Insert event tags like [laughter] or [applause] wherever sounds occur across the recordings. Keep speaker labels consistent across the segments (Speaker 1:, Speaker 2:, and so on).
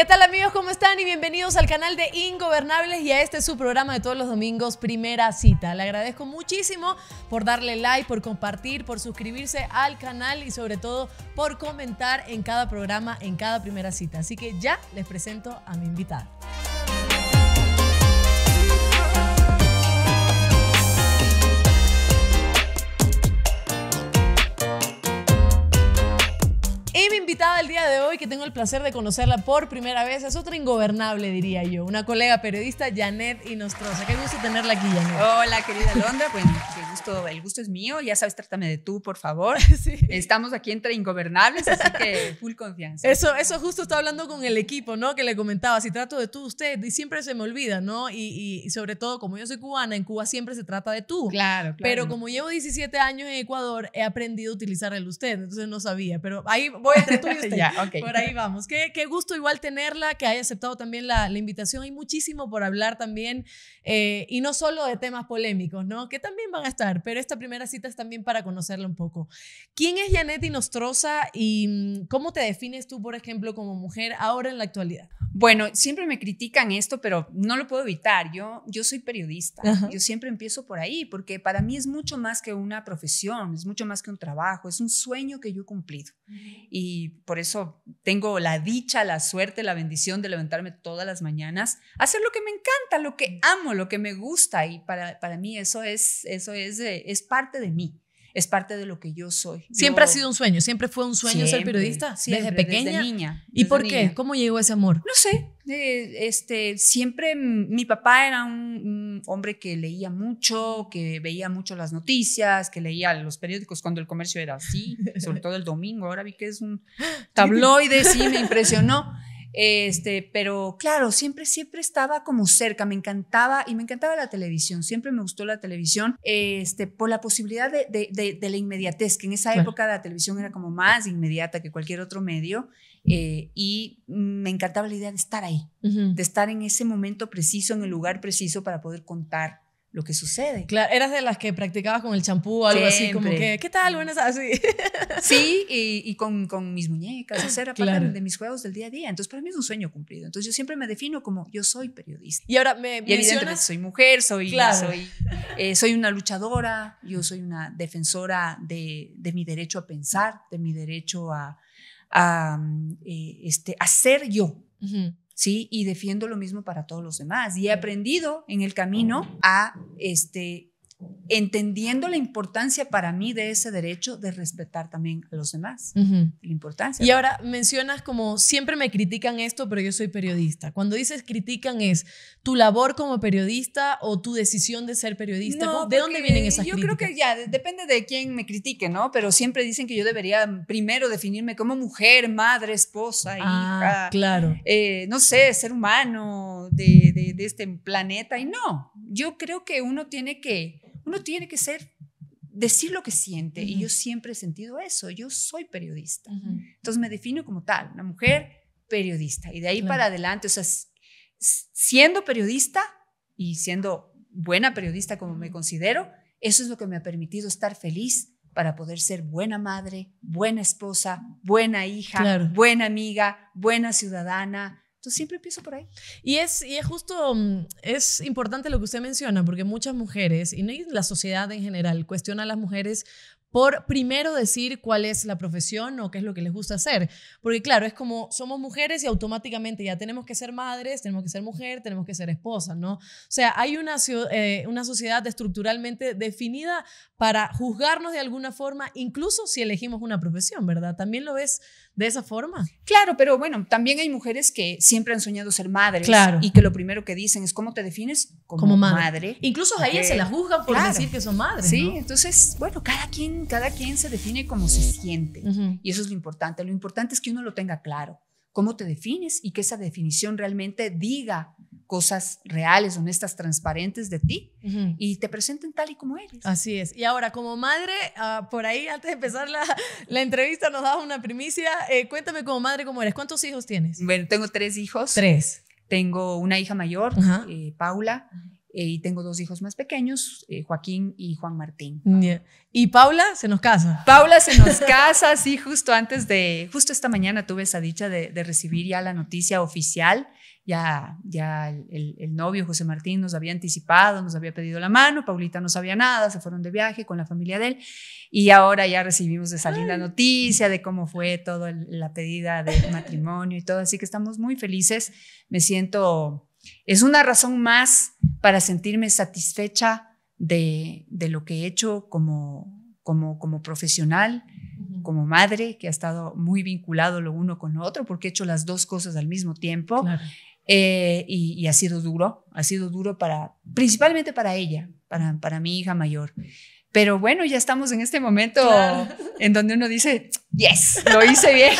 Speaker 1: ¿Qué tal amigos? ¿Cómo están? Y bienvenidos al canal de Ingobernables y a este es su programa de todos los domingos, Primera Cita. Le agradezco muchísimo por darle like, por compartir, por suscribirse al canal y sobre todo por comentar en cada programa, en cada Primera Cita. Así que ya les presento a mi invitada. invitada el día de hoy que tengo el placer de conocerla por primera vez es otra ingobernable, diría yo, una colega periodista, Janet Inostrosa. Qué gusto tenerla
Speaker 2: aquí, Janet. Hola, querida Londra. pues el gusto, es mío. Ya sabes, trátame de tú, por favor. [laughs] Estamos aquí entre ingobernables, así que full confianza. Eso, eso justo estaba hablando con el
Speaker 1: equipo, ¿no? Que le comentaba, si trato de tú, usted, y siempre se me olvida, ¿no? Y, sobre todo, como yo soy cubana, en Cuba siempre se trata de tú. Claro, claro. Pero como llevo 17 años en Ecuador, he aprendido a utilizar el usted, entonces no sabía. Pero ahí voy a [laughs] ya, Por ahí vamos. Qué, qué, gusto igual tenerla, que haya aceptado también la, invitación. Hay muchísimo por hablar también, eh, y no solo de temas polémicos, ¿no? Que también van a estar, pero esta primera cita es también para conocerla un poco. ¿Quién es Janetti Nostroza y mm, cómo te defines tú, por ejemplo, como mujer ahora en la
Speaker 2: actualidad? Bueno, siempre me critican esto, pero no lo puedo evitar. Yo, yo soy periodista. Yo siempre empiezo por ahí, porque para mí es mucho más que una profesión, es mucho más que un trabajo, es un sueño que yo he cumplido. Y y por eso tengo la dicha, la suerte, la bendición de levantarme todas las mañanas, hacer lo que me encanta, lo que amo, lo que me gusta y para, para mí eso es, eso es, eh, es parte de mí es parte de lo que yo soy. Siempre ha sido un sueño, siempre fue un sueño ser periodista, desde pequeña. niña. ¿Y por qué? ¿Cómo llegó ese amor? No sé, eh, este, siempre mi papá era un, un, hombre que leía mucho, que veía mucho las noticias, que leía los periódicos cuando el comercio era así, sobre todo el domingo. Ahora vi que es un [gasps] tabloide, sí, me impresionó. Este, pero claro, siempre, siempre estaba como cerca, me encantaba y me encantaba la televisión, siempre me gustó la televisión, este, por la posibilidad de, la inmediatez, que en esa época la televisión era como más inmediata que cualquier otro medio. Eh, y me encantaba la idea de estar ahí, de estar en ese momento preciso, en el lugar preciso para poder contar lo que sucede. Claro, eras de las que practicabas con el champú algo así, como que, ¿qué tal? Buenas, así. [laughs] Sí, y, con, mis muñecas, hacer era de mis juegos del día a día. Entonces, para mí es un sueño cumplido. Entonces, yo siempre me defino como yo soy periodista. Y ahora me, soy mujer, soy, eh, soy, una luchadora, yo soy una defensora de, mi derecho a pensar, de mi derecho a, a, mm, eh, este, ser yo. ¿sí? Y defiendo lo mismo para todos los demás. Y he aprendido en el camino a este, entendiendo la importancia para mí de ese derecho de respetar también a los demás. La importancia. Y ahora mencionas como siempre me critican esto,
Speaker 1: pero yo soy periodista. Cuando dices critican es tu labor como periodista o tu decisión
Speaker 2: de ser periodista. ¿De dónde vienen esas yo críticas? Yo creo que ya depende de quién me critique, ¿no? Pero siempre dicen que yo debería primero definirme como mujer, madre, esposa, ah, hija. Claro. Eh, no sé, ser humano de, de este planeta. Y no, yo creo que uno tiene que uno tiene que ser, decir lo que siente. Y yo siempre he sentido eso. Yo soy periodista. Entonces me defino como tal, una mujer periodista. Y de ahí para adelante, o sea, siendo periodista y siendo buena periodista como me considero, eso es lo que me ha permitido estar feliz para poder ser buena madre, buena esposa, buena hija, buena amiga, buena ciudadana, siempre empiezo por ahí. Y es, y es justo, mm, es importante lo que usted menciona, porque
Speaker 1: muchas mujeres, y la sociedad en general, cuestiona a las mujeres por primero decir cuál es la profesión o qué es lo que les gusta hacer. Porque claro, es como somos mujeres y automáticamente ya tenemos que ser madres, tenemos que ser mujer, tenemos que ser esposa, ¿no? O sea, hay una, eh, una sociedad estructuralmente definida para juzgarnos de alguna forma, incluso si
Speaker 2: elegimos una profesión, ¿verdad? También lo ves de esa forma. Claro, pero bueno, también hay mujeres que siempre han soñado ser madres claro. y que lo primero que dicen es cómo te defines como, madre. Incluso a ellas se las juzgan por decir que son madres. Sí, entonces, bueno, cada quien, cada quien se define como se siente. Y eso es lo importante. Lo importante es que uno lo tenga claro, cómo te defines y que esa definición realmente diga cosas reales, honestas, transparentes de ti y te presenten tal y como eres. Así es.
Speaker 1: Y ahora, como madre, ah, por ahí, antes de empezar la,
Speaker 2: entrevista, nos daba una primicia. Eh, cuéntame como madre cómo eres. ¿Cuántos hijos tienes? Bueno, tengo tres hijos. Tres. Tengo una hija mayor, eh, Paula, eh, y tengo dos hijos más pequeños, Joaquín y Juan Martín. Y Paula se nos casa. Paula se nos casa, [laughs] sí, justo antes de, justo esta mañana tuve esa dicha de, de recibir ya la noticia oficial ya, ya el, el, novio José Martín nos había anticipado, nos había pedido la mano, Paulita no sabía nada, se fueron de viaje con la familia de él y ahora ya recibimos esa linda noticia de cómo fue toda la pedida de [laughs] matrimonio y todo, así que estamos muy felices, me siento, es una razón más para sentirme satisfecha de, de lo que he hecho como, como, como profesional como madre, que ha estado muy vinculado lo uno con lo otro, porque he hecho las dos cosas al mismo tiempo. Claro. Eh, y, ha sido duro, ha sido duro para, principalmente para ella, para, para mi hija mayor. Pero bueno, ya estamos en este momento en donde uno dice, yes, lo hice bien.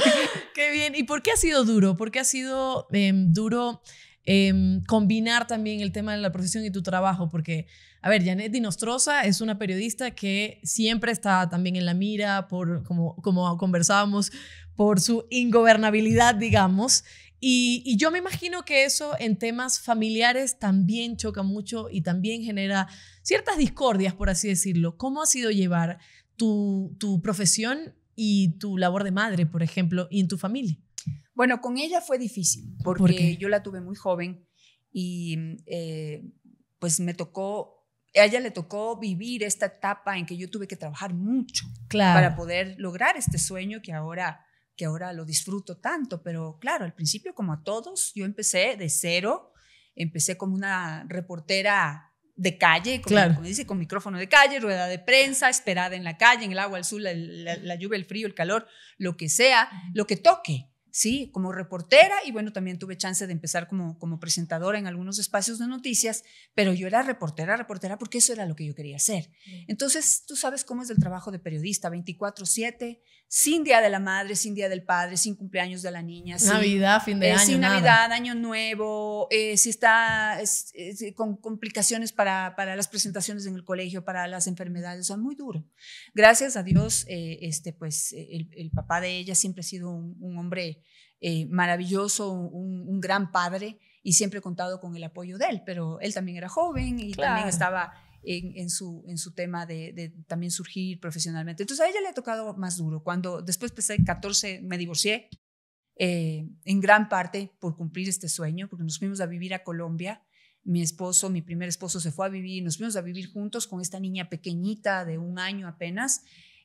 Speaker 2: [laughs] Qué bien. ¿Y por qué ha sido duro? ¿Por qué ha
Speaker 1: sido em, duro em, combinar también el tema de la profesión y tu trabajo? Porque, a ver, Janet Dinostrosa es una periodista que siempre está también en la mira, por, como, como conversábamos, por su ingobernabilidad, digamos. Y, yo me imagino que eso en temas familiares también choca mucho y también genera ciertas discordias, por así decirlo. ¿Cómo ha sido llevar tu,
Speaker 2: profesión y tu labor de madre, por ejemplo, y en tu familia? Bueno, con ella fue difícil porque yo la tuve muy joven y mm, eh, pues me tocó a ella le tocó vivir esta etapa en que yo tuve que trabajar mucho para poder lograr este sueño que ahora que ahora lo disfruto tanto, pero claro, al principio como a todos, yo empecé de cero, empecé como una reportera de calle, como, claro. dice, con micrófono de calle, rueda de prensa, esperada en la calle, en el agua, el sur, la lluvia, el frío, el calor, lo que sea, lo que toque. ¿sí? Como reportera y bueno, también tuve chance de empezar como, como presentadora en algunos espacios de noticias, pero yo era reportera, reportera porque eso era lo que yo quería hacer. Mm. Entonces, tú sabes cómo es el trabajo de periodista, 24/7, sin Día de la Madre, sin Día del Padre, sin cumpleaños de la niña. Sin, Navidad, fin de eh, año. Sin Navidad, Año Nuevo, eh, si está eh, con complicaciones para, para, las presentaciones en el colegio, para las enfermedades, sea, muy duro. Gracias a Dios, este, pues el, papá de ella siempre ha sido un, un hombre eh, maravilloso, un, gran padre y siempre he contado con el apoyo de él, pero él también era joven y también estaba en, su, en su tema de, también surgir profesionalmente. Entonces a ella le ha tocado más duro. Cuando después empecé 14, me divorcié, eh, en gran parte por cumplir este sueño, porque nos fuimos a vivir a Colombia. Mi esposo, mi primer esposo, se fue a vivir, nos fuimos a vivir juntos con esta niña pequeñita de un año apenas.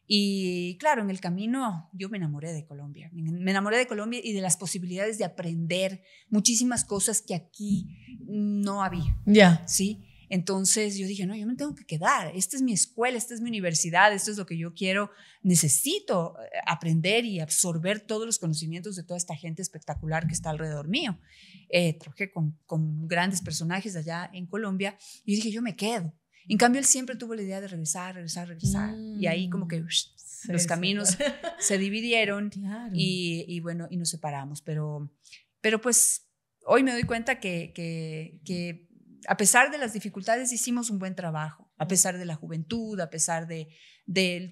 Speaker 2: Y claro, en el camino yo me enamoré de Colombia, me enamoré de Colombia y de las posibilidades de aprender muchísimas cosas que aquí no había. Ya. Sí. Entonces yo dije, no, yo me tengo que quedar, esta es mi escuela, esta es mi universidad, esto es lo que yo quiero, necesito eh, aprender y absorber todos los conocimientos de toda esta gente espectacular que está alrededor mío. Eh, con, grandes personajes allá en Colombia y dije, yo me quedo. En cambio, él siempre tuvo la idea de regresar, regresar, regresar. Y ahí como que mm, los caminos se dividieron y, bueno, y nos separamos. Pero, pero pues hoy me doy cuenta que, que, a pesar de las dificultades hicimos un buen trabajo, a pesar de la juventud, a pesar de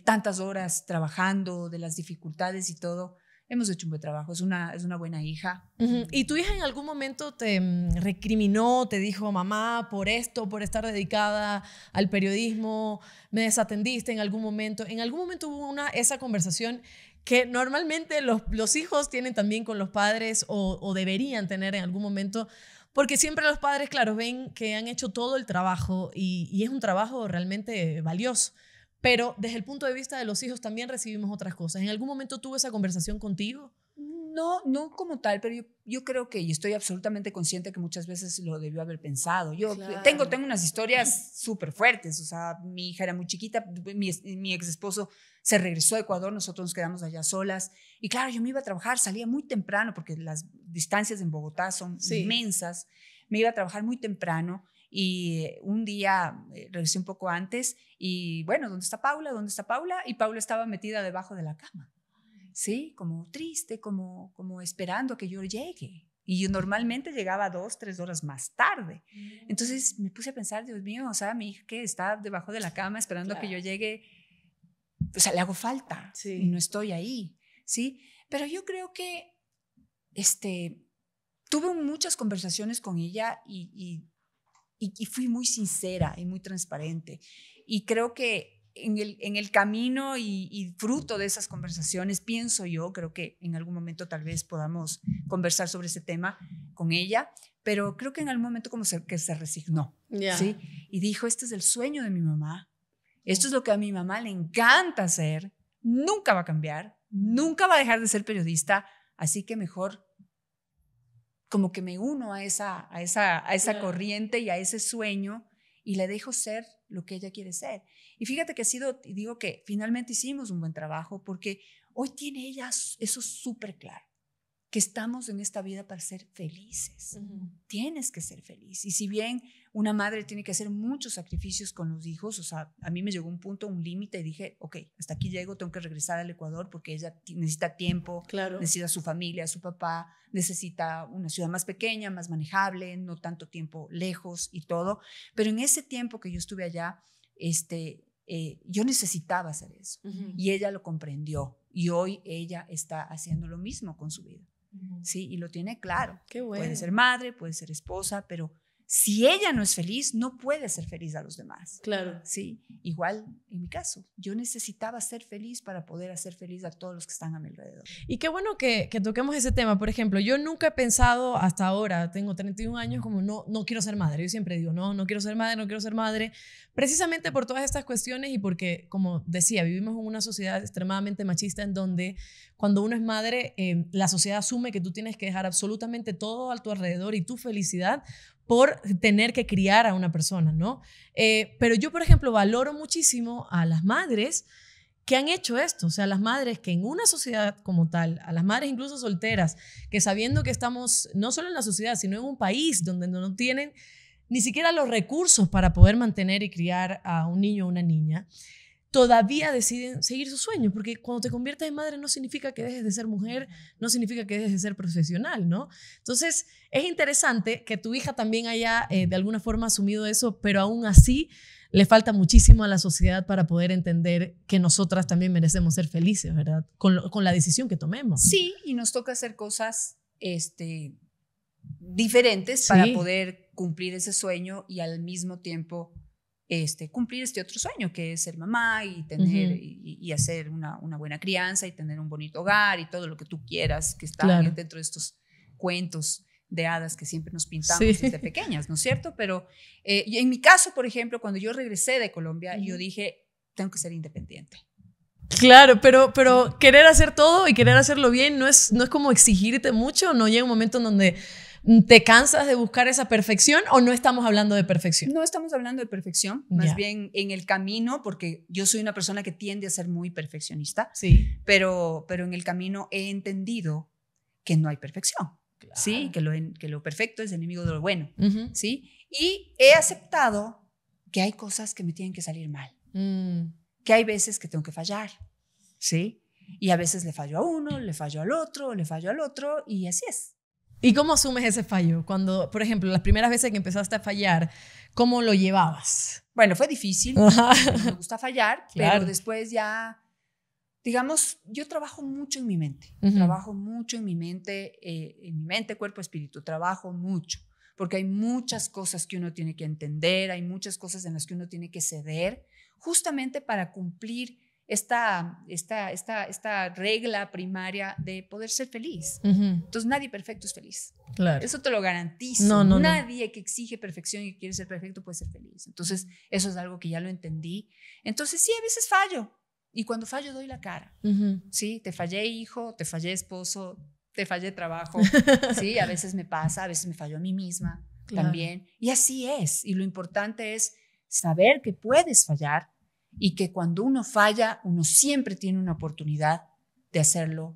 Speaker 2: tantas horas trabajando, de las dificultades y todo hemos hecho un buen trabajo, es una, es una buena hija. ¿Y
Speaker 1: tu hija en algún momento te mm, recriminó, te dijo, mamá, por esto, por estar dedicada al periodismo, me desatendiste en algún momento? ¿En algún momento hubo una, esa conversación que normalmente los, hijos tienen también con los padres o, deberían tener en algún momento? Porque siempre los padres, claro, ven que han hecho todo el trabajo y es un trabajo realmente valioso. Pero desde el punto de vista de los hijos también recibimos
Speaker 2: otras cosas. ¿En algún momento tuve esa conversación contigo? No, no como tal, pero yo, creo que, y estoy absolutamente consciente que muchas veces lo debió haber pensado. Yo tengo, tengo unas historias súper [laughs] fuertes, o sea, mi hija era muy chiquita, mi, ex esposo se regresó a Ecuador, nosotros nos quedamos allá solas, y claro, yo me iba a trabajar, salía muy temprano, porque las distancias en Bogotá son inmensas, me iba a trabajar muy temprano, y eh, un día eh, regresé un poco antes y bueno, ¿dónde está Paula? ¿Dónde está Paula? Y Paula estaba metida debajo de la cama, ¿sí? Como triste, como, como esperando que yo llegue. Y yo normalmente llegaba dos, tres horas más tarde. Entonces me puse a pensar, Dios mío, o sea, mi hija que está debajo de la cama esperando que yo llegue, o sea, le hago falta y no estoy ahí, ¿sí? Pero yo creo que, este, tuve muchas conversaciones con ella y y, fui muy sincera y muy transparente. Y creo que en el, en el, camino y, fruto de esas conversaciones, pienso yo, creo que en algún momento tal vez podamos conversar sobre ese tema con ella, pero creo que en algún momento como que se resignó, ¿sí? Y dijo, este es el sueño de mi mamá, esto es lo que a mi mamá le encanta hacer, nunca va a cambiar, nunca va a dejar de ser periodista, así que mejor como que me uno a esa, a esa, a esa corriente y a ese sueño y le dejo ser lo que ella quiere ser. Y fíjate que ha sido, digo que finalmente hicimos un buen trabajo porque hoy tiene ella eso súper claro, que estamos en esta vida para ser felices. Tienes que ser feliz. Y si bien una madre tiene que hacer muchos sacrificios con los hijos, o sea, a mí me llegó un punto, un límite y dije, ok, hasta aquí llego, tengo que regresar al Ecuador porque ella necesita tiempo, claro. necesita su familia, su papá, necesita una ciudad más pequeña, más manejable, no tanto tiempo lejos y todo, pero en ese tiempo que yo estuve allá, este, eh, yo necesitaba hacer eso y ella lo comprendió y hoy ella está haciendo lo mismo con su vida. Sí, y lo tiene claro. Qué Puede ser madre, puede ser esposa, pero si ella no es feliz, no puede ser feliz a los demás. Claro. Sí, igual en mi caso, yo necesitaba ser feliz para poder hacer feliz a todos los que están a mi alrededor.
Speaker 1: Y qué bueno que, toquemos ese tema. Por ejemplo, yo nunca he pensado hasta ahora, tengo 31 años, como no, no quiero ser madre. Yo siempre digo, no, no quiero ser madre, no quiero ser madre. Precisamente por todas estas cuestiones y porque, como decía, vivimos en una sociedad extremadamente machista en donde cuando uno es madre, eh, la sociedad asume que tú tienes que dejar absolutamente todo a tu alrededor y tu felicidad por tener que criar a una persona, ¿no? Eh, pero yo, por ejemplo, valoro muchísimo a las madres que han hecho esto, o sea, las madres que en una sociedad como tal, a las madres incluso solteras, que sabiendo que estamos no solo en la sociedad, sino en un país donde no tienen ni siquiera los recursos para poder mantener y criar a un niño o una niña, todavía deciden seguir sus sueños, porque cuando te conviertes en madre no significa que dejes de ser mujer, no significa que dejes de ser profesional, ¿no? Entonces, es interesante que tu hija también haya eh, de alguna forma asumido eso, pero aún así le falta muchísimo a la sociedad para poder entender que nosotras también merecemos ser felices, ¿verdad? Con, con la decisión que tomemos. Sí,
Speaker 2: y nos toca hacer cosas este, diferentes para poder cumplir ese sueño y al mismo tiempo este, cumplir este otro sueño, que es ser mamá y tener y, hacer una, buena crianza y tener un bonito hogar y todo lo que tú quieras que está dentro de estos cuentos de hadas que siempre nos pintamos desde pequeñas, ¿no es cierto? Pero eh, en mi caso, por ejemplo, cuando yo regresé de Colombia, yo dije, tengo que ser independiente. Claro, pero,
Speaker 1: pero querer hacer todo y querer hacerlo bien no es, no es como exigirte mucho, no llega un momento en donde
Speaker 2: ¿Te cansas de buscar esa perfección o no estamos hablando de perfección? No estamos hablando de perfección, más bien en el camino, porque yo soy una persona que tiende a ser muy perfeccionista, sí. pero, pero en el camino he entendido que no hay perfección, ¿sí? Que lo, que lo perfecto es enemigo de lo bueno, ¿sí? Y he aceptado que hay cosas que me tienen que salir mal, mm. que hay veces que tengo que fallar, ¿sí? Y a veces le fallo a uno, le fallo al otro, le fallo al otro, y así es. ¿Y cómo
Speaker 1: asumes ese fallo? Cuando, por ejemplo, las primeras veces que empezaste a fallar, ¿cómo lo llevabas?
Speaker 2: Bueno, fue difícil. Me gusta fallar, [laughs] pero después ya, digamos, yo trabajo mucho en mi mente. Trabajo mucho en mi mente, eh, en mi mente, cuerpo, espíritu. Trabajo mucho, porque hay muchas cosas que uno tiene que entender, hay muchas cosas en las que uno tiene que ceder, justamente para cumplir esta, esta, esta, esta regla primaria de poder ser feliz. Entonces nadie perfecto es feliz. Eso te lo garantizo. nadie que exige perfección y quiere ser perfecto puede ser feliz. Entonces eso es algo que ya lo entendí. Entonces sí, a veces fallo. Y cuando fallo doy la cara. Sí, te fallé hijo, te fallé esposo, te fallé trabajo. [laughs] sí, a veces me pasa, a veces me fallo a mí misma también. Y así es. Y lo importante es saber que puedes fallar y que cuando uno falla, uno siempre tiene una oportunidad de hacerlo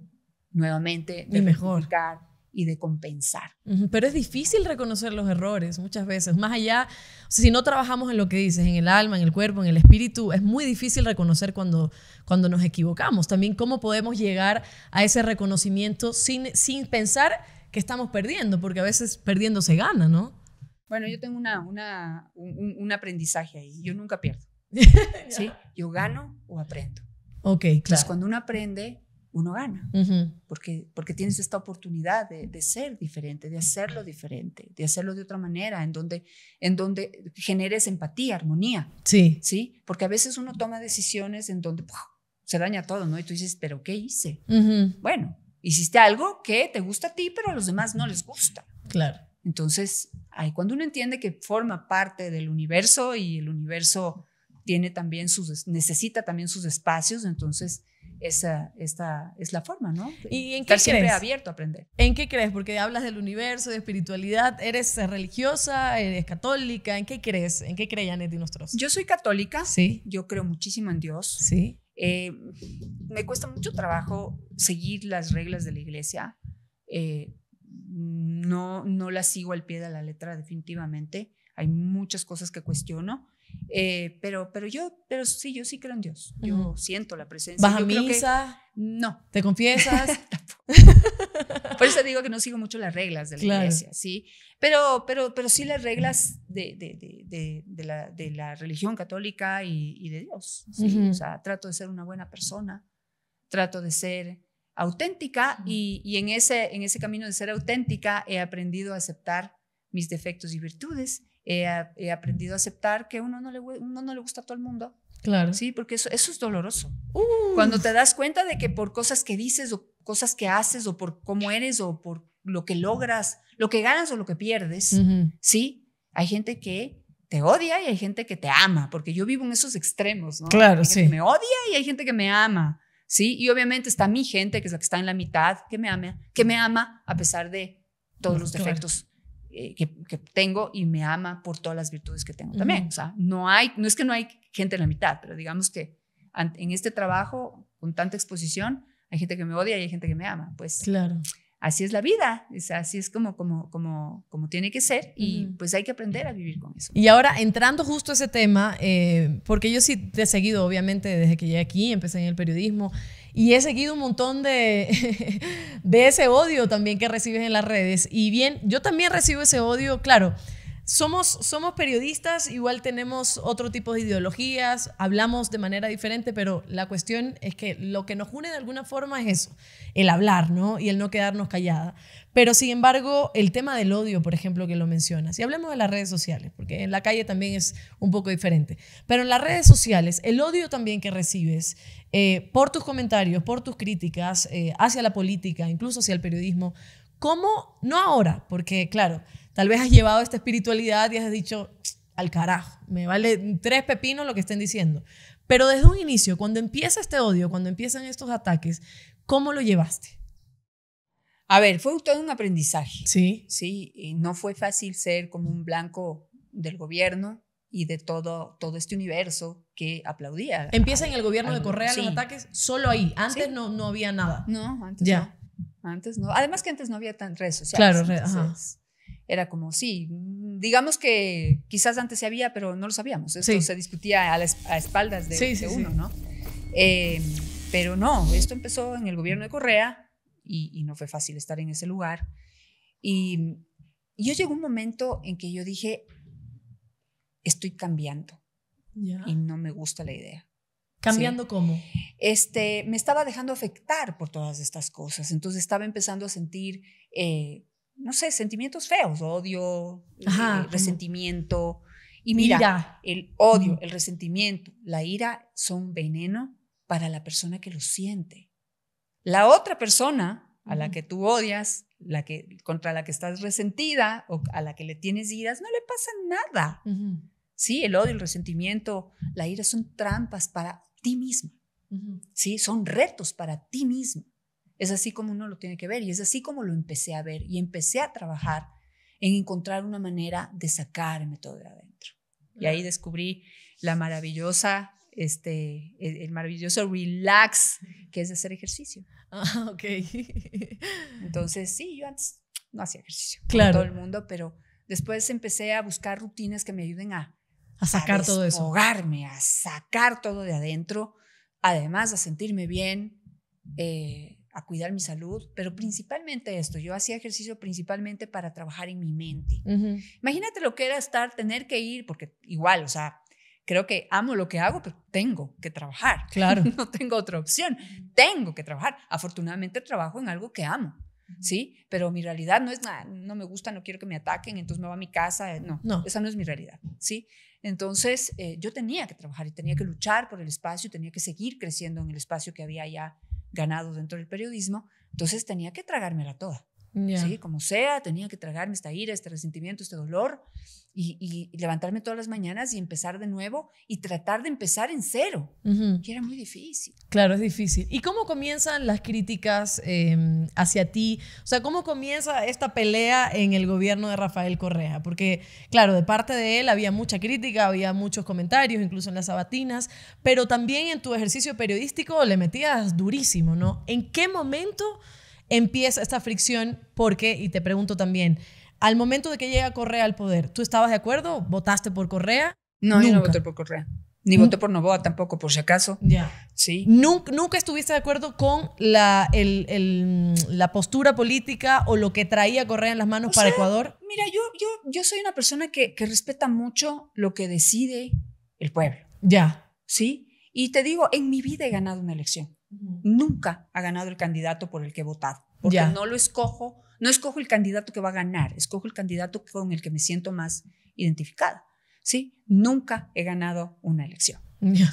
Speaker 2: nuevamente, de mejorar mejor y de compensar.
Speaker 1: Pero es difícil reconocer los errores muchas veces. Más allá, si no trabajamos en lo que dices, en el alma, en el cuerpo, en el espíritu, es muy difícil reconocer cuando, cuando nos equivocamos. También cómo podemos llegar a ese reconocimiento sin, sin pensar que estamos perdiendo, porque a veces perdiendo se gana, ¿no?
Speaker 2: Bueno, yo tengo una, un, un aprendizaje ahí. Yo nunca pierdo. [laughs] ¿sí? Yo gano o aprendo. Ok, claro. Entonces, cuando uno aprende, uno gana, porque, porque tienes esta oportunidad de, ser diferente, de hacerlo diferente, de hacerlo de otra manera, en donde, en donde generes empatía, armonía. Sí. Sí, porque a veces uno toma decisiones en donde se daña todo, ¿no? Y tú dices, pero ¿qué hice? Bueno, hiciste algo que te gusta a ti, pero a los demás no les gusta. Claro. Entonces, ahí cuando uno entiende que forma parte del universo y el universo tiene también sus, necesita también sus espacios, entonces esa esta es la forma, ¿no? Y en Estar siempre abierto a aprender.
Speaker 1: ¿En qué crees? Porque hablas del universo, de espiritualidad, eres religiosa, eres católica, ¿en qué crees? ¿En qué creían Neti de
Speaker 2: Yo soy católica, sí. Yo creo muchísimo en Dios. Sí. Eh, me cuesta mucho trabajo seguir las reglas de la iglesia. Eh, no, no las sigo al pie de la letra definitivamente. Hay muchas cosas que cuestiono, eh, pero, pero yo, pero sí, yo sí creo en Dios. Yo siento la presencia. ¿Vas misa?
Speaker 1: no. ¿Te confiesas?
Speaker 2: [laughs] Por eso digo que no sigo mucho las reglas de la iglesia, ¿sí? Pero, pero, pero sí las reglas de, de, de, de la, religión católica y, de Dios, O sea, trato de ser una buena persona, trato de ser auténtica y, y, en, ese, en ese camino de ser auténtica he aprendido a aceptar mis defectos y virtudes he, aprendido a aceptar que uno no le, uno no le gusta a todo el mundo. Claro. Sí, porque eso, es doloroso. Uh. Cuando te das cuenta de que por cosas que dices o cosas que haces o por cómo eres o por lo que logras, lo que ganas o lo que pierdes, ¿sí? Hay gente que te odia y hay gente que te ama, porque yo vivo en esos extremos, ¿no? Claro, sí. me odia y hay gente que me ama, ¿sí? Y obviamente está mi gente, que es la que está en la mitad, que me ama, que me ama a pesar de
Speaker 1: todos los defectos
Speaker 2: eh, que, tengo y me ama por todas las virtudes que tengo también. O sea, no, hay, no es que no hay gente en la mitad, pero digamos que en este trabajo, con tanta exposición, hay gente que me odia y hay gente que me ama. Pues claro. así es la vida, es, así es como, como, como, como tiene que ser y pues hay que aprender a vivir con eso. Y
Speaker 1: ahora, entrando justo a ese tema, eh, porque yo sí te he seguido, obviamente, desde que llegué aquí, empecé en el periodismo. Y he seguido un montón [laughs] de, ese odio también que recibes en las redes. Y bien, yo también recibo ese odio, claro. Somos, somos periodistas, igual tenemos otro tipo de ideologías, hablamos de manera diferente, pero la cuestión es que lo que nos une de alguna forma es eso, el hablar, Y el no quedarnos callada. Pero sin embargo, el tema del odio, por ejemplo, que lo mencionas, y hablemos de las redes sociales, porque en la calle también es un poco diferente, pero en las redes sociales, el odio también que recibes eh, por tus comentarios, por tus críticas eh, hacia la política, incluso hacia el periodismo, ¿cómo? No ahora, porque claro, tal vez has llevado esta espiritualidad y has dicho, al carajo, me vale tres pepinos lo que estén diciendo. Pero desde un inicio, cuando empieza este odio, cuando empiezan estos ataques,
Speaker 2: ¿cómo lo llevaste? A ver, fue todo un aprendizaje. Sí. Sí, no fue fácil ser como un blanco del gobierno y de todo, todo este universo que aplaudía. Empieza en el gobierno de Correa los
Speaker 1: ataques solo ahí. Antes no,
Speaker 2: no había nada. No, antes ya. no. Antes no. Además que antes no había tan redes sociales. Claro, ajá. Era como, sí, digamos que quizás antes se había, pero no lo sabíamos. Esto se discutía a, espaldas de, uno, ¿no? Eh, pero no, esto empezó en el gobierno de Correa y, no fue fácil estar en ese lugar. Y yo llegó un momento en que yo dije, estoy cambiando y no me gusta la idea. ¿Cambiando cómo? Este, me estaba dejando afectar por todas estas cosas, entonces estaba empezando a sentir, eh, no sé, sentimientos feos, odio, eh, resentimiento. Y mira, el odio, el resentimiento, la ira son veneno para la persona que lo siente. La otra persona a la que tú odias, la que, contra la que estás resentida o a la que le tienes iras, no le pasa nada. Sí, el odio, el resentimiento, la ira son trampas para ti misma Sí, son retos para ti mismo. Es así como uno lo tiene que ver y es así como lo empecé a ver y empecé a trabajar en encontrar una manera de sacarme todo de adentro. Y ahí descubrí la maravillosa este, el, maravilloso relax, que es hacer ejercicio. Ah, ok. [laughs] Entonces, sí, yo antes no hacía ejercicio. Claro. todo el mundo, pero después empecé a buscar rutinas que me ayuden a, a sacar a todo eso. A sacar todo de adentro, además a sentirme bien, eh, a cuidar mi salud, pero principalmente esto, yo hacía ejercicio principalmente para trabajar en mi mente. Imagínate lo que era estar, tener que ir, porque igual, o sea, creo que amo lo que hago, pero tengo que trabajar. [laughs] Claro. no tengo otra opción. Tengo que trabajar. Afortunadamente trabajo en algo que amo. ¿Sí? Pero mi realidad no es nada, ah, no me gusta, no quiero que me ataquen, entonces me voy a mi casa. Eh, no, no. esa no es mi realidad, ¿sí? Entonces eh, yo tenía que trabajar y tenía que luchar por el espacio, tenía que seguir creciendo en el espacio que había ya ganado dentro del periodismo, entonces tenía que tragármela toda. ¿sí? Como sea, tenía que tragarme esta ira, este resentimiento, este dolor y, levantarme todas las mañanas y empezar de nuevo y tratar de empezar en cero, que era muy difícil.
Speaker 1: Claro, es difícil. ¿Y cómo comienzan las críticas em, hacia ti? O sea, ¿cómo comienza esta pelea en el gobierno de Rafael Correa? Porque, claro, de parte de él había mucha crítica, había muchos comentarios, incluso en las sabatinas, pero también en tu ejercicio periodístico le metías durísimo, ¿no? ¿En qué momento empieza esta fricción porque, y te pregunto también, al momento de que llega Correa al poder, ¿tú estabas de acuerdo? ¿Votaste por Correa? No, Nunca. yo no voté por Correa. Ni voté por
Speaker 2: Novoa tampoco, por si acaso. Ya. Sí.
Speaker 1: Nunca,
Speaker 2: estuviste de acuerdo con
Speaker 1: la, mm, la, postura política o lo que traía Correa en las manos para Ecuador?
Speaker 2: Mira, yo, yo, yo soy una persona que, respeta mucho lo que decide el pueblo. Ya. Sí. Y te digo, en mi vida he ganado una elección nunca ha ganado el candidato por el que he votado, porque no lo escojo, no escojo el candidato que va a ganar, escojo el candidato con el que me siento más identificada, ¿sí? Nunca he ganado una elección.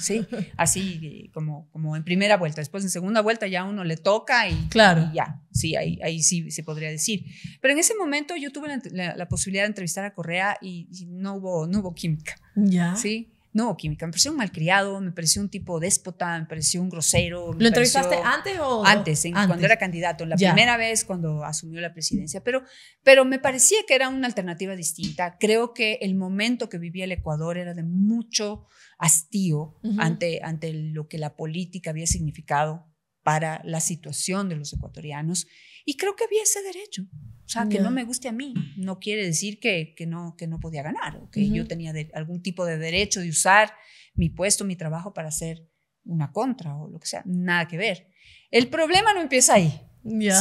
Speaker 2: ¿Sí? Así como, como en primera vuelta, después en segunda vuelta ya uno le toca y, ya, sí, ahí, sí se podría decir. Pero en ese momento yo tuve la, posibilidad de entrevistar a Correa y, y, no, hubo, no hubo química. Ya. Sí, no, química. me pareció un malcriado, me pareció un tipo déspota, me pareció un grosero. ¿Lo entrevistaste antes o...? Antes, cuando era candidato, la primera vez cuando asumió la presidencia. Pero, pero me parecía que era una alternativa distinta. Creo que el momento que vivía el Ecuador era de mucho hastío ante, ante lo que la política había significado para la situación de los ecuatorianos y creo que había ese derecho. O sea, que no me guste a mí no quiere decir que, que no, que no podía ganar o que yo tenía algún tipo de derecho de usar mi puesto, mi trabajo para hacer una contra o lo que sea. Nada que ver. El problema no empieza ahí.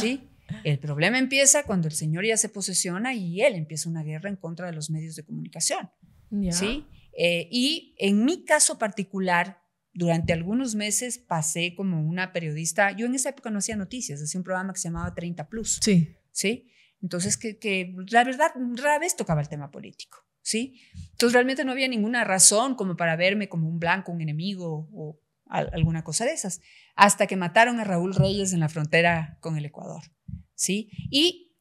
Speaker 2: ¿sí? El problema empieza cuando el señor ya se posesiona y él empieza una guerra en contra de los medios de comunicación. ¿sí? Eh, y en mi caso particular, durante algunos meses pasé como una periodista, yo en esa época no hacía noticias, hacía un programa que se llamaba 30 Plus. Sí. Sí. Entonces, que, la verdad, rara vez tocaba el tema político. ¿Sí? Entonces realmente no había ninguna razón como para verme como un blanco, un enemigo o alguna cosa de esas, hasta que mataron a Raúl Reyes en la frontera con el Ecuador, ¿sí? Y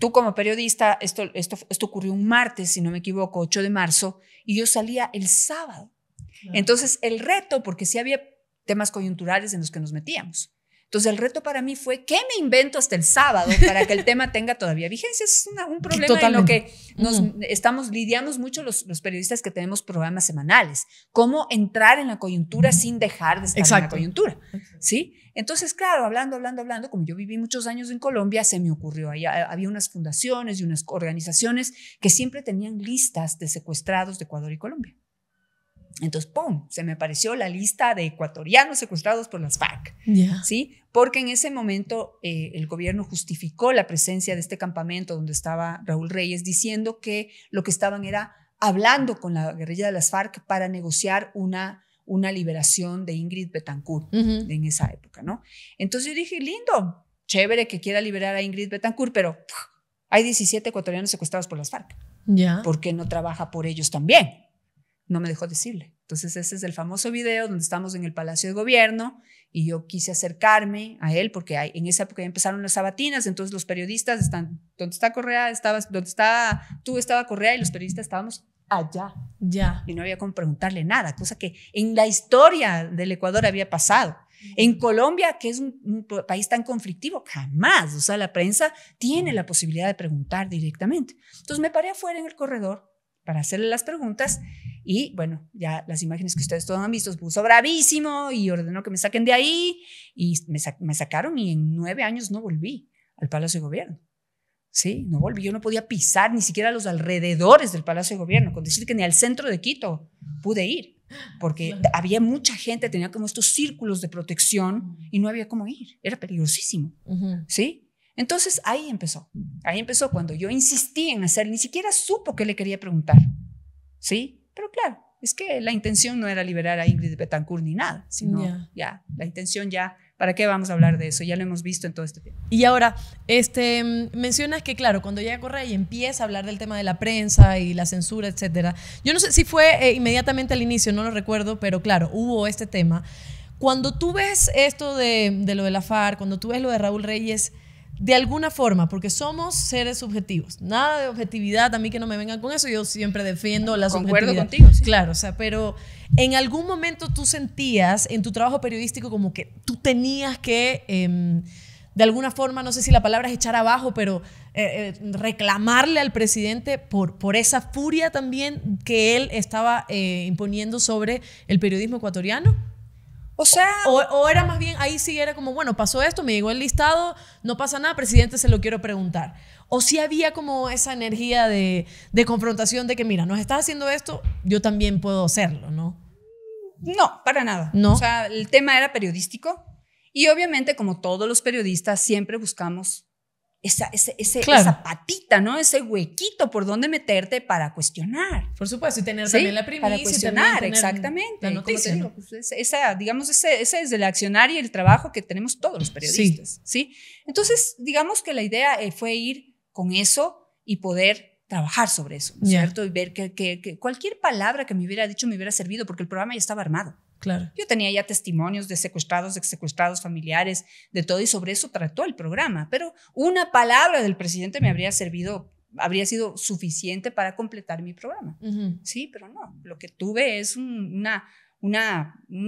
Speaker 2: tú como periodista, esto, esto, esto ocurrió un martes, si no me equivoco, 8 de marzo, y yo salía el sábado entonces, el reto, porque sí había temas coyunturales en los que nos metíamos. Entonces, el reto para mí fue, ¿qué me invento hasta el sábado para que el [laughs] tema tenga todavía vigencia? Es un problema en lo que nos estamos, lidiamos mucho los, periodistas que tenemos programas semanales. ¿Cómo entrar en la coyuntura sin dejar de estar en la coyuntura? ¿Sí? Entonces, claro, hablando, hablando, hablando, como yo viví muchos años en Colombia, se me ocurrió, había unas fundaciones y unas organizaciones que siempre tenían listas de secuestrados de Ecuador y Colombia. Entonces, ¡pum!, se me apareció la lista de ecuatorianos secuestrados por las FARC, ¿sí? Porque en ese momento eh, el gobierno justificó la presencia de este campamento donde estaba Raúl Reyes, diciendo que lo que estaban era hablando con la guerrilla de las FARC para negociar una, una liberación de Ingrid Betancourt en esa época, ¿no? Entonces yo dije, lindo, chévere que quiera liberar a Ingrid Betancourt, pero hay 17 ecuatorianos secuestrados por las FARC. Ya. ¿Por qué no trabaja por ellos también? no me dejó decirle. Entonces ese es el famoso video donde estamos en el Palacio de Gobierno y yo quise acercarme a él porque en esa época ya empezaron las sabatinas, entonces los periodistas están donde está Correa, estabas donde está tú estaba Correa y los periodistas estábamos allá. Ya. Y no había con preguntarle nada, cosa que en la historia del Ecuador había pasado. Mm. En Colombia, que es un, un, país tan conflictivo, jamás. O sea, la prensa tiene mm. la posibilidad de preguntar directamente. Entonces me paré afuera en el corredor para hacerle las preguntas y bueno, ya las imágenes que ustedes todos han visto, puso bravísimo y ordenó que me saquen de ahí y me, sacaron y en nueve años no volví al Palacio de Gobierno. Sí, no volví, yo no podía pisar ni siquiera los alrededores del Palacio de Gobierno, con decir que ni al centro de Quito pude ir, porque había mucha gente, tenía como estos círculos de protección y no había cómo ir, era peligrosísimo, ¿sí? Entonces ahí empezó, ahí empezó cuando yo insistí en hacer, ni siquiera supo qué le quería preguntar, ¿sí? Pero claro, es que la intención no era liberar a Ingrid Betancourt ni nada, sino ya, la intención ya, ¿para qué vamos a hablar de eso? Ya lo hemos visto en todo este tiempo.
Speaker 1: Y ahora, este, mencionas que, claro, cuando llega Correa y empieza a hablar del tema de la prensa y la censura, etcétera, yo no sé si fue eh, inmediatamente al inicio, no lo recuerdo, pero claro, hubo este tema. Cuando tú ves esto de, de lo de la FARC, cuando tú ves lo de Raúl Reyes, de alguna forma, porque somos seres subjetivos. Nada de objetividad, a mí que no me vengan con eso, yo siempre defiendo la subjetividad. Concuerdo contigo, Claro, o sea, pero en algún momento tú sentías en tu trabajo periodístico como que tú tenías que, em, de alguna forma, no sé si la palabra es echar abajo, pero eh, eh, reclamarle al presidente por, por esa furia también que él estaba eh, imponiendo sobre el periodismo ecuatoriano. O sea... O, era más bien, ahí sí era como, bueno, pasó esto, me llegó el listado, no pasa nada, presidente, se lo quiero preguntar. O si había como esa energía de, confrontación de que, mira, nos estás haciendo esto, yo también puedo hacerlo, ¿no?
Speaker 2: No, para nada. No. O sea, el tema era periodístico y obviamente como todos los periodistas siempre buscamos esa, ese, patita, ¿no? Ese huequito por donde meterte para cuestionar. Por supuesto, y tener también la primicia. Para cuestionar, exactamente. Pues, esa, digamos, ese, es el accionar y el trabajo que tenemos todos los periodistas, ¿sí? Entonces, digamos que la idea eh, fue ir con eso y poder trabajar sobre eso, ¿no? ¿cierto? Y ver que, que, cualquier palabra que me hubiera dicho me hubiera servido, porque el programa ya estaba armado. Yo tenía ya testimonios de secuestrados, de secuestrados, familiares, de todo, y sobre eso trató el programa. Pero una palabra del presidente me habría servido, habría sido suficiente para completar mi programa. Sí, pero no. Lo que tuve es un,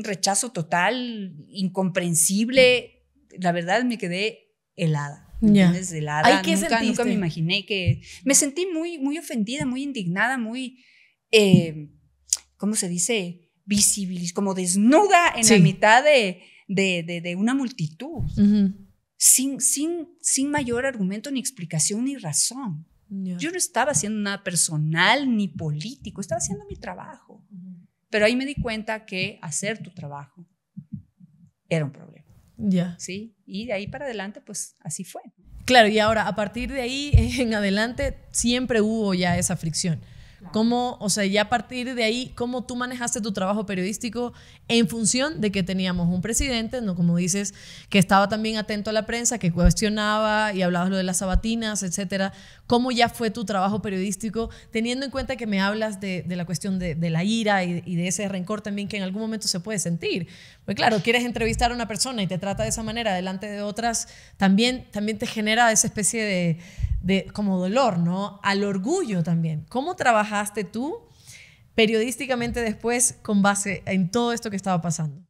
Speaker 2: rechazo total, incomprensible. La verdad me quedé helada. Ya. Helada. nunca, me imaginé que. Me sentí muy, muy ofendida, muy indignada, muy. Eh, ¿Cómo se dice? como desnuda en la mitad de, de, de, una multitud, sin, sin, sin mayor argumento, ni explicación, ni razón. Yo no estaba haciendo nada personal ni político, estaba haciendo mi trabajo. Pero ahí me di cuenta que hacer tu trabajo era un problema. Ya. Sí, y de ahí para adelante, pues así fue.
Speaker 1: Claro, y ahora a partir de ahí en adelante siempre hubo ya esa fricción. ¿Cómo, o sea, ya a partir de ahí, cómo tú manejaste tu trabajo periodístico en función de que teníamos un presidente, ¿no? como dices, que estaba también atento a la prensa, que cuestionaba y hablabas lo de las sabatinas, etcétera? ¿Cómo ya fue tu trabajo periodístico, teniendo en cuenta que me hablas de, la cuestión de, la ira y de ese rencor también que en algún momento se puede sentir? Pues claro, quieres entrevistar a una persona y te trata de esa manera delante de otras, también, también te genera esa especie de, como dolor, ¿no? Al orgullo también. ¿Cómo trabajaste tú periodísticamente después con base
Speaker 2: en todo esto que estaba pasando?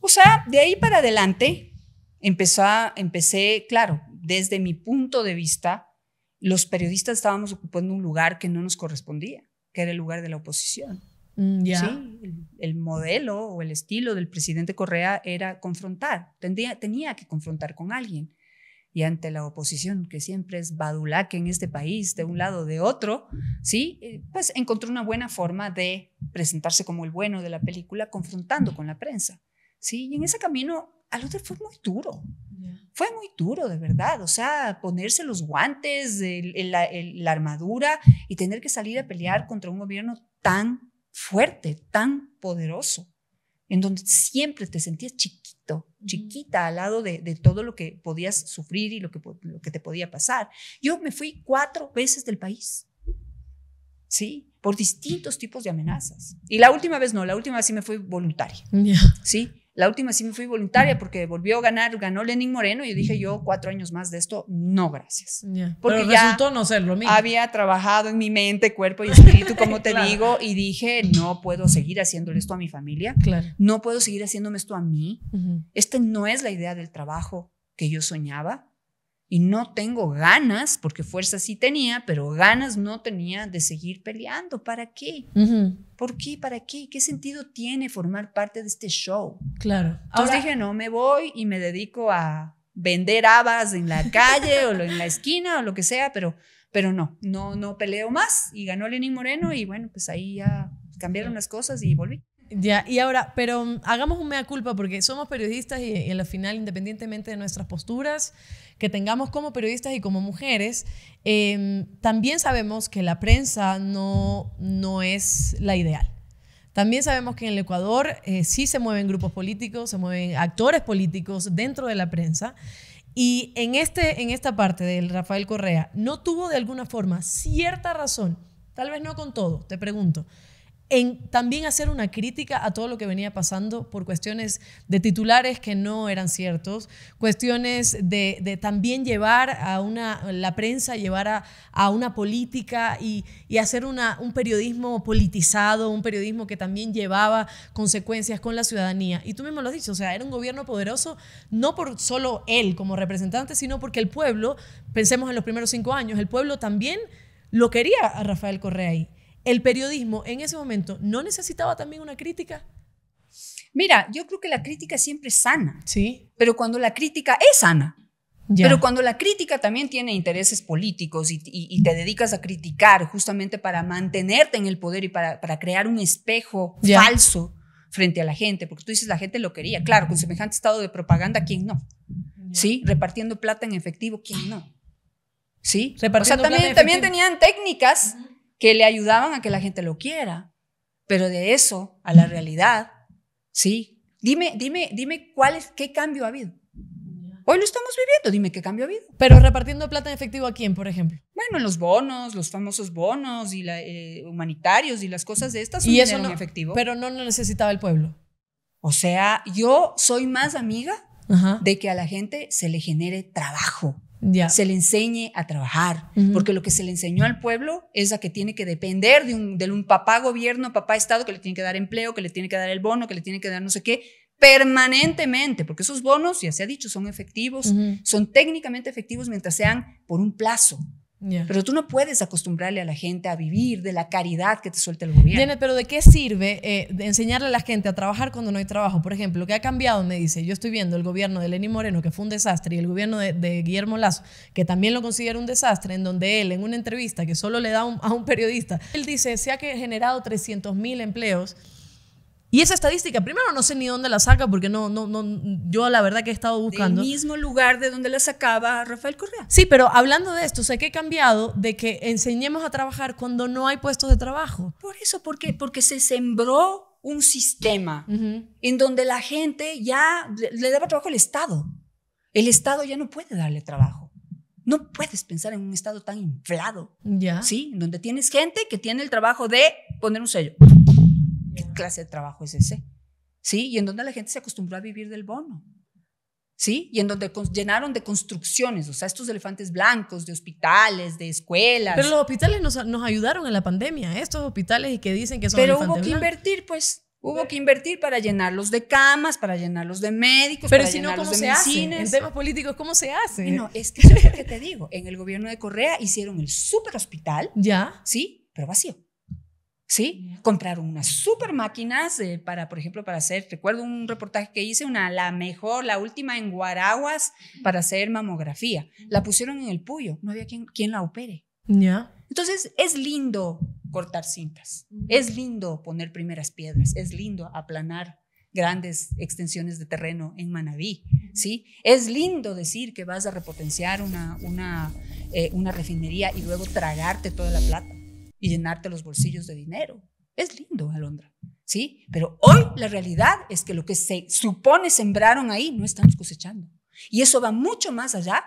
Speaker 2: O sea, de ahí para adelante empezó empecé, claro, desde mi punto de vista, los periodistas estábamos ocupando un lugar que no nos correspondía, que era el lugar de la oposición.
Speaker 1: Mm, ¿sí?
Speaker 2: el, modelo o el estilo del presidente Correa era confrontar, tenía que confrontar con alguien. Y ante la oposición, que siempre es badulaque en este país, de un lado de otro, ¿sí? Eh, pues encontró una buena forma de presentarse como el bueno de la película, confrontando con la prensa. ¿sí? Y en ese camino, al otro fue muy duro. Fue muy duro, de verdad. O sea, ponerse los guantes, la, la armadura y tener que salir a pelear contra un gobierno tan fuerte, tan poderoso, en donde siempre te sentías chiquito, chiquita al lado de, todo lo que podías sufrir y lo que, lo que te podía pasar. Yo me fui cuatro veces del país. ¿sí? Por distintos tipos de amenazas. Y la última vez no, la última sí me fui voluntaria, ¿sí? La última sí me fui voluntaria porque volvió a ganar, ganó Lenin Moreno y yo dije yo cuatro años más de esto, no gracias. Porque ya no ser lo mismo. Había trabajado en mi mente, cuerpo y [laughs] espíritu, como te digo, y dije no puedo seguir haciéndole esto a mi familia, no puedo seguir haciéndome esto a mí. Esta no es la idea del trabajo que yo soñaba y no tengo ganas, porque fuerza sí tenía, pero ganas no tenía de seguir peleando. ¿Para qué? ¿Por qué? ¿Para qué? ¿Qué sentido tiene formar parte de este show? Claro. Entonces dije, no, me voy y me dedico a vender habas en la calle o en la esquina o lo que sea, pero, pero no, no, no peleo más. Y ganó Lenín Moreno y bueno, pues ahí ya cambiaron las cosas y volví. Ya, y
Speaker 1: ahora, pero mm, hagamos un mea culpa porque somos periodistas y, y, en la final, independientemente de nuestras posturas que tengamos como periodistas y como mujeres, em, también sabemos que la prensa no, es la ideal. También sabemos que en el Ecuador eh, sí se mueven grupos políticos, se mueven actores políticos dentro de la prensa. Y en, este, en esta parte del Rafael Correa, ¿no tuvo de alguna forma cierta razón? Tal vez no con todo, te pregunto en también hacer una crítica a todo lo que venía pasando por cuestiones de titulares que no eran ciertos, cuestiones de, también llevar a una, la prensa, llevar a, una política y, hacer una, un periodismo politizado, un periodismo que también llevaba consecuencias con la ciudadanía. Y tú mismo lo has dicho, o sea, era un gobierno poderoso no por solo él como representante, sino porque el pueblo, pensemos en los primeros cinco años, el pueblo también lo quería a Rafael Correa ahí el periodismo en ese momento no necesitaba también una crítica.
Speaker 2: Mira, yo creo que la crítica siempre es sana. Sí. Pero cuando la crítica es sana. Pero cuando la crítica también tiene intereses políticos y, te dedicas a criticar justamente para mantenerte en el poder y para, crear un espejo falso frente a la gente, porque tú dices la gente lo quería, claro, con semejante estado de propaganda, ¿quién no? ¿Sí? Repartiendo plata en efectivo, ¿quién no? ¿Sí? Repartiendo o sea, también, también tenían técnicas que le ayudaban a que la gente lo quiera. Pero de eso a la realidad, sí. Dime, dime, dime cuál es, qué cambio ha habido. Hoy lo estamos viviendo, dime qué cambio ha habido. Pero repartiendo plata en efectivo a quién, por ejemplo. Bueno, los bonos, los famosos bonos y eh, humanitarios y las cosas de estas y eso no, efectivo. Pero no lo necesitaba el pueblo. O sea, yo soy más amiga de que a la gente se le genere trabajo se le enseñe a trabajar, porque lo que se le enseñó al pueblo es a que tiene que depender de un, papá gobierno, papá Estado, que le tiene que dar empleo, que le tiene que dar el bono, que le tiene que dar no sé qué, permanentemente, porque esos bonos, ya se ha dicho, son efectivos, son técnicamente efectivos mientras sean por un plazo. Pero tú no puedes acostumbrarle a la gente a vivir de la caridad que te suelta el gobierno.
Speaker 1: pero ¿de qué sirve eh, enseñarle a la gente a trabajar cuando no hay trabajo? Por ejemplo, lo que ha cambiado, me dice, yo estoy viendo el gobierno de Lenín Moreno, que fue un desastre, y el gobierno de, Guillermo Lazo, que también lo considera un desastre, en donde él, en una entrevista que solo le da a un periodista, él dice, se ha generado 300 mil empleos y esa estadística, primero no sé ni dónde la saca, porque no, no, no, yo la verdad que he estado buscando. el mismo lugar de donde la sacaba Rafael Correa. Sí, pero hablando de esto, sé que he cambiado de que enseñemos a trabajar
Speaker 2: cuando no hay puestos de trabajo. Por eso, ¿por qué? Porque se sembró un sistema en donde la gente ya le, daba trabajo al Estado. El Estado ya no puede darle trabajo. No puedes pensar en un estado tan inflado. Ya. Sí, donde tienes gente que tiene el trabajo de poner un sello. ¿Qué clase de trabajo es ese? ¿Sí? Y en donde la gente se acostumbró a vivir del bono. ¿Sí? Y en donde llenaron de construcciones, o sea, estos elefantes blancos, de hospitales, de escuelas. Pero los hospitales nos, ayudaron en la pandemia, ¿eh? estos hospitales y que dicen que son Pero hubo que invertir, pues, Hubo que invertir para llenarlos de camas, para llenarlos de médicos, Pero si no, ¿cómo se Hace? En temas políticos, ¿cómo se hace? No, es que es que te digo. En el gobierno de Correa hicieron el super hospital. Ya. Sí, pero vacío. ¿sí? Compraron unas super máquinas eh, para, por ejemplo, para hacer, recuerdo un reportaje que hice, una, la mejor, la última en Guaraguas para hacer mamografía. La pusieron en el puyo, no había quien, quien la opere. Ya. Entonces, es lindo cortar cintas, es lindo poner primeras piedras, es lindo aplanar grandes extensiones de terreno en Manabí, ¿sí? Es lindo decir que vas a repotenciar una, una, eh, una refinería y luego tragarte toda la plata y llenarte los bolsillos de dinero. Es lindo, Alondra, ¿sí? Pero hoy la realidad es que lo que se supone sembraron ahí no estamos cosechando. Y eso va mucho más allá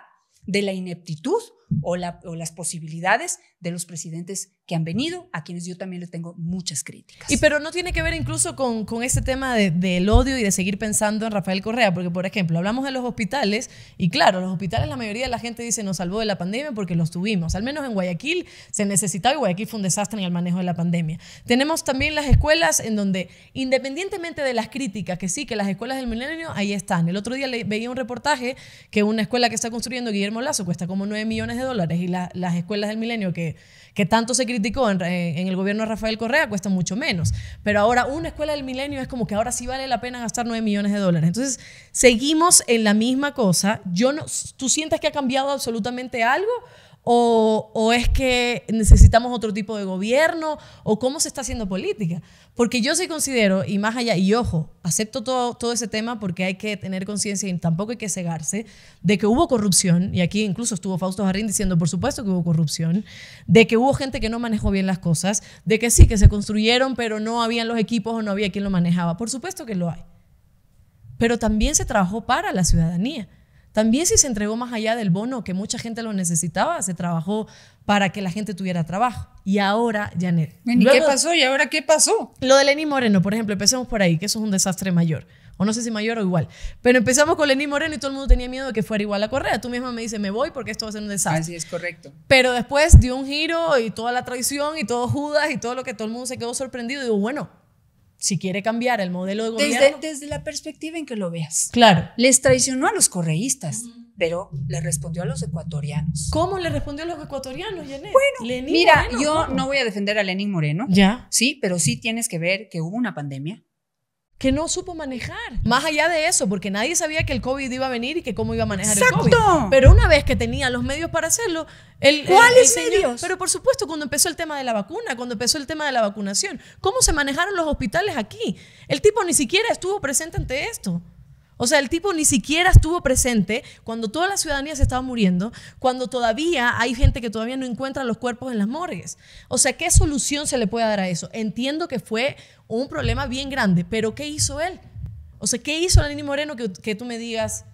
Speaker 2: de la ineptitud o, las posibilidades de los presidentes que han venido, a quienes yo también les tengo muchas críticas.
Speaker 1: Y pero no tiene que ver incluso con, con este tema de, del odio y de seguir pensando en Rafael Correa, porque por ejemplo, hablamos de los hospitales y claro, los hospitales la mayoría de la gente dice nos salvó de la pandemia porque los tuvimos, al menos en Guayaquil se necesitaba y Guayaquil fue un desastre en el manejo de la pandemia. Tenemos también las escuelas en donde independientemente de las críticas, que sí, que las escuelas del milenio ahí están. El otro día le, veía un reportaje que una escuela que está construyendo Guillermo Lazo cuesta como 9 millones de dólares y las escuelas del milenio que, que tanto se criticó en, el gobierno de Rafael Correa cuestan mucho menos. Pero ahora una escuela del milenio es como que ahora sí vale la pena gastar 9 millones de dólares. Entonces, seguimos en la misma cosa. Yo no, ¿Tú sientes que ha cambiado absolutamente algo? O, es que necesitamos otro tipo de gobierno, o cómo se está haciendo política. Porque yo sí considero, y más allá, y ojo, acepto todo, todo ese tema porque hay que tener conciencia y tampoco hay que cegarse de que hubo corrupción, y aquí incluso estuvo Fausto Jarrín diciendo, por supuesto que hubo corrupción, de que hubo gente que no manejó bien las cosas, de que sí, que se construyeron, pero no habían los equipos o no había quien lo manejaba. Por supuesto que lo hay. Pero también se trabajó para la ciudadanía. También si se entregó más allá del bono, que mucha gente lo necesitaba, se trabajó para que la gente tuviera trabajo. Y ahora, Janet. ¿Y qué pasó? ¿Y ahora qué pasó? Lo de Lenín Moreno, por ejemplo, Empezamos por ahí, que eso es un desastre mayor. O no sé si mayor o igual. Pero empezamos con Lenín Moreno y todo el mundo tenía miedo de que fuera igual a Correa. Tú misma me dices, me voy porque esto va a ser un desastre. Así es, correcto. Pero después dio un giro y toda la traición y todo Judas y todo lo que todo el mundo se quedó sorprendido. Y digo, bueno, si quiere cambiar el modelo de gobierno.
Speaker 2: Desde, la perspectiva en que lo veas. Claro. Les traicionó a los correístas, pero le respondió a los ecuatorianos. ¿Cómo le respondió a los ecuatorianos, Lenin? Bueno, mira, yo no voy a defender a Lenin Moreno. Ya. Sí, pero sí tienes que ver que hubo una pandemia que
Speaker 1: no supo manejar. Más allá de eso, porque nadie sabía que el COVID iba a venir y que cómo iba a manejar el COVID. Pero una vez que tenía los medios para hacerlo, el, ¿cuáles medios? pero por supuesto, cuando empezó el tema de la vacuna, cuando empezó el tema de la vacunación, ¿cómo se manejaron los hospitales aquí? El tipo ni siquiera estuvo presente ante esto. O sea, el tipo ni siquiera estuvo presente cuando toda la ciudadanía se estaba muriendo, cuando todavía hay gente que todavía no encuentra los cuerpos en las morgues. O sea, ¿qué solución se le puede dar a eso? Entiendo que fue un problema bien grande, pero ¿qué hizo él? O sea, ¿qué hizo Lenín Moreno que, tú me digas,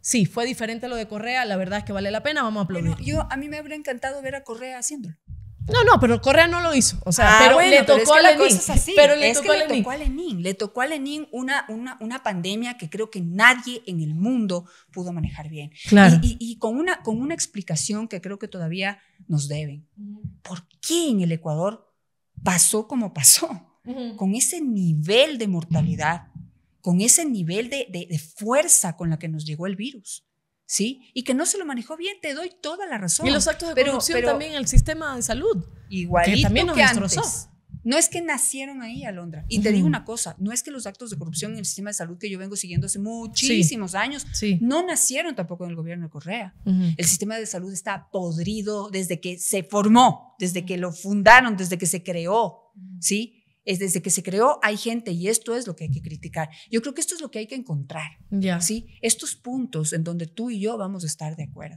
Speaker 1: sí, fue diferente a lo de Correa, la verdad es que vale la pena, vamos a aplaudir?
Speaker 2: yo, a mí me habría encantado ver a Correa haciéndolo.
Speaker 1: No, no, pero Correa no lo hizo. O sea, pero, le tocó a Lenin. Pero le
Speaker 2: tocó a Lenin. Le una, una, pandemia que creo que nadie en el mundo pudo manejar bien. Claro. Y, con, una, con una explicación que creo que todavía nos deben. ¿Por qué en el Ecuador pasó como pasó? Con ese nivel de mortalidad, con ese nivel de fuerza con la que nos llegó el virus. ¿sí? Y que no se lo manejó bien, te doy toda la razón. Y los actos de corrupción también
Speaker 1: en el sistema de salud. igual que, también
Speaker 2: No es que nacieron ahí, Alondra. Y te digo una cosa, no es que los actos de corrupción en el sistema de salud que yo vengo siguiendo hace muchísimos años, no nacieron tampoco en el gobierno de Correa. El sistema de salud está podrido desde que se formó, desde que lo fundaron, desde que se creó, ¿sí? es desde que se creó hay gente y esto es lo que hay que criticar. Yo creo que esto es lo que hay que encontrar, ¿sí? Estos puntos en donde tú y yo vamos a estar de acuerdo,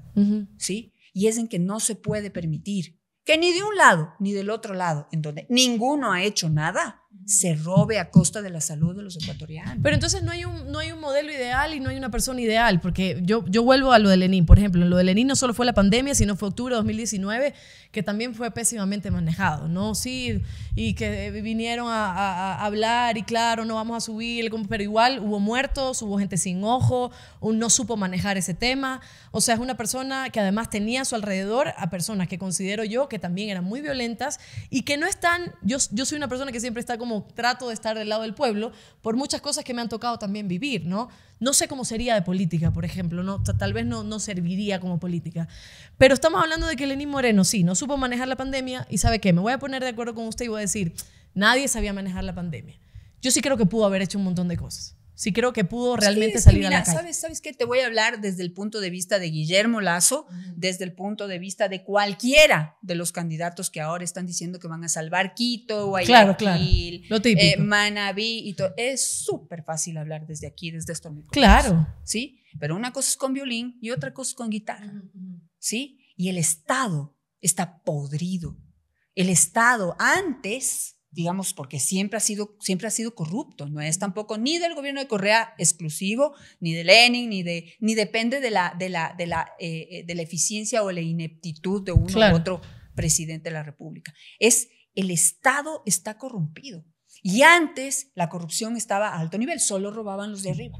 Speaker 2: ¿sí? Y es en que no se puede permitir que ni de un lado ni del otro lado, en donde ninguno ha hecho nada, se robe a costa de la salud de los ecuatorianos. Pero entonces no hay un, no hay un modelo
Speaker 1: ideal y no hay una persona ideal, porque
Speaker 2: yo, yo vuelvo a lo de Lenin,
Speaker 1: por ejemplo, lo de Lenin no solo fue la pandemia, sino fue octubre de 2019, que también fue pésimamente manejado, ¿no? Sí, y que vinieron a, hablar y claro, no vamos a subir, pero igual hubo muertos, hubo gente sin ojo, no supo manejar ese tema, o sea, es una persona que además tenía a su alrededor a personas que considero yo que también eran muy violentas y que no están, yo, yo soy una persona que siempre está como trato de estar del lado del pueblo por muchas cosas que me han tocado también vivir, ¿no? No sé cómo sería de política, por ejemplo, ¿no? tal vez no, no serviría como política. Pero estamos hablando de que Lenín Moreno, sí, no supo manejar la pandemia y sabe qué, me voy a poner de acuerdo con usted y voy a decir, nadie sabía manejar la pandemia. Yo sí creo que pudo haber hecho un montón de cosas. Sí creo que pudo realmente salir la calle. ¿sabes,
Speaker 2: ¿Sabes qué? Te voy a hablar desde el punto de vista de Guillermo Lazo, desde el punto de vista de cualquiera de los candidatos que ahora están diciendo que van a salvar Quito, o claro, claro. Eh, y todo. Es súper fácil hablar desde aquí, desde esto. Claro. ¿Sí? Pero una cosa es con violín y otra cosa es con guitarra. ¿Sí? Y el Estado está podrido. El Estado antes digamos, porque siempre ha sido, siempre ha sido corrupto, no es tampoco ni del gobierno de Correa exclusivo, ni de Lenin, ni, de, ni depende de la, de, la, de, la, eh, eh, de la eficiencia o la ineptitud de uno u otro presidente de la República. Es el Estado está corrompido. Y antes la corrupción estaba a alto nivel, solo robaban los de arriba.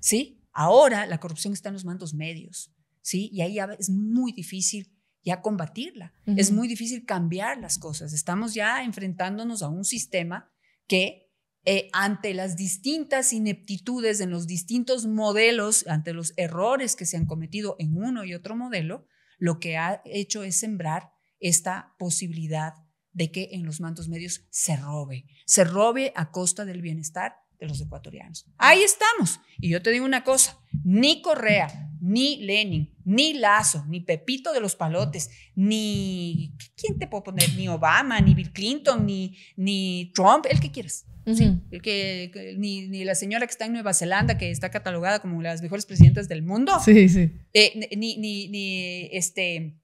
Speaker 2: ¿Sí? Ahora la corrupción está en los mandos medios, ¿sí? Y ahí ya es muy difícil combatirla. Es muy difícil cambiar las cosas. Estamos ya enfrentándonos a un sistema que eh, ante las distintas ineptitudes en los distintos modelos, ante los errores que se han cometido en uno y otro modelo, lo que ha hecho es sembrar esta posibilidad de que en los mantos medios se robe, se robe a costa del bienestar de los ecuatorianos. Ahí estamos. Y yo te digo una cosa, ni Correa, ni Lenin, ni Lazo, ni Pepito de los Palotes, ni, ¿quién te puedo poner? Ni Obama, ni Bill Clinton, ni, ni Trump, el que quieras. el que, ni, la señora que está en Nueva Zelanda, que está catalogada como una de las mejores presidentas del mundo. Sí, sí. Eh, ni, este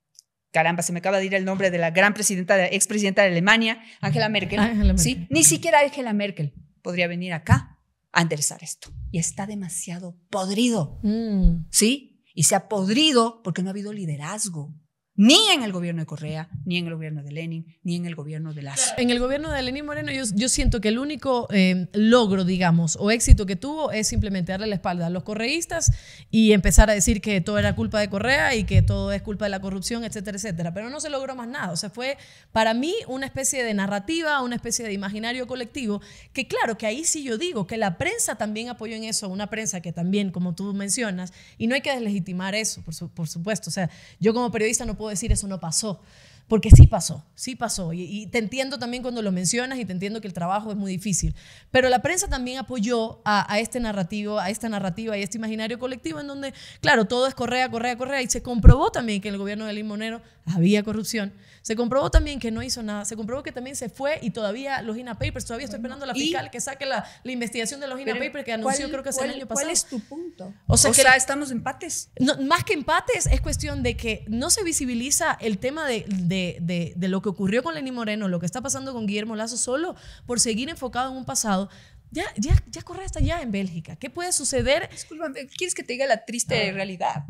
Speaker 2: caramba, se me acaba de ir el nombre de la gran presidenta, expresidenta de Alemania, Angela Merkel. Merkel. Ni siquiera Angela Merkel podría venir acá a enderezar esto. Y está demasiado podrido, mm. ¿sí? Y se ha podrido porque no ha habido liderazgo ni en el gobierno de Correa, ni en el gobierno de Lenin, ni en el gobierno de Lazo.
Speaker 1: En el gobierno de Lenin Moreno yo, siento que el único em, logro, digamos, o éxito que tuvo es simplemente darle la espalda a los correístas y empezar a decir que todo era culpa de Correa y que todo es culpa de la corrupción, etcétera, etcétera. Pero no se logró más nada. O sea, fue para mí una especie de narrativa, una especie de imaginario colectivo, que claro, que ahí sí yo digo que la prensa también apoyó en eso, una prensa que también, como tú mencionas, y no hay que deslegitimar eso, por, por supuesto. O sea, yo como periodista no puedo decir eso no pasó. Porque sí pasó, sí pasó. Y, te entiendo también cuando lo mencionas y te entiendo que el trabajo es muy difícil. Pero la prensa también apoyó a, este narrativo, a esta narrativa y a este imaginario colectivo en donde, claro, todo es Correa, Correa, Correa. Y se comprobó también que el gobierno de Limonero había corrupción. Se comprobó también que no hizo nada. Se comprobó que también se fue y todavía los INA Papers, todavía estoy esperando a la fiscal que saque la, la investigación de los INA Papers que anunció creo que hace el año pasado. ¿Cuál es
Speaker 2: tu punto? O sea, que
Speaker 1: estamos empates. más que empates, es cuestión de que no se visibiliza el tema de, de, de, lo que ocurrió con Lenín Moreno, lo que está pasando con Guillermo Lazo, solo por seguir enfocado en un pasado ya, ya, ya corre hasta
Speaker 2: allá en Bélgica. ¿Qué puede suceder? Disculpa, ¿quieres que te diga la triste realidad?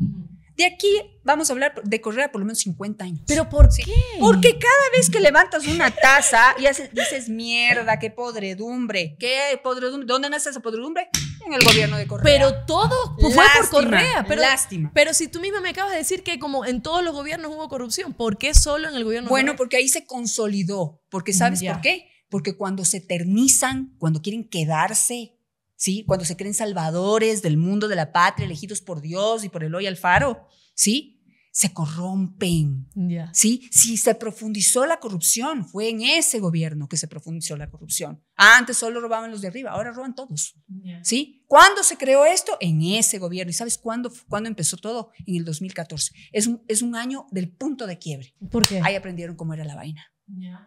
Speaker 2: De aquí vamos a hablar de Correa por lo menos 50 años. ¿Pero por qué? Porque cada vez que levantas una taza y dices, mierda, qué podredumbre, qué podredumbre, ¿dónde nace esa podredumbre? En el gobierno de Correa. Pero todo fue por Correa. lástima. Pero si tú misma me acabas de decir que como en todos los gobiernos hubo corrupción, ¿por qué solo en el gobierno? Bueno, porque ahí se consolidó, porque ¿sabes mm, por qué? Porque cuando se eternizan, cuando quieren quedarse, ¿sí? Cuando se creen salvadores del mundo, de la patria, elegidos por Dios y por Eloy Alfaro, ¿sí? Se corrompen, ¿sí? Si se profundizó la corrupción, fue en ese gobierno que se profundizó la corrupción. Antes solo robaban los de arriba, ahora roban todos, ¿sí? ¿Cuándo se creó esto? En ese gobierno. ¿Y sabes cuándo, cuándo empezó todo? En el 2014. Es un, es un año del punto de quiebre. ¿Por qué? Ahí aprendieron cómo era la vaina.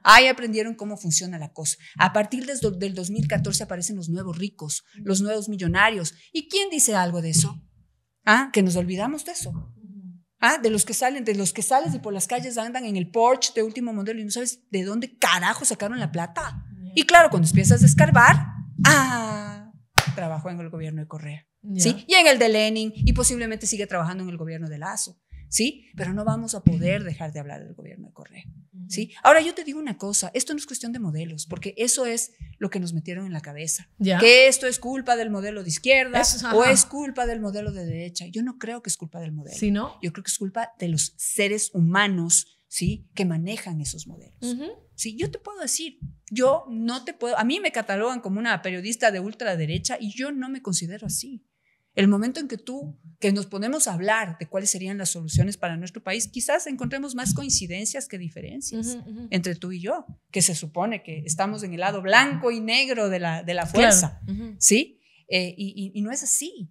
Speaker 2: Ahí aprendieron cómo funciona la cosa. A partir del 2014 aparecen los nuevos ricos, los nuevos millonarios. ¿Y quién dice algo de eso? ¿Ah? Que nos olvidamos de eso. ¿Ah? De los que salen, de los que sales y por las calles andan en el Porsche de último modelo y no sabes de dónde carajo sacaron la plata. Y claro, cuando empiezas a escarbar, ah, trabajó en el gobierno de Correa. ¿sí? Y en el de Lenin y posiblemente sigue trabajando en el gobierno de Lazo. ¿sí? Pero no vamos a poder dejar de hablar del gobierno de Correa, ¿sí? Ahora yo te digo una cosa, esto no es cuestión de modelos, porque eso es lo que nos metieron en la cabeza, que esto es culpa del modelo de izquierda o es culpa del modelo de derecha. Yo no creo que es culpa del modelo. Yo creo que es culpa de los seres humanos, ¿sí? Que manejan esos modelos. yo te puedo decir, yo no te puedo, a mí me catalogan como una periodista de ultraderecha y yo no me considero así. El momento en que tú, que nos ponemos a hablar de cuáles serían las soluciones para nuestro país, quizás encontremos más coincidencias que diferencias entre tú y yo, que se supone que estamos en el lado blanco y negro de la, de la fuerza, ¿sí? Eh, y no es así.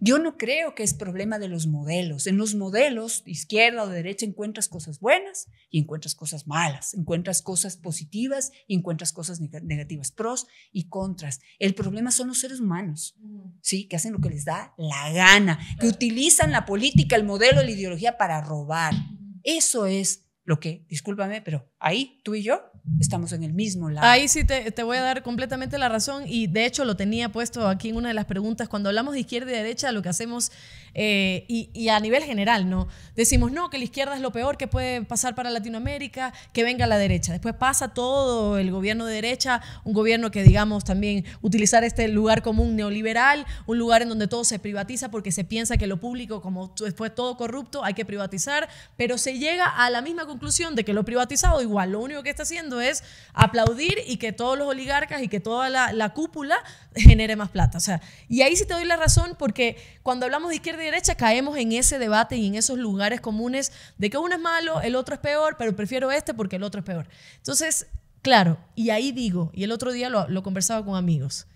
Speaker 2: Yo no creo que es problema de los modelos. En los modelos, de izquierda o derecha, encuentras cosas buenas y encuentras cosas malas, encuentras cosas positivas y encuentras cosas negativas, pros y contras. El problema son los seres humanos, mm. ¿sí? Que hacen lo que les da la gana, que utilizan la política, el modelo, la ideología para robar. Mm. Eso es lo que, discúlpame, pero ahí tú y yo estamos en el mismo lado. Ahí
Speaker 1: sí te, te, voy a dar completamente la razón y de hecho lo tenía puesto aquí en una de las preguntas. Cuando hablamos de izquierda y derecha, lo que hacemos eh, y, a nivel general, ¿no? Decimos, no, que la izquierda es lo peor que puede pasar para Latinoamérica, que venga la derecha. Después pasa todo el gobierno de derecha, un gobierno que, digamos, también utilizar este lugar común neoliberal, un lugar en donde todo se privatiza porque se piensa que lo público, como después todo corrupto, hay que privatizar, pero se llega a la misma conclusión de que lo privatizado igual, lo único que está haciendo es aplaudir y que todos los oligarcas y que toda la, la cúpula genere más plata. O sea, y ahí sí te doy la razón porque cuando hablamos de izquierda derecha caemos en ese debate y en esos lugares comunes de que uno es malo, el otro es peor, pero prefiero este porque el otro es peor. Entonces, claro, y ahí digo, y el otro día lo, conversaba con amigos,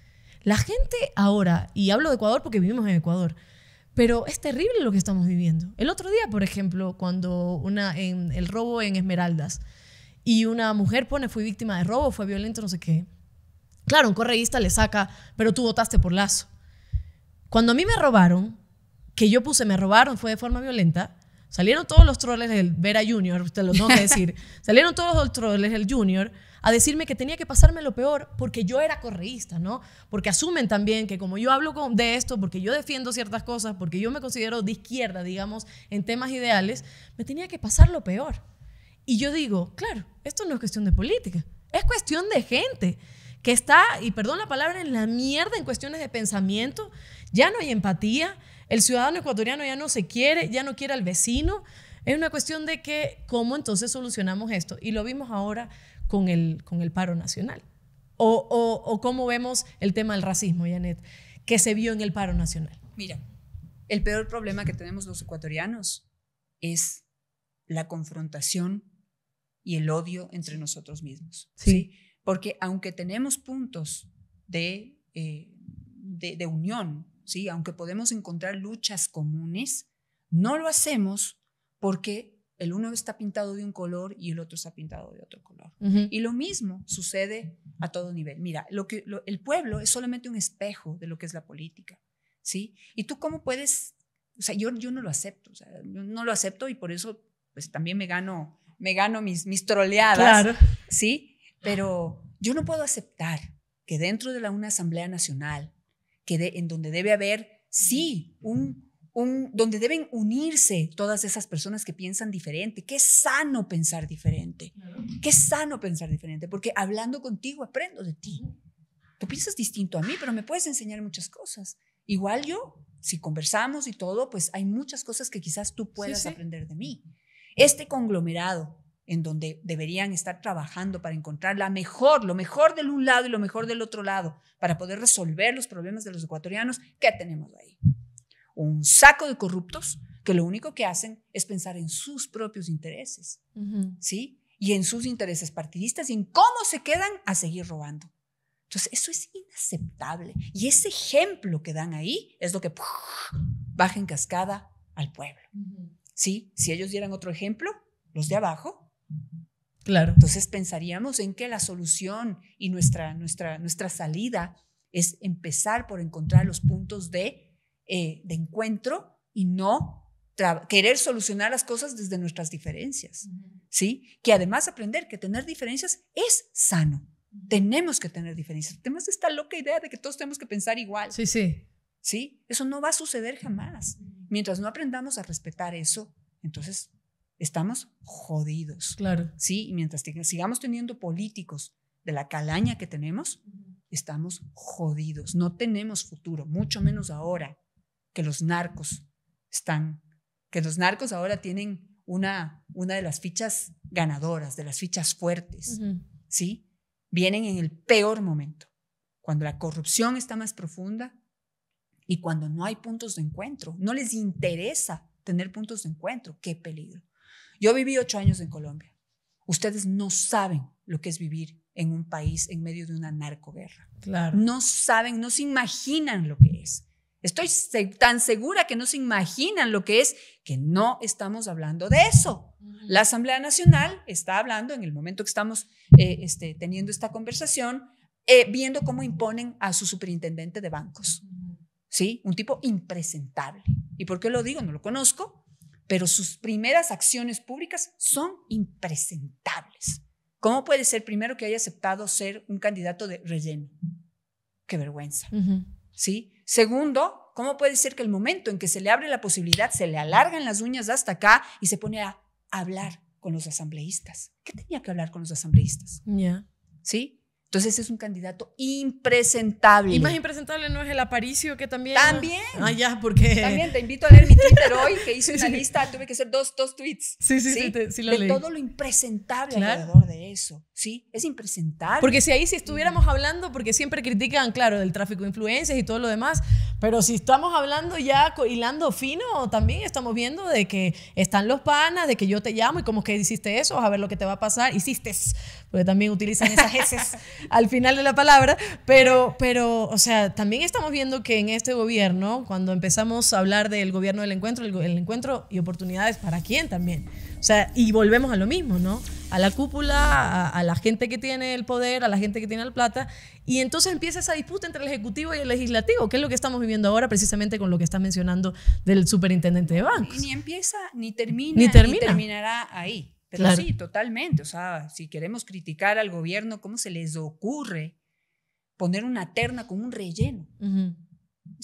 Speaker 1: la gente ahora, y hablo de Ecuador porque vivimos en Ecuador, pero es terrible lo que estamos viviendo. El otro día, por ejemplo, cuando una, en, el robo en Esmeraldas, y una mujer pone, fui víctima de robo, fue violento, no sé qué. Claro, un correísta le saca, pero tú votaste por Lazo. Cuando a mí me robaron, que yo puse, me robaron, fue de forma violenta. Salieron todos los troles del Vera Junior, te lo tengo a decir. [laughs] Salieron todos los troles del Junior a decirme que tenía que pasarme lo peor porque yo era correísta, ¿no? Porque asumen también que como yo hablo de esto, porque yo defiendo ciertas cosas, porque yo me considero de izquierda, digamos, en temas ideales, me tenía que pasar lo peor. Y yo digo, claro, esto no es cuestión de política, es cuestión de gente que está, y perdón la palabra, en la mierda en cuestiones de pensamiento, ya no hay empatía, el ciudadano ecuatoriano ya no se quiere, ya no quiere al vecino. Es una cuestión de que cómo entonces solucionamos esto. Y lo vimos ahora con el, con el paro nacional. O, cómo vemos el tema del racismo, Janet, que se vio en el paro nacional.
Speaker 2: Mira, el peor problema que tenemos los ecuatorianos es la confrontación y el odio entre nosotros mismos. Sí. Porque aunque tenemos puntos de, eh, de, unión ¿sí? aunque podemos encontrar luchas comunes, no lo hacemos porque el uno está pintado de un color y el otro está pintado de otro color. Y lo mismo sucede a todo nivel. Mira, lo que, el pueblo es solamente un espejo de lo que es la política, ¿sí? Y tú cómo puedes, o sea, yo, yo no lo acepto, o sea, no lo acepto y por eso pues también me gano, me gano mis, mis troleadas, ¿sí? Pero yo no puedo aceptar que dentro de la, una Asamblea Nacional en donde debe haber, sí, un, un, donde deben unirse todas esas personas que piensan diferente. Qué sano pensar diferente. Qué sano pensar diferente, porque hablando contigo aprendo de ti. Tú piensas distinto a mí, pero me puedes enseñar muchas cosas. Igual yo, si conversamos y todo, pues hay muchas cosas que quizás tú puedas aprender de mí. Este conglomerado en donde deberían estar trabajando para encontrar la mejor, lo mejor del un lado y lo mejor del otro lado, para poder resolver los problemas de los ecuatorianos, ¿qué tenemos ahí? Un saco de corruptos que lo único que hacen es pensar en sus propios intereses, ¿sí? Y en sus intereses partidistas y en cómo se quedan a seguir robando. Entonces, eso es inaceptable. Y ese ejemplo que dan ahí es lo que baja en cascada al pueblo. ¿Sí? Si ellos dieran otro ejemplo, los de abajo Claro. Entonces pensaríamos en que la solución y nuestra, nuestra, nuestra salida es empezar por encontrar los puntos de, eh, encuentro y no querer solucionar las cosas desde nuestras diferencias. ¿Sí? Que además aprender que tener diferencias es sano. Tenemos que tener diferencias. Tenemos esta loca idea de que todos tenemos que pensar igual. Sí, sí. ¿Sí? Eso no va a suceder jamás. Mientras no aprendamos a respetar eso, entonces estamos jodidos. Claro. Sí, y mientras sigamos teniendo políticos de la calaña que tenemos, estamos jodidos. No tenemos futuro, mucho menos ahora que los narcos están, que los narcos ahora tienen una, una de las fichas ganadoras, de las fichas fuertes, ¿sí? Vienen en el peor momento, cuando la corrupción está más profunda y cuando no hay puntos de encuentro. No les interesa tener puntos de encuentro. ¡Qué peligro! Yo viví ocho años en Colombia. Ustedes no saben lo que es vivir en un país en medio de una narcoguerra. Claro. No saben, no se imaginan lo que es. Estoy tan segura que no se imaginan lo que es que no estamos hablando de eso. La Asamblea Nacional está hablando en el momento que estamos eh, este, teniendo esta conversación, eh, viendo cómo imponen a su superintendente de bancos. ¿Sí? Un tipo impresentable. ¿Y por qué lo digo? No lo conozco, pero sus primeras acciones públicas son impresentables. ¿Cómo puede ser primero que haya aceptado ser un candidato de relleno? Qué vergüenza. ¿Sí? Segundo, ¿cómo puede ser que el momento en que se le abre la posibilidad se le alargan las uñas hasta acá y se pone a hablar con los asambleístas? ¿Qué tenía que hablar con los asambleístas? ya ¿Sí? Entonces es un candidato impresentable. Y más
Speaker 1: impresentable no es el Aparicio,
Speaker 2: que también. También. Ah, ya, porque. También te invito a leer mi Twitter hoy, que hice una [laughs] lista, tuve que hacer dos, dos tweets. Sí, sí, sí, sí, te, De todo lo impresentable alrededor de eso. ¿sí? Es impresentable. Porque si
Speaker 1: ahí si estuviéramos mm. hablando, porque siempre critican, claro, del tráfico de influencias y todo lo demás, pero si estamos hablando ya hilando fino, también estamos viendo de que están los panas, de que yo te llamo y como que hiciste eso, a ver lo que te va a pasar, hiciste, porque también utilizan esas heces [laughs] al final de la palabra, pero, pero, o sea, también estamos viendo que en este gobierno, cuando empezamos a hablar del gobierno del encuentro, el, el encuentro y oportunidades para quién también. O sea, y volvemos a lo mismo, ¿no? A la cúpula, a, la gente que tiene el poder, a la gente que tiene la plata. Y entonces empieza esa disputa entre el Ejecutivo y el Legislativo, que es lo que estamos viviendo ahora precisamente con lo que está mencionando del superintendente de bancos.
Speaker 2: Ni empieza, ni termina, ni, terminará ahí. Pero sí, totalmente. O sea, si queremos criticar al gobierno, ¿cómo se les ocurre poner una terna con un relleno?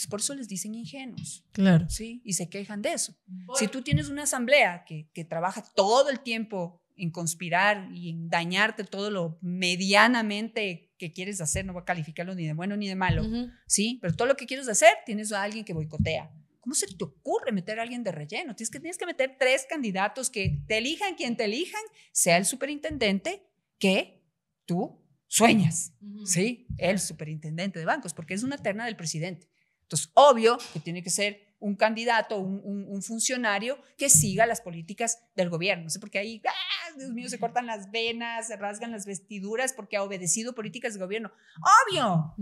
Speaker 2: por eso les dicen ingenuos. Claro. Sí, y se quejan de eso. Si tú tienes una asamblea que, que trabaja todo el tiempo en conspirar y en dañarte todo lo medianamente que quieres hacer, no voy a calificarlo ni de bueno ni de malo, ¿sí? Pero todo lo que quieres hacer, tienes a alguien que boicotea. ¿Cómo se te ocurre meter a alguien de relleno? Tienes que, tienes que meter tres candidatos que te elijan quien te elijan, sea el superintendente que tú sueñas, ¿sí? El superintendente de bancos, porque es una terna del presidente. Entonces, obvio que tiene que ser un candidato, un, funcionario que siga las políticas del gobierno. No sé ahí, ¡ah! Dios mío, se cortan las venas, se rasgan las vestiduras porque ha obedecido políticas de gobierno. Obvio.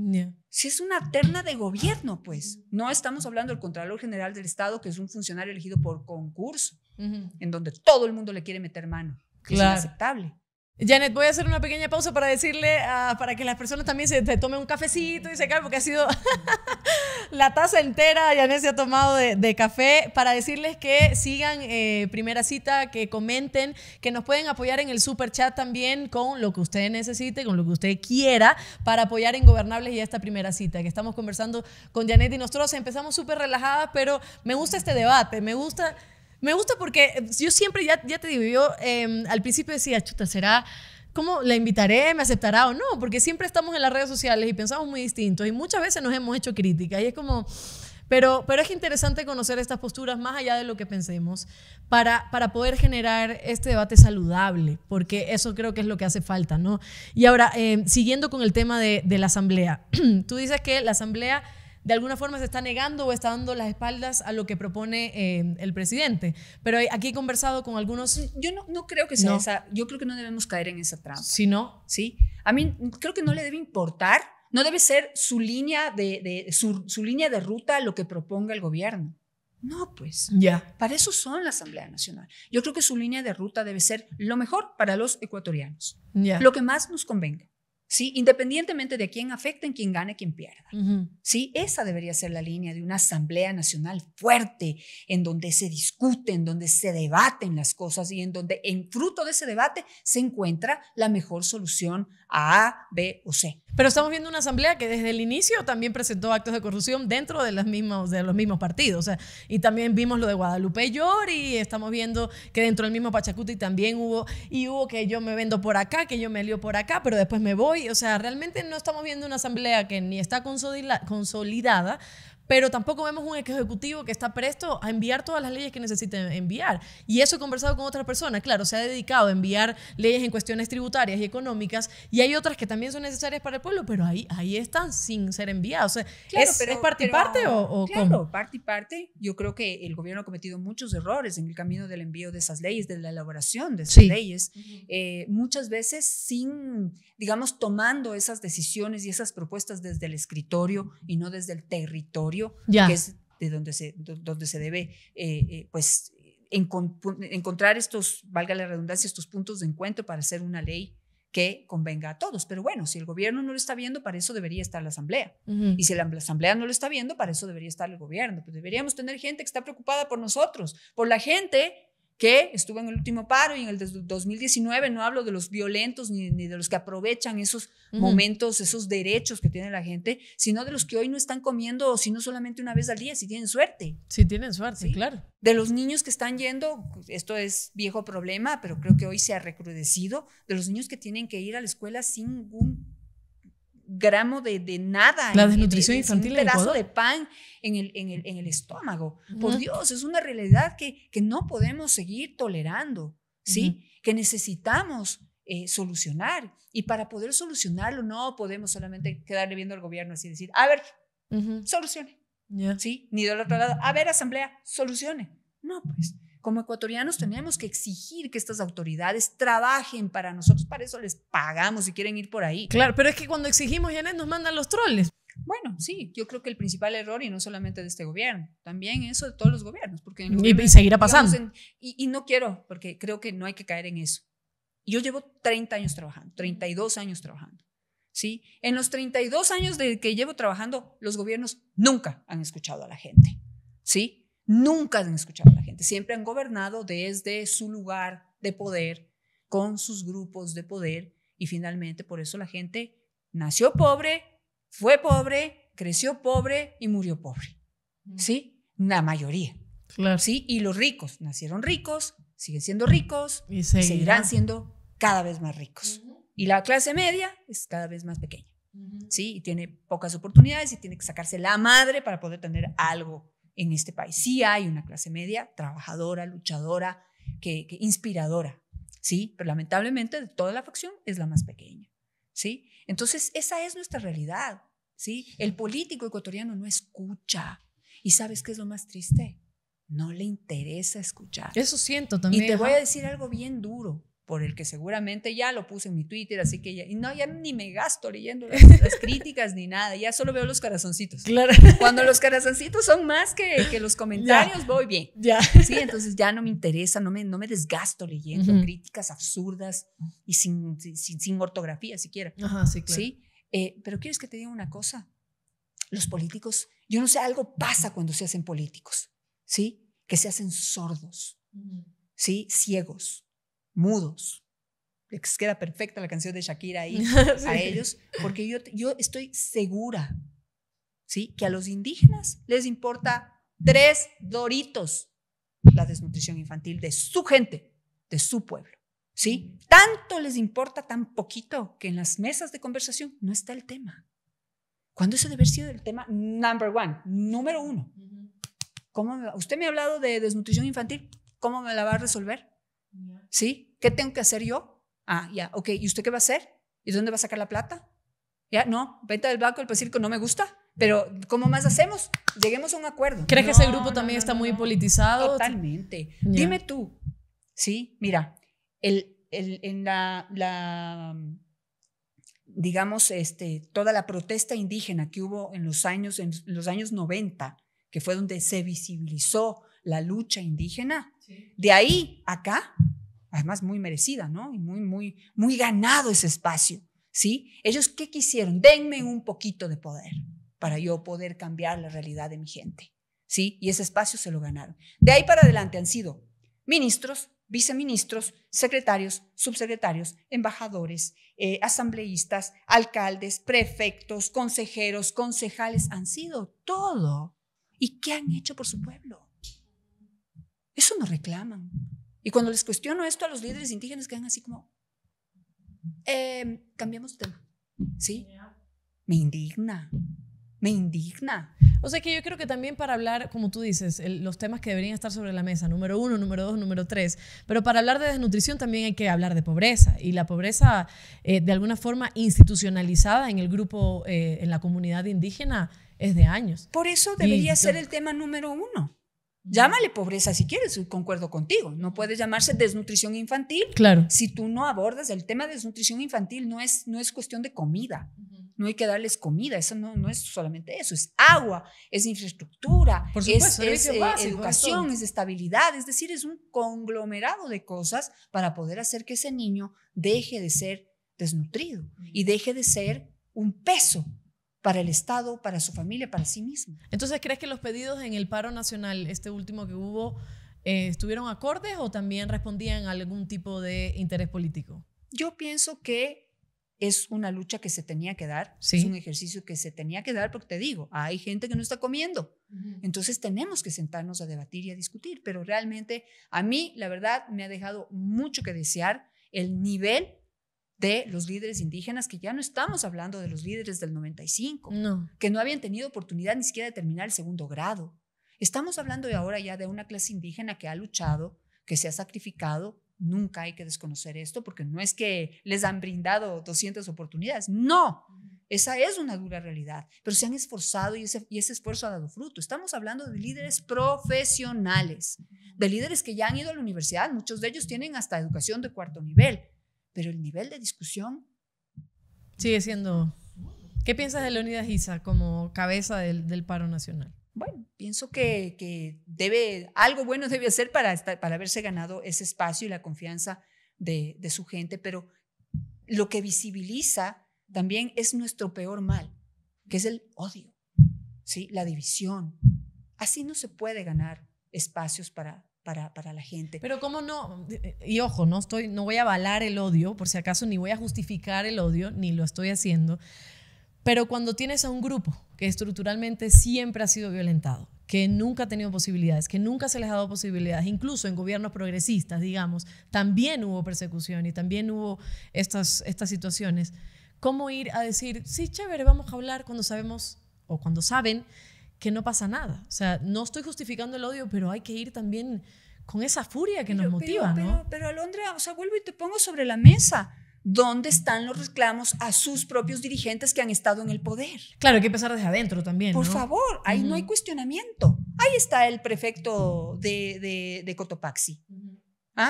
Speaker 2: Si es una terna de gobierno, pues. No estamos hablando del Contralor General del Estado, que es un funcionario elegido por concurso, en donde todo el mundo le quiere meter mano. Que Es inaceptable. Janet, voy a hacer una pequeña pausa para
Speaker 1: decirle, para que las personas también se, se tomen un cafecito y se calmen, porque ha sido [laughs] la taza entera, Janet se ha tomado de, café, para decirles que sigan eh, Primera Cita, que comenten, que nos pueden apoyar en el super chat también con lo que usted necesite, con lo que usted quiera, para apoyar en Gobernables y esta Primera Cita, que estamos conversando con Janet y nosotros empezamos súper relajadas, pero me gusta este debate, me gusta me gusta porque yo siempre, ya, ya te digo, yo em, al principio decía, chuta, será. ¿Cómo la invitaré? ¿Me aceptará o no? Porque siempre estamos en las redes sociales y pensamos muy distintos y muchas veces nos hemos hecho crítica y es como, pero, pero, es interesante conocer estas posturas más allá de lo que pensemos para, para poder generar este debate saludable, porque eso creo que es lo que hace falta, ¿no? Y ahora, em, siguiendo con el tema de, de la asamblea, [clears throat] tú dices que la asamblea de alguna forma se está negando o está dando las espaldas a lo que propone eh, el presidente. Pero aquí he conversado
Speaker 2: con algunos... Mm, yo no, creo que sea esa, yo creo que no debemos caer en esa trampa. Si no. Sí, a mí creo que no le debe importar, no debe ser su línea de, su, línea de ruta lo que proponga el gobierno. No, pues. Ya. Para eso son la Asamblea Nacional. Yo creo que su línea de ruta debe ser lo mejor para los ecuatorianos. Ya. Lo que más nos convenga. Independientemente de quién afecten, quién gane, quién pierda. Esa debería ser la línea de una asamblea nacional fuerte, en donde se discuten, en donde se debaten las cosas y en donde en fruto de ese debate se encuentra la mejor solución a B o C. Pero estamos viendo una asamblea que desde el inicio también presentó actos de corrupción dentro
Speaker 1: de, de los mismos partidos. y también vimos lo de Guadalupe y estamos viendo que dentro del mismo Pachacuti también hubo, y hubo que yo me vendo por acá, que yo me lío por acá, pero después me voy. O sea, realmente no estamos viendo una asamblea que ni está consolidada, pero tampoco vemos un ejecutivo que está presto a enviar todas las leyes que necesiten enviar. Y eso he conversado con otras personas. Claro, se ha dedicado a enviar leyes en cuestiones tributarias y económicas, y hay
Speaker 2: otras que también son necesarias para el pueblo, pero ahí, ahí están sin ser enviadas. claro, pero, ¿es, parte y parte o, o claro, parte y parte. Yo creo que el gobierno ha cometido muchos errores en el camino del envío de esas leyes, de la elaboración de esas leyes, eh, muchas veces sin, digamos, tomando esas decisiones y esas propuestas desde el escritorio y no desde el territorio que es de donde se, donde se debe, eh, eh, pues, encontrar estos, valga la redundancia, estos puntos de encuentro para hacer una ley que convenga a todos. Pero bueno, si el gobierno no lo está viendo, para eso debería estar la asamblea. Y si la asamblea no lo está viendo, para eso debería estar el gobierno. Pues deberíamos tener gente que está preocupada por nosotros, por la gente que estuvo en el último paro y en el de 2019, no hablo de los violentos ni, de los que aprovechan esos momentos, esos derechos que tiene la gente, sino de los que hoy no están comiendo, sino solamente una vez al día, si tienen suerte. Si tienen suerte, claro. De los niños que están yendo, esto es viejo problema, pero creo que hoy se ha recrudecido, de los niños que tienen que ir a la escuela sin ningún gramo de, nada. La desnutrición infantil. Un pedazo de pan en el, en el, estómago. Por Dios, es una realidad que, que no podemos seguir tolerando, ¿sí? Que necesitamos eh, solucionar. Y para poder solucionarlo, no podemos solamente quedarle viendo al gobierno así decir, a ver, solucione. ¿Sí? Ni del otro lado, a ver, asamblea, solucione. No, pues. Como ecuatorianos teníamos que exigir que estas autoridades trabajen para nosotros, para eso les pagamos si quieren ir por ahí. Claro, pero es que cuando exigimos, ya nos mandan los troles. Bueno, sí, yo creo que el principal error, y no solamente de este gobierno, también eso de todos los gobiernos, porque... y, seguirá pasando. y, no quiero, porque creo que no hay que caer en eso. Yo llevo 30 años trabajando, 32 años trabajando. ¿sí? En los 32 años de que llevo trabajando, los gobiernos nunca han escuchado a la gente. ¿sí? nunca han escuchado a la gente, siempre han gobernado desde su lugar de poder, con sus grupos de poder, y finalmente por eso la gente nació pobre, fue pobre, creció pobre y murió pobre. Mm. ¿Sí? La mayoría. Claro. ¿Sí? Y los ricos nacieron ricos, siguen siendo ricos y, seguirán siendo cada vez más ricos. Y la clase media es cada vez más pequeña. ¿Sí? Y tiene pocas oportunidades y tiene que sacarse la madre para poder tener algo en este país. Sí hay una clase media trabajadora, luchadora, que, inspiradora, ¿sí? Pero lamentablemente de toda la facción es la más pequeña, ¿sí? Entonces, esa es nuestra realidad, ¿sí? El político ecuatoriano no escucha. ¿Y sabes qué es lo más triste? No le interesa escuchar. Eso siento también. Y te voy a decir algo bien duro por el que seguramente ya lo puse en mi Twitter, así que ya, y no, ya ni me gasto leyendo las, [laughs] críticas ni nada, ya solo veo los corazoncitos. Claro. Cuando los corazoncitos son más que, que los comentarios, voy bien. Ya. Sí, entonces ya no me interesa, no me, no me desgasto leyendo críticas absurdas y sin, sin, ortografía siquiera. Ajá, sí, claro. Eh, pero ¿quieres que te diga una cosa? Los políticos, yo no sé, algo pasa cuando se hacen políticos, ¿sí? Que se hacen sordos, ¿sí? Ciegos mudos. queda perfecta la canción de Shakira ahí [laughs] a ellos, porque yo, yo estoy segura, ¿sí? Que a los indígenas les importa tres doritos la desnutrición infantil de su gente, de su pueblo, ¿sí? Tanto les importa tan poquito que en las mesas de conversación no está el tema. Cuando eso debe haber sido el tema number one, número uno. ¿Cómo me ¿Usted me ha hablado de desnutrición infantil? ¿Cómo me la va a resolver? ¿Sí? ¿Qué tengo que hacer yo? Ah, ya, ok. ¿Y usted qué va a hacer? ¿Y dónde va a sacar la plata? Ya, no, venta del banco, el Pacífico pues, no me gusta. Pero, ¿cómo más hacemos? Lleguemos a un acuerdo. ¿Crees que ese grupo también está muy politizado? Totalmente. Dime tú, ¿sí? Mira, el, el, en la, la, digamos, este, toda la protesta indígena que hubo en los años, en los años 90, que fue donde se visibilizó la lucha indígena. De ahí acá, además muy merecida, ¿no? Y muy, muy, muy ganado ese espacio, ¿sí? Ellos, ¿qué quisieron? Denme un poquito de poder para yo poder cambiar la realidad de mi gente, ¿sí? Y ese espacio se lo ganaron. De ahí para adelante han sido ministros, viceministros, secretarios, subsecretarios, embajadores, eh, asambleístas, alcaldes, prefectos, consejeros, concejales, han sido todo. ¿Y qué han hecho por su pueblo? Eso nos reclaman. Y cuando les cuestiono esto a los líderes indígenas, quedan así como, em, cambiamos de tema. ¿Sí? Me indigna, me indigna. O sea que yo creo
Speaker 1: que también para hablar, como tú dices, los temas que deberían estar sobre la mesa, número uno, número dos, número tres, pero para hablar de desnutrición también hay que hablar de pobreza y la pobreza eh, de alguna forma institucionalizada en el grupo, eh, en la comunidad indígena es de años. Por eso debería ser el
Speaker 2: tema número uno. Llámale pobreza si quieres, concuerdo contigo. No puede llamarse desnutrición infantil. Claro. Si tú no abordas el tema de desnutrición infantil, no es, no es cuestión de comida. No hay que darles comida. Eso no, es solamente eso. Es agua, es infraestructura, eh, es, educación, es estabilidad. Es decir, es un conglomerado de cosas para poder hacer que ese niño deje de ser desnutrido y deje de ser un peso para el Estado, para su familia, para sí mismo. Entonces, ¿crees
Speaker 1: que los pedidos en el paro nacional, este último que hubo, eh, estuvieron acordes o también respondían
Speaker 2: a algún tipo de interés político? Yo pienso que es una lucha que se tenía que dar, es un ejercicio que se tenía que dar, porque te digo, hay gente que no está comiendo, entonces tenemos que sentarnos a debatir y a discutir, pero realmente a mí, la verdad, me ha dejado mucho que desear el nivel de los líderes indígenas, que ya no estamos hablando de los líderes del 95, no. que no habían tenido oportunidad ni siquiera de terminar el segundo grado. Estamos hablando de ahora ya de una clase indígena que ha luchado, que se ha sacrificado. Nunca hay que desconocer esto porque no es que les han brindado 200 oportunidades. No, esa es una dura realidad, pero se han esforzado y ese, y ese, esfuerzo ha dado fruto. Estamos hablando de líderes profesionales, de líderes que ya han ido a la universidad, muchos de ellos tienen hasta educación de cuarto nivel, pero el nivel de discusión...
Speaker 1: Sigue siendo... ¿Qué piensas de Leonidas Isa como cabeza del, paro nacional?
Speaker 2: Bueno, pienso que, debe, algo bueno debe hacer para, para haberse ganado ese espacio y la confianza de, su gente, pero lo que visibiliza también es nuestro peor mal, que es el odio, ¿sí? la división. Así no se puede ganar espacios para, para, la gente. Pero cómo
Speaker 1: no, eh, y ojo, no, estoy, no voy a avalar el odio, por si acaso, ni voy a justificar el odio, ni lo estoy haciendo, pero cuando tienes a un grupo que estructuralmente siempre ha sido violentado, que nunca ha tenido posibilidades, que nunca se les ha dado posibilidades, incluso en gobiernos progresistas, digamos, también hubo persecución y también hubo estas, estas situaciones. ¿Cómo ir a decir, sí, chévere, vamos a hablar cuando sabemos o cuando saben que no pasa nada. O sea, no estoy justificando el odio, pero hay que ir también con esa furia que nos motiva, pero,
Speaker 2: ¿no? Pero, Alondra, o sea, vuelvo y te pongo sobre la mesa. ¿Dónde están los reclamos a sus propios dirigentes que han estado en el poder? Claro, hay que empezar desde adentro también. Por favor, ahí no hay cuestionamiento. Ahí está el prefecto de, Cotopaxi.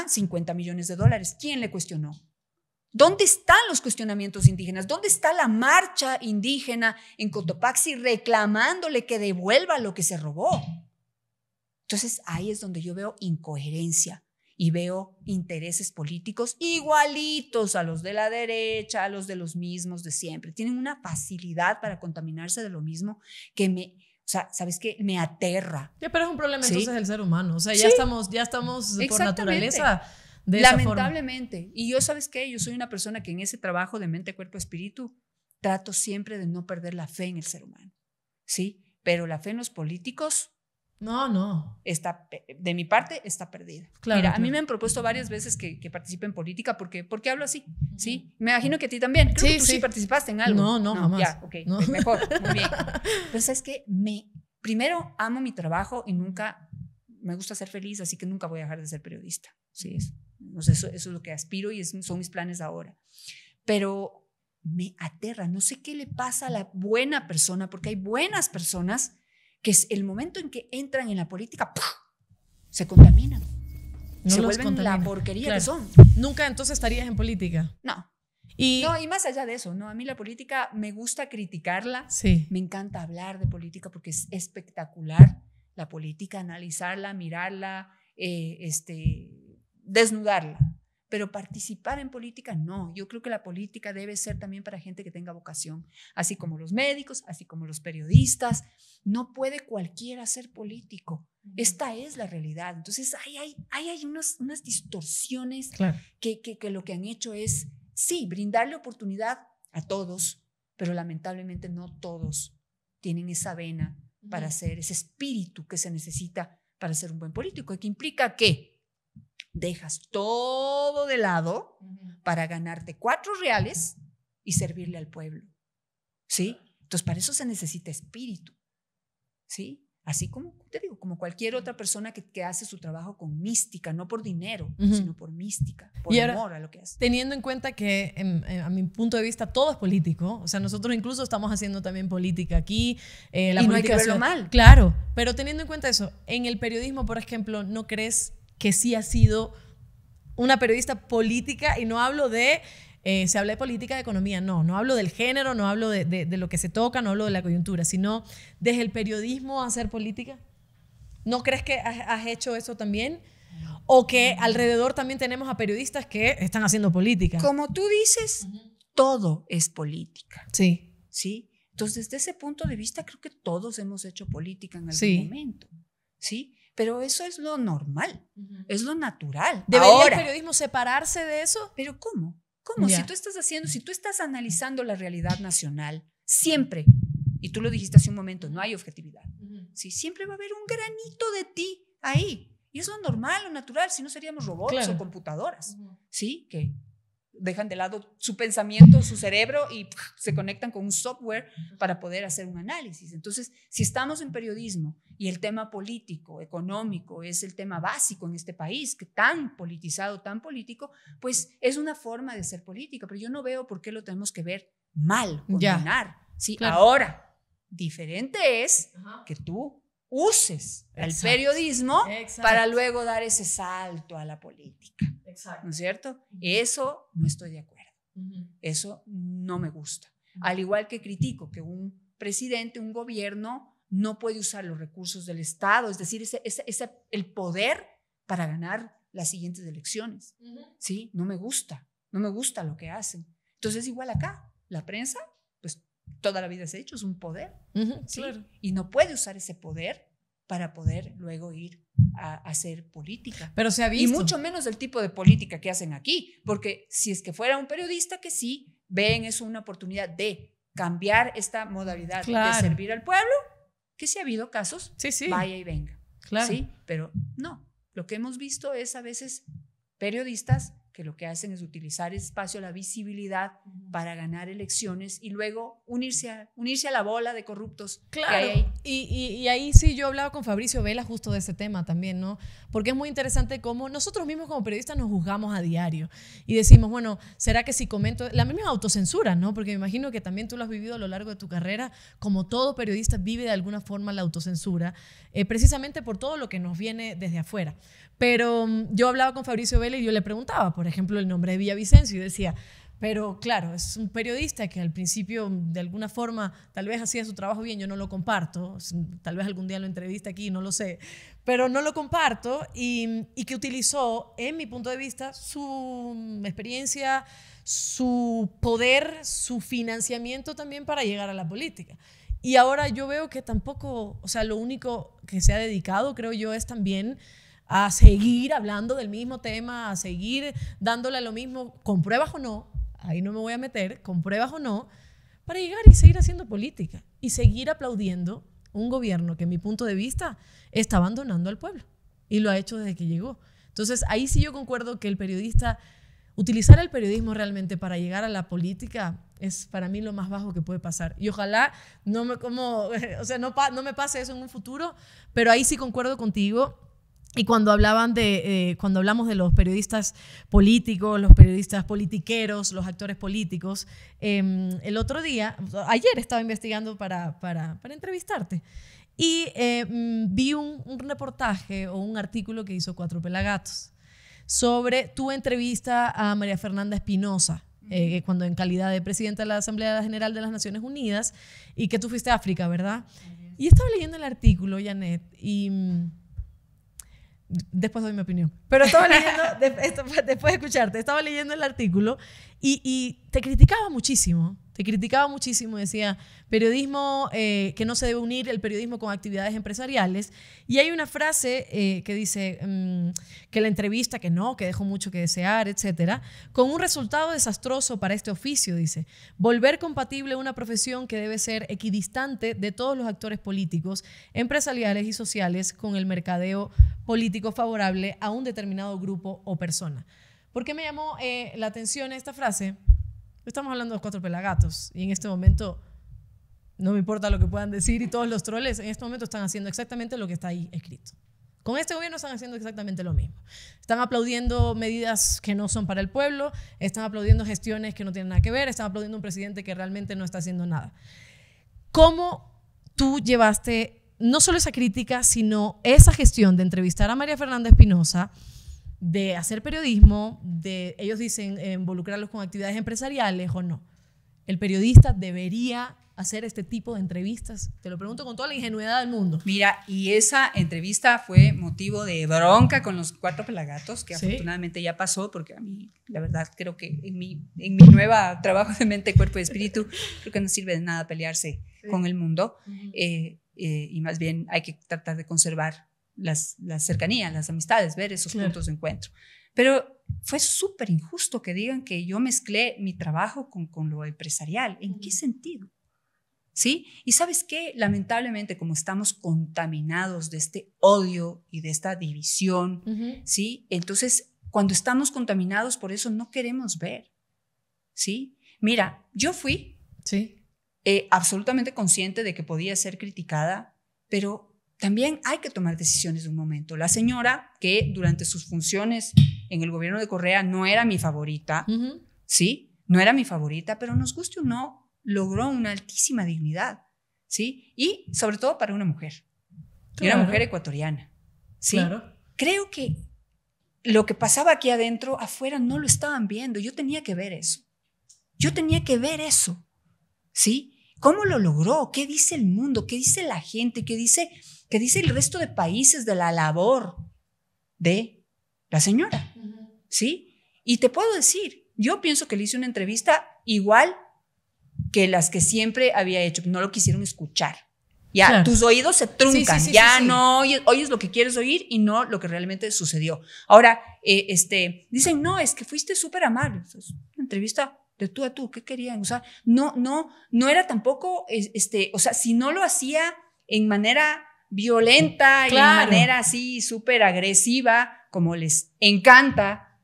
Speaker 2: 50 ah, millones de dólares. ¿Quién le cuestionó? ¿Dónde están los cuestionamientos indígenas? ¿Dónde está la marcha indígena en Cotopaxi reclamándole que devuelva lo que se robó? Entonces ahí es donde yo veo incoherencia y veo intereses políticos igualitos a los de la derecha, a los de los mismos de siempre. Tienen una facilidad para contaminarse de lo mismo que me, o sea, ¿sabes qué? Me aterra. pero es un problema entonces del ser humano. O sea, ya estamos, ya estamos por naturaleza Lamentablemente. Y yo, ¿sabes qué? Yo soy una persona que en ese trabajo de mente, cuerpo, espíritu, trato siempre de no perder la fe en el ser humano. ¿Sí? Pero la fe en los políticos. No, no. Está, de mi parte, está perdida. Claro, Mira, a mí me han propuesto varias veces que, que participe en política porque, porque hablo así, ¿sí? Me imagino que a ti también. Creo sí, que tú sí. participaste en algo. No, no, jamás. Ya, ok, pues mejor, [laughs] muy bien. Pero ¿sabes que Me, primero, amo mi trabajo y nunca, me gusta ser feliz, así que nunca voy a dejar de ser periodista. Sí, es eso, es lo que aspiro y son mis planes ahora. Pero me aterra, no sé qué le pasa a la buena persona, porque hay buenas personas que es el momento en que entran en la política, se contaminan. se vuelven la porquería que son. Nunca entonces estarías en política. No. Y, no, y más allá de eso, no, a mí la política me gusta criticarla, sí. me encanta hablar de política porque es espectacular la política, analizarla, mirarla, eh, este, desnudarla, pero participar en política no. Yo creo que la política debe ser también para gente que tenga vocación, así como los médicos, así como los periodistas. No puede cualquiera ser político. Esta es la realidad. Entonces, ahí hay, hay, hay unas, unas distorsiones que, que, lo que han hecho es, sí, brindarle oportunidad a todos, pero lamentablemente no todos tienen esa vena para ser ese espíritu que se necesita para ser un buen político, que implica que dejas todo de lado para ganarte cuatro reales y servirle al pueblo. ¿Sí? Entonces, para eso se necesita espíritu. ¿Sí? Así como, te digo, como cualquier otra persona que, que hace su trabajo con mística, no por dinero, sino por mística, por y amor a lo que
Speaker 1: hace. Teniendo en cuenta que, em, eh, a mi punto de vista, todo es político, o sea, nosotros incluso estamos haciendo también política aquí. Eh, la y no hay que verlo mal. Claro, pero teniendo en cuenta eso, en el periodismo, por ejemplo, ¿no crees que sí ha sido una periodista política y no hablo de... Eh, se habla de política, de economía, no, no hablo del género, no hablo de, lo que se toca, no hablo de la coyuntura, sino desde el periodismo a hacer política. ¿No crees que has, hecho eso también? O que alrededor también
Speaker 2: tenemos a periodistas que están haciendo política. Como tú dices, todo es política. Sí. Sí. Entonces, desde ese punto de vista, creo que todos hemos hecho política en algún momento. Sí. Pero eso es lo normal, es lo natural. ¿Debería el periodismo separarse de eso? Pero ¿cómo? ¿Cómo? Si tú estás haciendo, si tú estás analizando la realidad nacional, siempre, y tú lo dijiste hace un momento, no hay objetividad. siempre va a haber un granito de ti ahí. Y es lo normal, lo natural, si no seríamos robots o computadoras, ¿sí? ¿Qué? dejan de lado su pensamiento, su cerebro y se conectan con un software para poder hacer un análisis. Entonces, si estamos en periodismo y el tema político, económico, es el tema básico en este país, que tan politizado, tan político, pues es una forma de ser política, pero yo no veo por qué lo tenemos que ver mal, condenar. ¿sí? Ahora, diferente es que tú uses el periodismo para luego dar ese salto a la política. ¿No es cierto? Eso no estoy de acuerdo. Eso no me gusta. Al igual que critico que un presidente, un gobierno, no puede usar los recursos del Estado, es decir, ese, el poder para ganar las siguientes elecciones. Sí, no me gusta, no me gusta lo que hacen. Entonces, igual acá, la prensa toda la vida se ha dicho, es un poder. Y no puede usar ese poder para poder luego ir a, hacer política. Pero se Y mucho menos el tipo de política que hacen aquí, porque si es que fuera un periodista que sí, ven eso una oportunidad de cambiar esta modalidad de servir al pueblo, que si ha habido casos, sí, sí. vaya y venga. ¿sí? Pero no, lo que hemos visto es a veces periodistas que lo que hacen es utilizar el espacio, la visibilidad para ganar elecciones y luego unirse a, unirse a la bola de corruptos que hay y, ahí sí yo he
Speaker 1: hablado con Fabricio Vela justo de ese tema también, ¿no? Porque es muy interesante cómo nosotros mismos como periodistas nos juzgamos a diario y decimos, bueno, ¿será que si comento la misma autocensura, ¿no? Porque me imagino que también tú lo has vivido a lo largo de tu carrera, como todo periodista vive de alguna forma la autocensura, eh, precisamente por todo lo que nos viene desde afuera. Pero mm, yo hablaba con Fabricio Vela y yo le preguntaba, por ejemplo, el nombre de Villavicencio y decía, pero claro, es un periodista que al principio, de alguna forma, tal vez hacía su trabajo bien, yo no lo comparto, tal vez algún día lo entrevista aquí, no lo sé, pero no lo comparto y, y que utilizó, en mi punto de vista, su experiencia, su poder, su financiamiento también para llegar a la política. Y ahora yo veo que tampoco, o sea, lo único que se ha dedicado, creo yo, es también a seguir hablando del mismo tema, a seguir dándole lo mismo, con pruebas o no, ahí no me voy a meter, con pruebas o no, para llegar y seguir haciendo política y seguir aplaudiendo un gobierno que, en mi punto de vista, está abandonando al pueblo y lo ha hecho desde que llegó. Entonces, ahí sí yo concuerdo que el periodista, utilizar el periodismo realmente para llegar a la política es para mí lo más bajo que puede pasar. Y ojalá no me, como, [laughs] o sea, no, no me pase eso en un futuro, pero ahí sí concuerdo contigo y cuando hablaban de, eh, cuando hablamos de los periodistas políticos, los periodistas politiqueros, los actores políticos, em, el otro día, ayer estaba investigando para, para, para entrevistarte y em, vi un, reportaje o un artículo que hizo Cuatro Pelagatos sobre tu entrevista a María Fernanda Espinosa. Eh, cuando en calidad de presidenta de la Asamblea General de las Naciones Unidas, y que tú fuiste a África, ¿verdad? Y estaba leyendo el artículo, Janet, y mm, después doy mi opinión. Pero estaba leyendo, [laughs] después de escucharte, estaba leyendo el artículo y, y te criticaba muchísimo criticaba muchísimo, decía, periodismo eh, que no se debe unir el periodismo con actividades empresariales. Y hay una frase eh, que dice mm, que la entrevista, que no, que dejó mucho que desear, etcétera, con un resultado desastroso para este oficio, dice, volver compatible una profesión que debe ser equidistante de todos los actores políticos, empresariales y sociales con el mercadeo político favorable a un determinado grupo o persona. ¿Por qué me llamó eh, la atención esta frase? Estamos hablando de los cuatro pelagatos y en este momento no me importa lo que puedan decir y todos los troles en este momento están haciendo exactamente lo que está ahí escrito. Con este gobierno están haciendo exactamente lo mismo. Están aplaudiendo medidas que no son para el pueblo, están aplaudiendo gestiones que no tienen nada que ver, están aplaudiendo un presidente que realmente no está haciendo nada. ¿Cómo tú llevaste no solo esa crítica, sino esa gestión de entrevistar a María Fernanda Espinosa, de hacer periodismo, de, ellos dicen, eh, involucrarlos con actividades empresariales o no. El periodista debería hacer este tipo de entrevistas? Te lo pregunto con toda la ingenuidad del mundo. Mira, y
Speaker 2: esa entrevista fue motivo de bronca con los cuatro pelagatos, que afortunadamente ya pasó, porque a mí, la verdad, creo que en mi, en mi nueva trabajo de mente, cuerpo y espíritu, creo que no sirve de nada pelearse con el mundo, eh, eh, y más bien hay que tratar de conservar las, cercanías, las amistades, ver esos puntos de encuentro. Pero fue súper injusto que digan que yo mezclé mi trabajo con, lo empresarial. ¿En qué sentido? ¿Sí? Y sabes qué, lamentablemente como estamos contaminados de este odio y de esta división, ¿sí? Entonces, cuando estamos contaminados por eso, no queremos ver, ¿sí? Mira, yo fui ¿Sí? Eh, absolutamente consciente de que podía ser criticada, pero también hay que tomar decisiones de un momento. La señora, que durante sus funciones en el gobierno de Correa no era mi favorita, ¿sí? No era mi favorita, pero nos guste o no, logró una altísima dignidad, ¿sí? Y sobre todo para una mujer, una mujer ecuatoriana, ¿sí? Creo que lo que pasaba aquí adentro, afuera no lo estaban viendo, yo tenía que ver eso. Yo tenía que ver eso, ¿sí? ¿Cómo lo logró? ¿Qué dice el mundo? ¿Qué dice la gente? ¿Qué dice, qué dice el resto de países de la labor de la señora? ¿Sí? Y te puedo decir, yo pienso que le hice una entrevista igual que las que siempre había hecho, no lo quisieron escuchar. Ya, tus oídos se truncan, ya no oyes, lo que quieres oír y no lo que realmente sucedió. Ahora, eh, este, dicen, no, es que fuiste súper amable. Es una entrevista tú a tú, ¿qué querían? O sea, no, no, no era tampoco, este, o sea, si no lo hacía en manera violenta y en manera así súper agresiva, como les encanta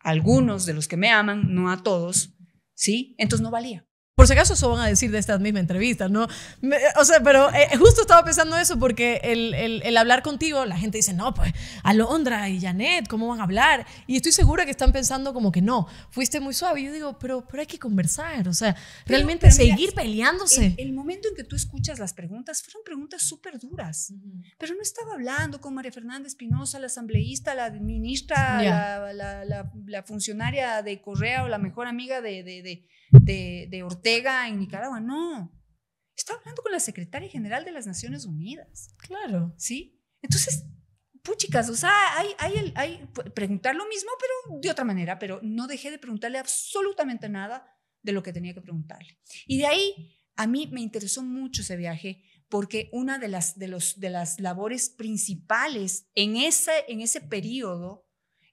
Speaker 2: a algunos de los que me aman, no a todos, ¿sí? Entonces no valía. Por si acaso eso van
Speaker 1: a decir de estas misma entrevistas, ¿no? o sea, pero eh, justo estaba pensando eso porque el, hablar contigo, la gente dice, no, pues Alondra y Janet, ¿cómo van a hablar? Y estoy segura que están pensando como que no, fuiste muy suave. Y yo digo, pero, pero hay que conversar, o sea, realmente seguir peleándose.
Speaker 2: El, momento en que tú escuchas las preguntas, fueron preguntas súper duras, pero no estaba hablando con María Fernanda Espinosa, la asambleísta, la ministra, la, funcionaria de Correa o la mejor amiga de, de, de, de, de Ortega Tega en Nicaragua, no. estaba hablando con la secretaria general de las Naciones Unidas. Claro. ¿Sí? Entonces, puchicas, o sea, hay, hay, pues, preguntar lo mismo, pero de otra manera, pero no dejé de preguntarle absolutamente nada de lo que tenía que preguntarle. Y de ahí, a mí me interesó mucho ese viaje porque una de las, de los, de las labores principales en ese, en ese periodo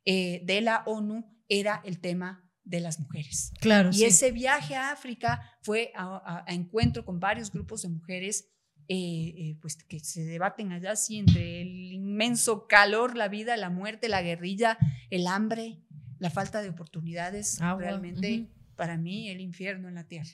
Speaker 2: eh, de la ONU era el tema de las mujeres. Claro. Y ese viaje a África fue a, encuentro con varios grupos de mujeres. Eh, eh, pues que se debaten allá sí entre el inmenso calor, la vida, la muerte, la guerrilla, el hambre, la falta de oportunidades, realmente para mí el infierno en la tierra,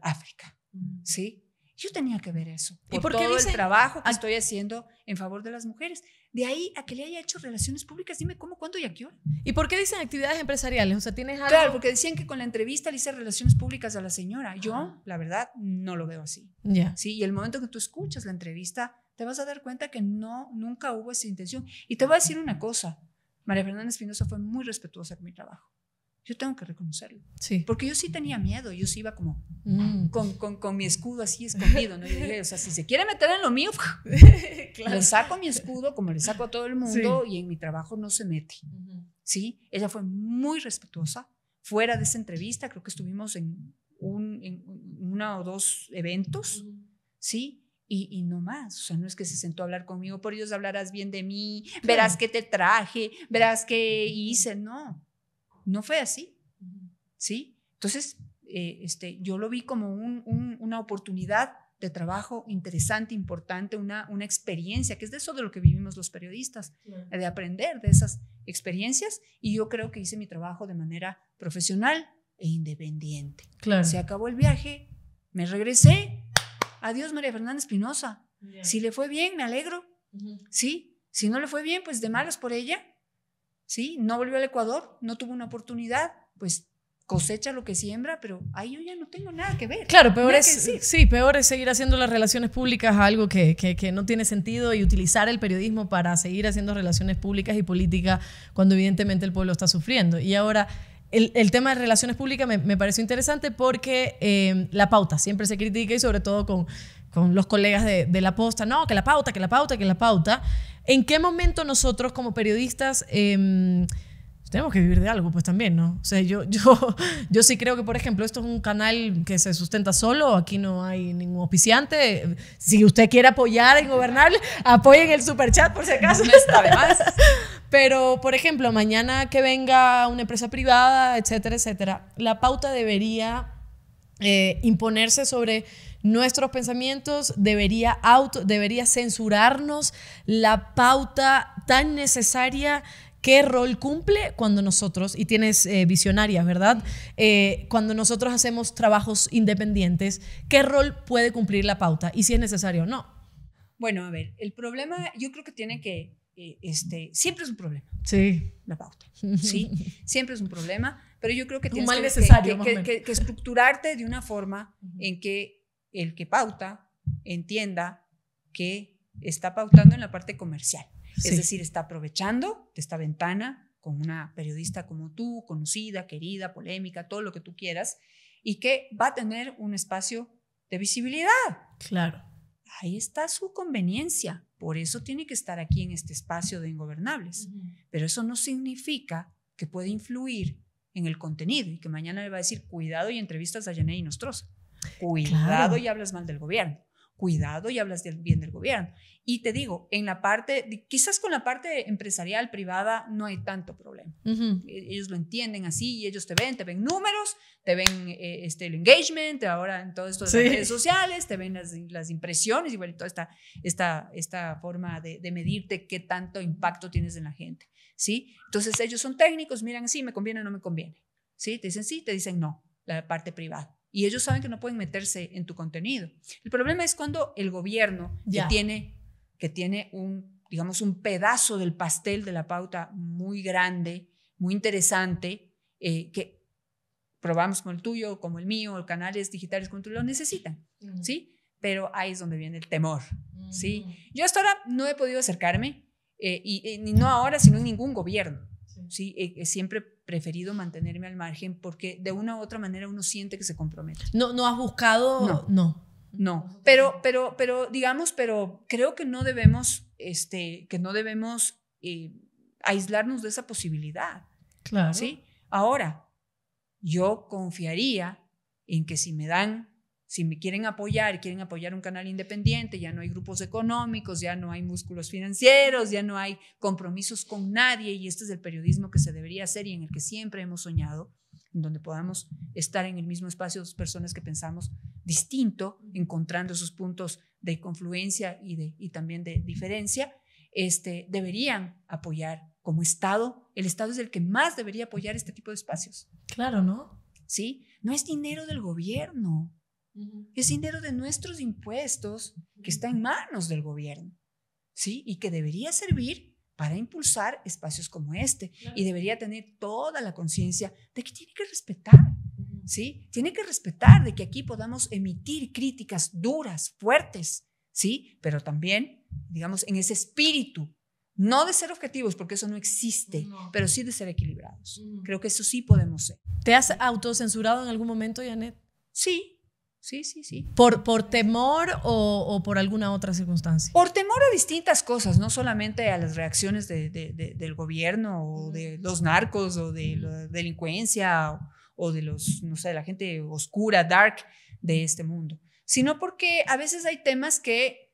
Speaker 2: África, ¿sí? Yo tenía que ver eso, por, ¿Y por todo el trabajo que estoy haciendo en favor de las mujeres. De ahí a que le haya hecho relaciones públicas, dime cómo, cuánto y a qué ¿Y por qué dicen actividades empresariales? O sea, tienes algo... Claro, porque decían que con la entrevista le hice relaciones públicas a la señora. Yo, la verdad, no lo veo así. Ya. Sí, y el momento que tú escuchas la entrevista, te vas a dar cuenta que no, nunca hubo esa intención. Y te voy a decir una cosa, María Fernández Espinosa fue muy respetuosa con mi trabajo yo tengo que reconocerlo. Sí. Porque yo sí tenía miedo, yo sí iba como mm. con, con, con, mi escudo así escondido, ¿no? o sea, si se quiere meter en lo mío, [laughs] [laughs] le saco mi escudo como le saco a todo el mundo y en mi trabajo no se mete. ¿Sí? Ella fue muy respetuosa. Fuera de esa entrevista, creo que estuvimos en, un, una o dos eventos, ¿sí? Y, y, no más. O sea, no es que se sentó a hablar conmigo, por Dios hablarás bien de mí, verás qué te traje, verás qué hice, no. No fue así, ¿sí? Entonces, eh, este, yo lo vi como una oportunidad de trabajo interesante, importante, una, una experiencia, que es de eso de lo que vivimos los periodistas, de aprender de esas experiencias. Y yo creo que hice mi trabajo de manera profesional e independiente. Se acabó el viaje, me regresé. Adiós, María Fernanda Espinosa Si le fue bien, me alegro. Sí, si no le fue bien, pues de malas por ella. ¿sí? No volvió al Ecuador, no tuvo una oportunidad, pues cosecha lo que siembra, pero ahí yo ya no tengo nada que ver. Claro, peor es,
Speaker 1: sí, peor es seguir haciendo las relaciones públicas algo que, no tiene sentido y utilizar el periodismo para seguir haciendo relaciones públicas y política cuando evidentemente el pueblo está sufriendo. Y ahora... El, tema de relaciones públicas me, me pareció interesante porque eh, la pauta siempre se critica y sobre todo con, con los colegas de, la posta, no, que la pauta, que la pauta, que la pauta. ¿En qué momento nosotros como periodistas em, tenemos que vivir de algo? Pues también, ¿no? O sea, yo, [laughs] yo, yo sí creo que, por ejemplo, esto es un canal que se sustenta solo, aquí no hay ningún oficiante. Si usted quiere apoyar en gobernar apoyen el superchat por si acaso. No está más. [laughs] Pero, por ejemplo, mañana que venga una empresa privada, etcétera, etcétera, la pauta debería eh, imponerse sobre nuestros pensamientos, debería, auto, debería censurarnos la pauta tan necesaria qué rol cumple cuando nosotros, y tienes eh, visionarias, ¿verdad? Eh, cuando nosotros hacemos trabajos independientes, ¿qué rol puede cumplir la pauta y si es necesario o no?
Speaker 2: Bueno, a ver, el problema yo creo que tiene que, este, siempre es un problema.
Speaker 1: Sí. La pauta. Sí,
Speaker 2: [laughs] siempre es un problema pero yo creo que tienes que, estructurarte de una forma en que el que pauta entienda que está pautando en la parte comercial. Es decir, está aprovechando de esta ventana con una periodista como tú, conocida, querida, polémica, todo lo que tú quieras, y que va a tener un espacio de visibilidad. Claro. Ahí está su conveniencia. Por eso tiene que estar aquí en este espacio de ingobernables. Pero eso no significa que puede influir en el contenido y que mañana le va a decir cuidado y entrevistas a y Nostroza, cuidado y hablas mal del gobierno, cuidado y hablas bien del gobierno. Y te digo, en la parte, quizás con la parte empresarial privada no hay tanto problema. E, ellos lo entienden así y ellos te ven, te ven números, te ven eh, este, el engagement, ahora en todo esto de redes sociales, te ven las, las impresiones, igual toda esta, esta, esta forma de, de medirte qué tanto impacto tienes en la gente. Entonces ellos son técnicos, miran, si me conviene o no me conviene, ¿sí? Te dicen sí, te dicen no, la parte privada. Y ellos saben que no pueden meterse en tu contenido. El problema es cuando el gobierno ya. que tiene, que tiene un, digamos, un pedazo del pastel de la pauta muy grande, muy interesante, eh, que probamos como el tuyo, como el mío, el canales digitales como tú, lo necesitan, ¿sí? Pero ahí es donde viene el temor, ¿sí? Yo hasta ahora no he podido acercarme, eh, y, eh, no ahora, sino en ningún gobierno. Sí, he, eh, siempre preferido mantenerme al margen porque de una u otra manera uno siente que se compromete.
Speaker 1: No, no has buscado, no, no, no.
Speaker 2: Pero, pero, pero digamos, pero creo que no debemos, este, que no debemos aislarnos de esa posibilidad. Claro. Sí. Ahora, yo confiaría en que si me dan si me quieren apoyar, quieren apoyar un canal independiente, ya no hay grupos económicos, ya no hay músculos financieros, ya no hay compromisos con nadie y este es el periodismo que se debería hacer y en el que siempre hemos soñado, en donde podamos estar en el mismo espacio dos personas que pensamos distinto, encontrando esos puntos de confluencia y, de, también de diferencia, este, deberían apoyar como Estado. El Estado es el que más debería apoyar este tipo de espacios. Claro, ¿no? Sí, no es dinero del gobierno es dinero de nuestros impuestos que está en manos del gobierno, ¿sí? Y que debería servir para impulsar espacios como este y debería tener toda la conciencia de que tiene que respetar, ¿sí? Tiene que respetar de que aquí podamos emitir críticas duras, fuertes, ¿sí? Pero también, digamos, en ese espíritu no de ser objetivos, porque eso no existe, pero sí de ser equilibrados. Creo que eso sí podemos ser. ¿Te has autocensurado en algún momento, Janet? Sí, Sí, sí, sí.
Speaker 1: ¿Por, por temor o, por alguna otra circunstancia? Por temor a distintas cosas, no
Speaker 2: solamente a las reacciones del gobierno o de los narcos o de la delincuencia o, de los, no sé, la gente oscura, dark de este mundo, sino porque a veces hay temas que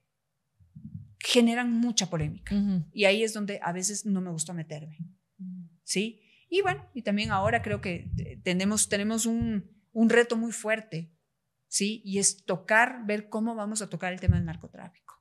Speaker 2: generan mucha polémica y ahí es donde a veces no me gusta meterme. ¿Sí? Y bueno, y también ahora creo que tenemos, tenemos un reto muy fuerte ¿sí? Y es tocar, ver cómo vamos a tocar el tema del narcotráfico.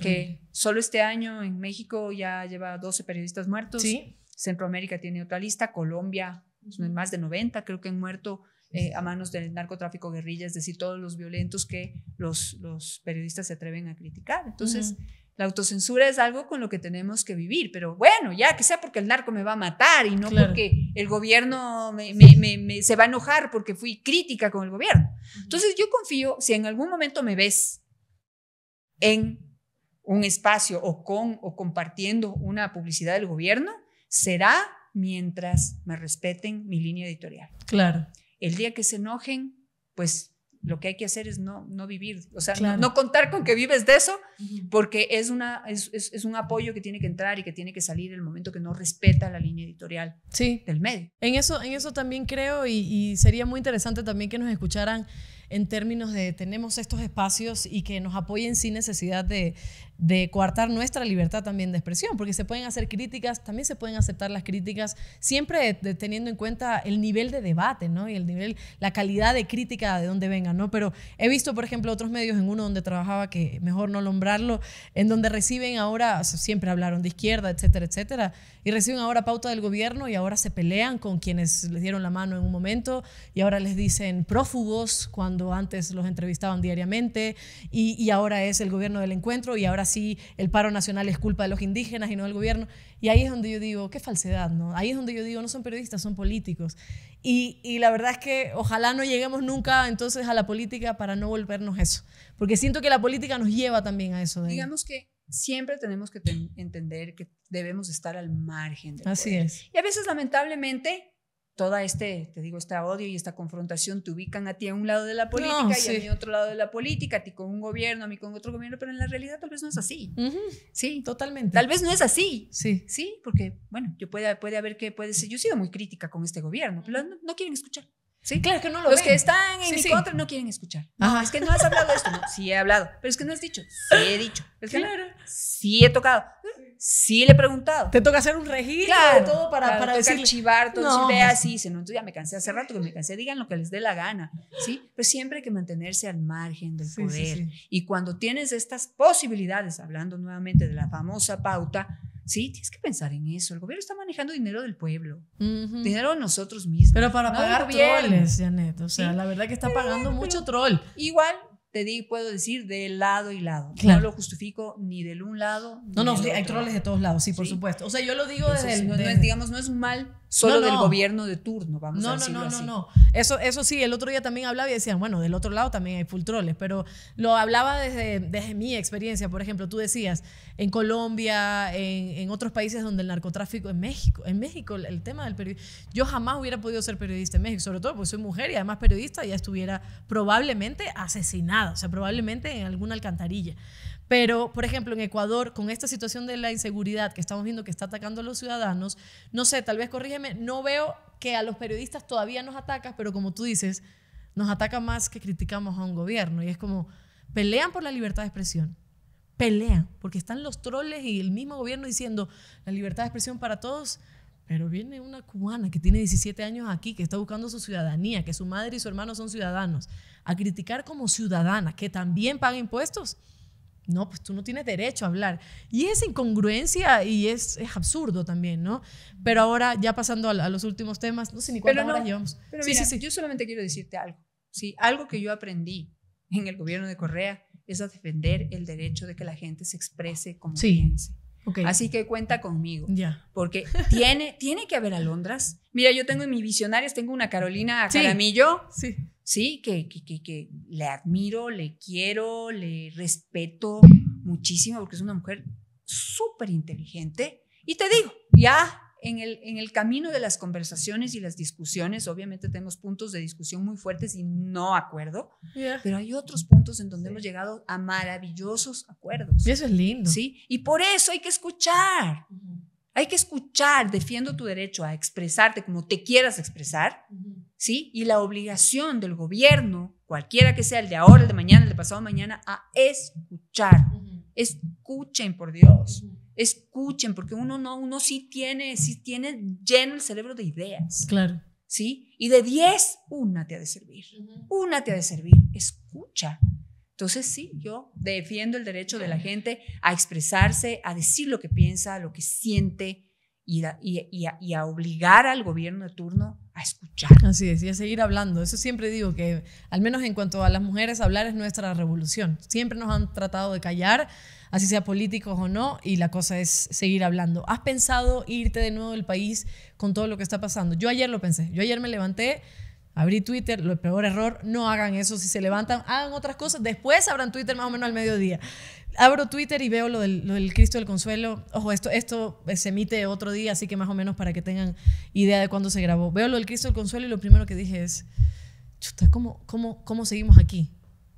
Speaker 2: Que solo este año en México ya lleva 12 periodistas muertos. Centroamérica tiene otra lista, Colombia, pues, más de 90 creo que han muerto eh, a manos del narcotráfico guerrilla, es decir, todos los violentos que los, los periodistas se atreven a criticar. Entonces, la autocensura es algo con lo que tenemos que vivir, pero bueno, ya que sea porque el narco me va a matar y no porque el gobierno se va a enojar porque fui crítica con el gobierno. Entonces yo confío, si en algún momento me ves en un espacio o con o compartiendo una publicidad del gobierno, será mientras me respeten mi línea editorial. Claro. El día que se enojen, pues lo que hay que hacer es no, no vivir, o sea, no, contar con que vives de eso, porque es, una, es, un apoyo que tiene que entrar y que tiene que salir el momento que no respeta la línea editorial sí. del medio. En eso, en
Speaker 1: eso también creo y sería muy interesante también que nos escucharan en términos de tenemos estos espacios y que nos apoyen sin necesidad de, de coartar nuestra libertad también de expresión, porque se pueden hacer críticas, también se pueden aceptar las críticas, siempre teniendo en cuenta el nivel de debate, ¿no? Y el nivel, la calidad de crítica de donde venga, ¿no? Pero he visto, por ejemplo, otros medios en uno donde trabajaba, que mejor no nombrarlo, en donde reciben ahora, siempre hablaron de izquierda, etcétera, etcétera, y reciben ahora pauta del gobierno y ahora se pelean con quienes les dieron la mano en un momento y ahora les dicen prófugos cuando antes los entrevistaban diariamente y, ahora es el gobierno del encuentro y ahora sí el paro nacional es culpa de los indígenas y no del gobierno. Y ahí es donde yo digo, qué falsedad, ¿no? Ahí es donde yo digo, no son periodistas, son políticos. Y, la verdad es que ojalá no lleguemos nunca entonces a la política para no volvernos eso, porque siento que la política nos lleva también a eso. ¿eh? Digamos
Speaker 2: que siempre tenemos que entender que debemos estar al margen. Así es. Y a veces lamentablemente toda este, te digo, este odio y esta confrontación te ubican a ti a un lado de la política y a mí a otro lado de la política, a ti con un gobierno, a mí con otro gobierno, pero en la realidad tal vez no es así. Sí. Totalmente. Tal vez no es así. Sí. Sí, porque, bueno, yo puede, puede haber que, puede ser, yo he sido muy crítica con este gobierno, pero no, no quieren escuchar. Sí, claro que no lo Los que están en mi contra no quieren escuchar. No, es que no has hablado de esto. sí he hablado, pero es que no has dicho. Sí he dicho. sí he tocado. Sí le he preguntado. Te toca hacer un registro todo para, claro, para no. ya me cansé hace rato que me cansé. Digan lo que les dé la gana, ¿sí? Pero siempre hay que mantenerse al margen del poder. Y cuando tienes estas posibilidades, hablando nuevamente de la famosa pauta, Sí, tienes que pensar en eso. El gobierno está manejando dinero del pueblo,
Speaker 1: dinero
Speaker 2: nosotros mismos. Pero para pagar troles, Janet. O sea, la verdad que está pagando mucho troll. Igual te di, puedo decir de lado y lado. No lo justifico ni del un lado. No, no, hay troles de todos lados, sí, por supuesto. O sea, yo lo digo desde, el, es, digamos, no es un mal solo del gobierno de turno, vamos no, a decirlo no, no, No, no,
Speaker 1: Eso, eso sí, el otro día también hablaba y decían, bueno, del otro lado también hay pultroles, pero lo hablaba desde, desde mi experiencia. Por ejemplo, tú decías, en Colombia, en, otros países donde el narcotráfico, en México, en México el, tema del periodismo, yo jamás hubiera podido ser periodista en México, sobre todo porque soy mujer y además periodista, ya estuviera probablemente asesinada, o sea, probablemente en alguna alcantarilla. Pero, por ejemplo, en Ecuador, con esta situación de la inseguridad que estamos viendo que está atacando a los ciudadanos, no sé, tal vez corrígeme, no veo que a los periodistas todavía nos atacas, pero como tú dices, nos ataca más que criticamos a un gobierno. Y es como, pelean por la libertad de expresión, pelean, porque están los troles y el mismo gobierno diciendo la libertad de expresión para todos, pero viene una cubana que tiene 17 años aquí, que está buscando su ciudadanía, que su madre y su hermano son ciudadanos, a criticar como ciudadana, que también paga impuestos no, pues tú no tienes derecho a hablar. Y es incongruencia y es, absurdo también, ¿no? Pero ahora, ya pasando a, los últimos temas, no sé ni cuántas pero no, Pero sí, sí, sí.
Speaker 2: yo solamente quiero decirte algo. ¿sí? Algo que yo aprendí en el gobierno de Correa es a defender el derecho de que la gente se exprese como sí. piense. Así que cuenta conmigo. Porque tiene, tiene que haber alondras. Mira, yo tengo en mis visionarias, tengo una Carolina Caramillo. sí. ¿sí? Que, que, le admiro, le quiero, le respeto muchísimo porque es una mujer súper inteligente. Y te digo, ya en el, en el camino de las conversaciones y las discusiones, obviamente tenemos puntos de discusión muy fuertes y no acuerdo, pero hay otros puntos en donde hemos llegado a maravillosos acuerdos. Y eso es lindo. Sí, y por eso hay que escuchar. Hay que escuchar, defiendo tu derecho a expresarte como te quieras expresar, ¿sí? Y la obligación del gobierno, cualquiera que sea el de ahora, el de mañana, el de pasado mañana, a escuchar. Escuchen, por Dios. Escuchen, porque uno no, uno sí tiene, sí tiene lleno el cerebro de ideas. Claro. ¿Sí? Y de 10, una te ha de servir. Una te ha de servir. Escucha. Entonces, sí, yo defiendo el derecho de la gente a expresarse, a decir lo que piensa, lo que siente, y, a, obligar al gobierno de turno a
Speaker 1: escuchar. Así es, y a seguir hablando. Eso siempre digo que, al menos en cuanto a las mujeres, hablar es nuestra revolución. Siempre nos han tratado de callar, así sea políticos o no, y la cosa es seguir hablando. ¿Has pensado irte de nuevo del país con todo lo que está pasando? Yo ayer lo pensé. Yo ayer me levanté. Abrí Twitter, lo peor error, no hagan eso si se levantan, hagan otras cosas, después abran Twitter más o menos al mediodía abro Twitter y veo lo del, Cristo del Consuelo. Ojo, esto, esto eh, se emite otro día, así que más o menos para que tengan idea de cuándo se grabó. Veo lo del Cristo del Consuelo y lo primero que dije es, chuta, ¿cómo, cómo, cómo seguimos aquí?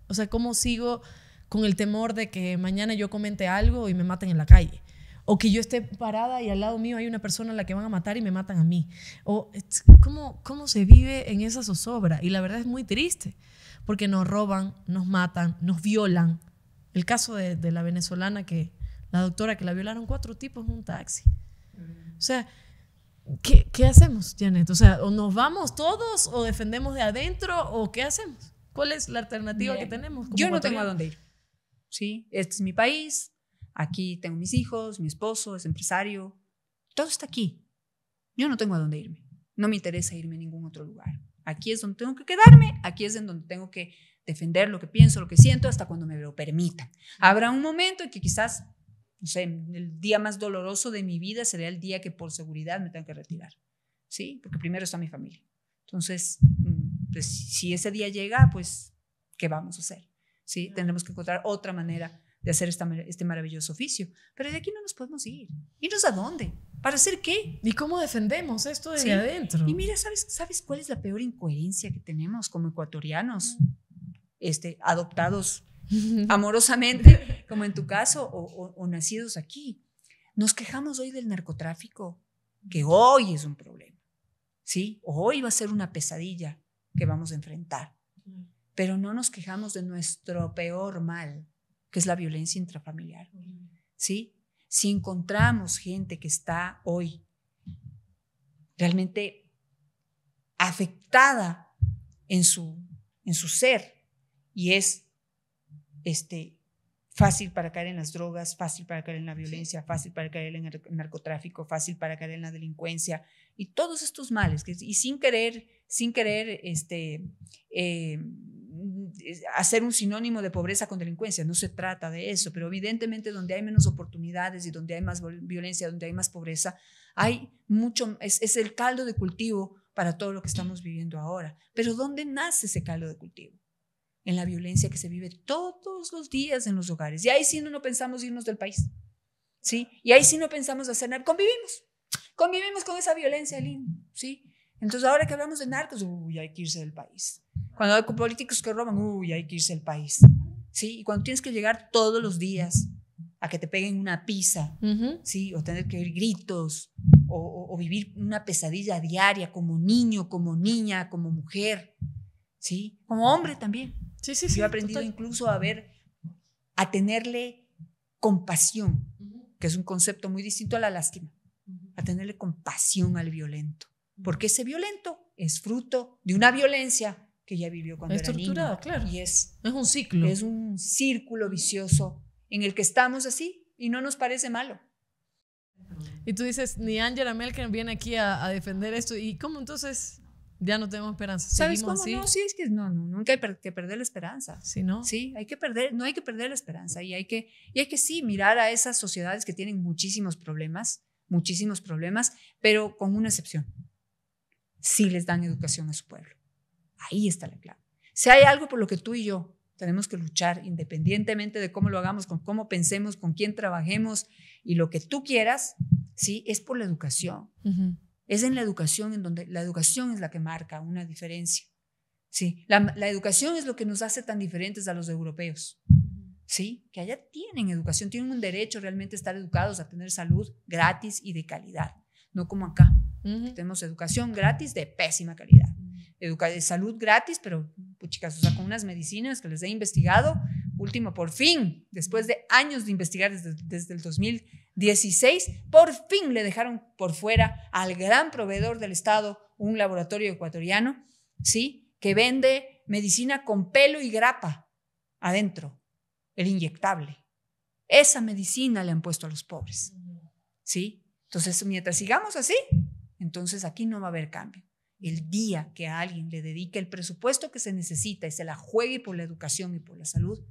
Speaker 1: O sea, ¿cómo sigo con el temor de que mañana yo comente algo y me maten en la calle? O que yo esté parada y al lado mío hay una persona a la que van a matar y me matan a mí. O ¿cómo, cómo se vive en esa zozobra? Y la verdad es muy triste, porque nos roban, nos matan, nos violan, el caso de, la venezolana que, la doctora que la violaron cuatro tipos en un taxi. Mm. O sea, ¿qué, hacemos, Janet? O sea, nos vamos
Speaker 2: todos o defendemos de adentro o qué hacemos? ¿Cuál es la alternativa que tenemos? Yo no tengo a dónde ir. Sí, este es mi país, aquí tengo mis hijos, mi esposo es empresario, todo está aquí. Yo no tengo a dónde irme. No me interesa irme a ningún otro lugar. Aquí es donde tengo que quedarme, aquí es en donde tengo que defender lo que pienso, lo que siento, hasta cuando me lo permitan. Habrá un momento en que quizás, no sé, el día más doloroso de mi vida será el día que por seguridad me tengo que retirar, ¿sí? Porque primero está mi familia. Entonces, mm, pues, si ese día llega, pues, ¿qué vamos a hacer? ¿Sí? Tendremos que encontrar otra manera de hacer este maravilloso oficio. Pero de aquí no nos podemos ir. ¿Irnos a dónde? ¿Para hacer qué? ¿Y cómo defendemos esto desde adentro? Y mira, ¿sabes, ¿sabes cuál es la peor incoherencia que tenemos como ecuatorianos? Mm. Este, adoptados amorosamente, como en tu caso, o, nacidos aquí. Nos quejamos hoy del narcotráfico, que hoy es un problema, ¿sí? Hoy va a ser una pesadilla que vamos a enfrentar, pero no nos quejamos de nuestro peor mal, que es la violencia intrafamiliar, ¿sí? Si encontramos gente que está hoy realmente afectada en su, en su ser y es este, fácil para caer en las drogas, fácil para caer en la violencia, fácil para caer en el narcotráfico, fácil para caer en la delincuencia y todos estos males. y sin querer, sin querer este, eh, hacer un sinónimo de pobreza con delincuencia, no se trata de eso, pero evidentemente donde hay menos oportunidades y donde hay más violencia, donde hay más pobreza, hay mucho, es, es el caldo de cultivo para todo lo que estamos viviendo ahora. Pero ¿dónde nace ese caldo de cultivo? en la violencia que se vive todos los días en los hogares. Y ahí sí no, no pensamos irnos del país. ¿Sí? Y ahí sí no pensamos hacer nada. Convivimos. Convivimos con esa violencia, Lynn. ¿Sí? Entonces, ahora que hablamos de narcos, uy, hay que irse del país. Cuando hay políticos que roban, uy, hay que irse del país. ¿Sí? Y cuando tienes que llegar todos los días a que te peguen una pizza, ¿sí? O tener que oír gritos, o, o, vivir una pesadilla diaria como niño, como niña, como mujer, ¿sí? Como hombre también. Yo he aprendido incluso a ver, a tenerle compasión, que es un concepto muy distinto a la lástima, a tenerle compasión al violento, porque ese violento es fruto de una violencia que ya vivió cuando era niño. Claro. Y es, es un ciclo. Es un círculo vicioso en el que estamos así y no nos parece malo.
Speaker 1: Y tú dices, ni Angela Merkel viene aquí a, a defender esto. ¿Y cómo entonces
Speaker 2: ya no tenemos esperanza. ¿Sabes cómo? No, sí, es que no, nunca hay que perder la esperanza. Sí, ¿no? Sí, hay que perder, no hay que perder la esperanza y hay que, y hay que sí mirar a esas sociedades que tienen muchísimos problemas, muchísimos problemas, pero con una excepción. Sí les dan educación a su pueblo. Ahí está la clave. Si hay algo por lo que tú y yo tenemos que luchar, independientemente de cómo lo hagamos, con cómo pensemos, con quién trabajemos y lo que tú quieras, sí, es por la educación. Es en la educación en donde la educación es la que marca una diferencia. Sí, la, educación es lo que nos hace tan diferentes a los europeos. Sí, que allá tienen educación, tienen un derecho realmente a estar educados, a tener salud gratis y de calidad, no como acá. Tenemos educación gratis de pésima calidad. Educa salud gratis, pero chicas o sea, con unas medicinas que les he investigado, último, por fin, después de años de investigar desde, el 2016, por fin le dejaron por fuera al gran proveedor del Estado, un laboratorio ecuatoriano, ¿sí? que vende medicina con pelo y grapa adentro, el inyectable. Esa medicina le han puesto a los pobres. ¿sí? Entonces, mientras sigamos así, entonces aquí no va a haber cambio. El día que a alguien le dedique el presupuesto que se necesita y se la juegue por la educación y por la salud,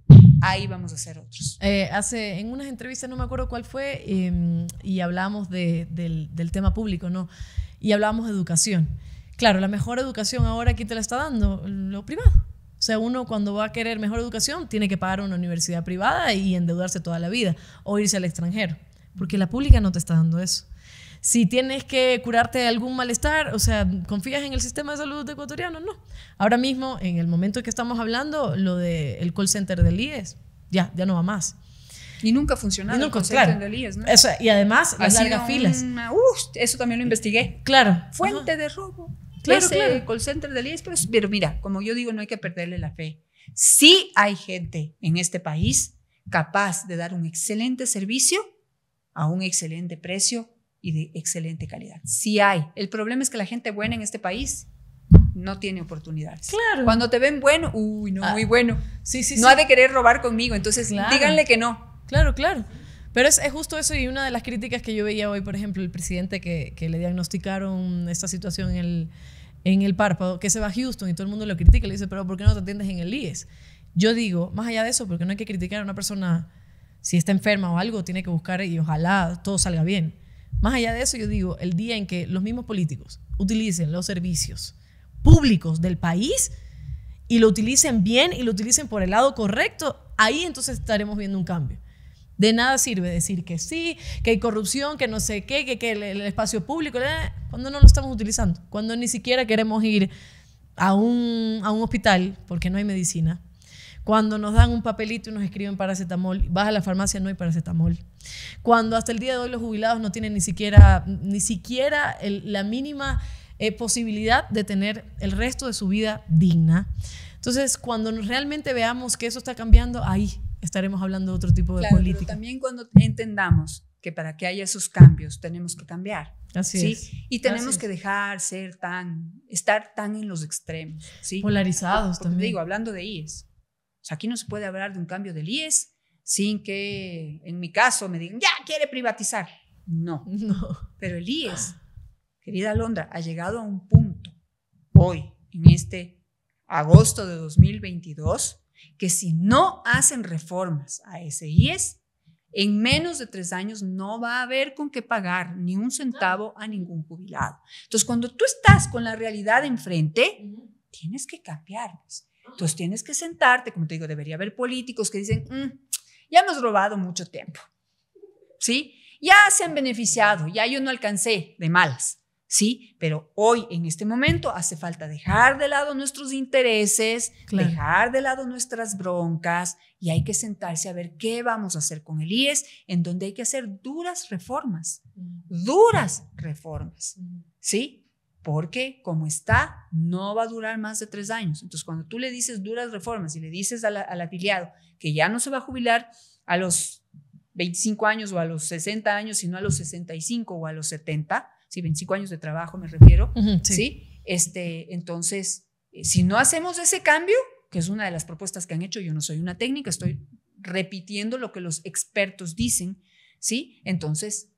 Speaker 2: ahí vamos a hacer otros.
Speaker 1: Eh, hace, en unas entrevistas, no me acuerdo cuál fue, em, y hablamos del, tema público, ¿no? Y hablábamos de educación. Claro, la mejor educación ahora, ¿quién te la está dando? Lo privado. O sea, uno cuando va a querer mejor educación tiene que pagar una universidad privada y endeudarse toda la vida o irse al extranjero, porque la pública no te está dando eso. Si tienes que curarte de algún malestar, o sea, ¿confías en el sistema de salud ecuatoriano? No. Ahora mismo, en el momento que estamos hablando, lo del call center del IES, ya, ya no va más. Y nunca funcionaba. Y nunca, IES, ¿no? y además, las largas filas.
Speaker 2: eso también lo investigué. Claro. Fuente de robo. Claro, ese call center del IES, pero, pero mira, como yo digo, no hay que perderle la fe. Sí hay gente en este país capaz de dar un excelente servicio a un excelente precio y de excelente calidad. Sí hay. El problema es que la gente buena en este país no tiene oportunidades. Claro. Cuando te ven bueno, uy, no, ah. muy bueno. Sí, sí, no ha de querer robar conmigo, entonces díganle que no. Claro, claro. Pero es, justo eso y una de las críticas que
Speaker 1: yo veía hoy, por ejemplo, el presidente que, le diagnosticaron esta situación en el, en el párpado, que se va a Houston y todo el mundo lo critica, le dice, pero ¿por qué no te atiendes en el IES? Yo digo, más allá de eso, porque no hay que criticar a una persona si está enferma o algo, tiene que buscar y ojalá todo salga bien. Más allá de eso, yo digo, el día en que los mismos políticos utilicen los servicios públicos del país y lo utilicen bien y lo utilicen por el lado correcto, ahí entonces estaremos viendo un cambio. De nada sirve decir que sí, que hay corrupción, que no sé qué, que, el, espacio público, eh, cuando no lo estamos utilizando, cuando ni siquiera queremos ir a un hospital porque no hay medicina, cuando nos dan un papelito y nos escriben paracetamol, vas a la farmacia, no hay paracetamol. Cuando hasta el día de hoy los jubilados no tienen ni siquiera, ni siquiera la mínima eh, posibilidad de tener el resto de su vida digna. Entonces, cuando realmente veamos que eso está cambiando,
Speaker 2: ahí estaremos hablando de otro tipo de política. Pero también cuando entendamos que para que haya esos cambios tenemos que cambiar. Así ¿sí? es. Y tenemos que dejar ser tan, estar tan en los extremos. Polarizados también. digo, hablando de IES, sea, aquí no se puede hablar de un cambio del IES sin que, en mi caso, me digan, ya quiere privatizar. No. [laughs] no. Pero el IES, querida Alondra, ha llegado a un punto hoy, en este agosto de 2022, que si no hacen reformas a ese IES, en menos de tres años no va a haber con qué pagar ni un centavo a ningún jubilado. Entonces, cuando tú estás con la realidad enfrente, tienes que cambiarlas. Entonces pues tienes que sentarte, como te digo, debería haber políticos que dicen, mm, ya hemos robado mucho tiempo, ¿sí? Ya se han beneficiado, ya yo no alcancé de malas, ¿sí? Pero hoy, en este momento, hace falta dejar de lado nuestros intereses, dejar de lado nuestras broncas y hay que sentarse a ver qué vamos a hacer con el IES, en donde hay que hacer duras reformas, mm. duras reformas, mm. ¿sí? porque como está, no va a durar más de tres años. Entonces, cuando tú le dices duras reformas y le dices al afiliado que ya no se va a jubilar a los 25 años o a los 60 años, sino a los 65 o a los 70, si 25 años de trabajo me refiero, sí. Este, entonces, eh, si no hacemos ese cambio, que es una de las propuestas que han hecho, yo no soy una técnica, estoy repitiendo lo que los expertos dicen, ¿sí? Entonces,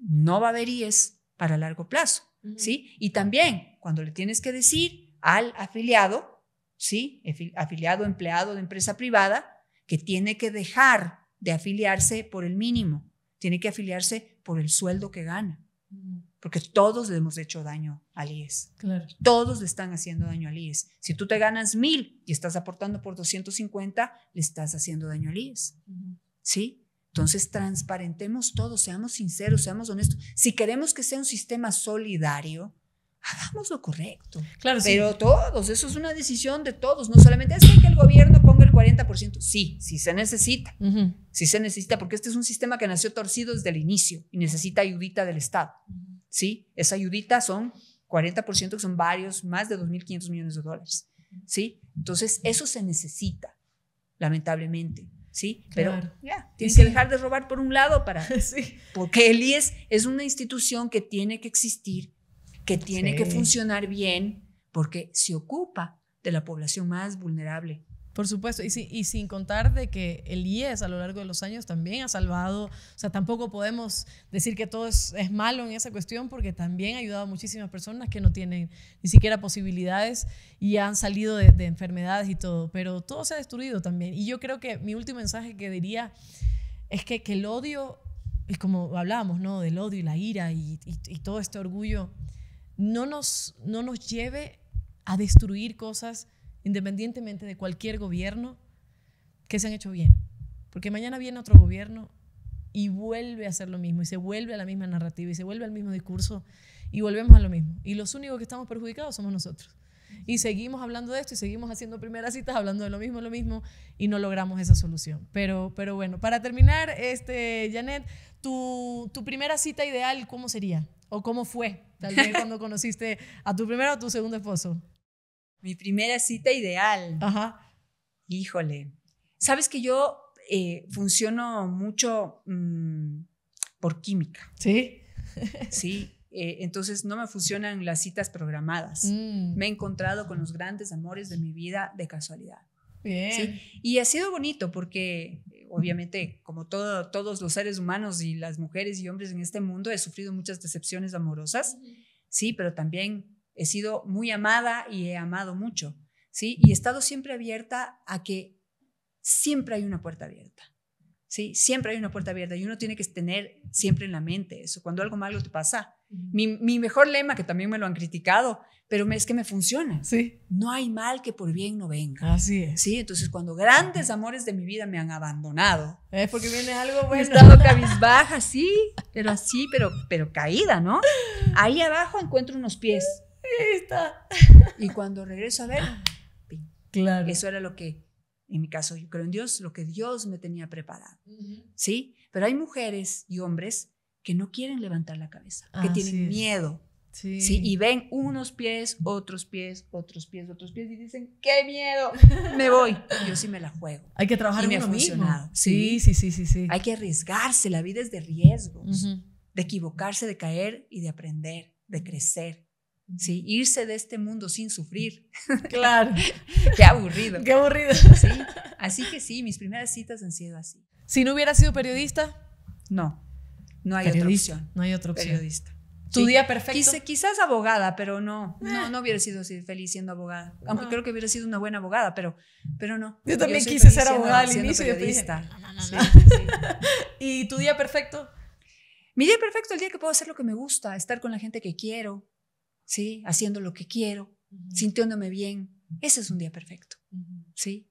Speaker 2: no va a haber IES para largo plazo. ¿sí? Y también cuando le tienes que decir al afiliado, ¿sí? Afiliado, empleado de empresa privada, que tiene que dejar de afiliarse por el mínimo, tiene que afiliarse por el sueldo que gana. Porque todos le hemos hecho daño al IES. Todos le están haciendo daño al IES. Si tú te ganas mil y estás aportando por 250, le estás haciendo daño al IES. ¿Sí? Entonces, transparentemos todo, seamos sinceros, seamos honestos. Si queremos que sea un sistema solidario, hagamos lo correcto. Claro, Pero todos, eso es una decisión de todos, no solamente es que el gobierno ponga el 40%. Sí, sí se necesita. Sí se necesita, porque este es un sistema que nació torcido desde el inicio y necesita ayudita del Estado. Sí, esa ayudita son 40%, que son varios, más de 2.500 millones de dólares. Sí, entonces eso se necesita, lamentablemente. ¿sí? Pero tienes que dejar de robar por un lado para... [laughs] Porque el IES es una institución que tiene que existir, que tiene que funcionar bien, porque se ocupa de la población más vulnerable por supuesto, y, sin contar de
Speaker 1: que el IES a lo largo de los años también ha salvado, o sea, tampoco podemos decir que todo es, malo en esa cuestión porque también ha ayudado a muchísimas personas que no tienen ni siquiera posibilidades y han salido de, enfermedades y todo, pero todo se ha destruido también. Y yo creo que mi último mensaje que diría es que, el odio, es como hablábamos, ¿no? Del odio y la ira y, todo este orgullo, no nos, no nos lleve a destruir cosas independientemente de cualquier gobierno, que se han hecho bien. Porque mañana viene otro gobierno y vuelve a hacer lo mismo, y se vuelve a la misma narrativa, y se vuelve al mismo discurso, y volvemos a lo mismo. Y los únicos que estamos perjudicados somos nosotros. Y seguimos hablando de esto y seguimos haciendo primeras citas, hablando de lo mismo, lo mismo, y no logramos esa solución. Pero, pero bueno, para terminar, este, Janet, tu, primera cita ideal, ¿cómo sería? ¿O cómo fue? Tal vez [laughs] cuando conociste a tu primero o tu segundo esposo
Speaker 2: mi primera cita ideal. Ajá. Híjole. Sabes que yo eh, funciono mucho mm, por química. Sí. sí. Eh, entonces no me funcionan las citas programadas. Mm. Me he encontrado con los grandes amores de mi vida de casualidad. Bien. Y ha sido bonito porque eh, obviamente, como todos los seres humanos y las mujeres y hombres en este mundo, he sufrido muchas decepciones amorosas, sí, pero también he sido muy amada y he amado mucho, ¿sí? Y he estado siempre abierta a que siempre hay una puerta abierta, ¿sí? Siempre hay una puerta abierta y uno tiene que tener siempre en la mente eso, cuando algo malo te pasa. Mi, mejor lema, que también me lo han criticado, pero es que me funciona. Sí. No hay mal que por bien no venga. Así es. Sí, entonces cuando grandes amores de mi vida me han abandonado. Es eh, porque viene algo bueno. He estado cabizbaja, sí, pero así, pero, pero caída, ¿no? Ahí abajo encuentro unos pies y cuando regreso a ver, claro. eso era lo que, en mi caso, yo creo en Dios, lo que Dios me tenía preparado. ¿Sí? Pero hay mujeres y hombres que no quieren levantar la cabeza, que tienen miedo. Sí. Y ven unos pies, otros pies, otros pies, otros pies y dicen, ¡qué miedo! Me voy. yo sí me la juego. Hay que trabajar en uno mismo. Sí, sí, sí, sí, sí. Hay que arriesgarse. La vida es de riesgos, de equivocarse, de caer y de aprender, de crecer. ¿sí? Irse de este mundo sin sufrir. [laughs] Claro. Qué aburrido. Qué aburrido. ¿Sí? Así que sí, mis primeras citas han sido así. Si no hubiera sido periodista, no. No hay otra opción. No
Speaker 1: hay otro Periodista. Tu día perfecto.
Speaker 2: quizás abogada, pero no, no, eh. hubiera sido feliz siendo abogada. Aunque creo que hubiera sido una buena abogada, pero, pero no. Yo también quise ser abogada al inicio y sí, ¿Y tu día perfecto? Mi día perfecto es el día que puedo hacer lo que me gusta, estar con la gente que quiero, ¿sí? Haciendo lo que quiero, sintiéndome bien. Ese es un día perfecto, ¿sí?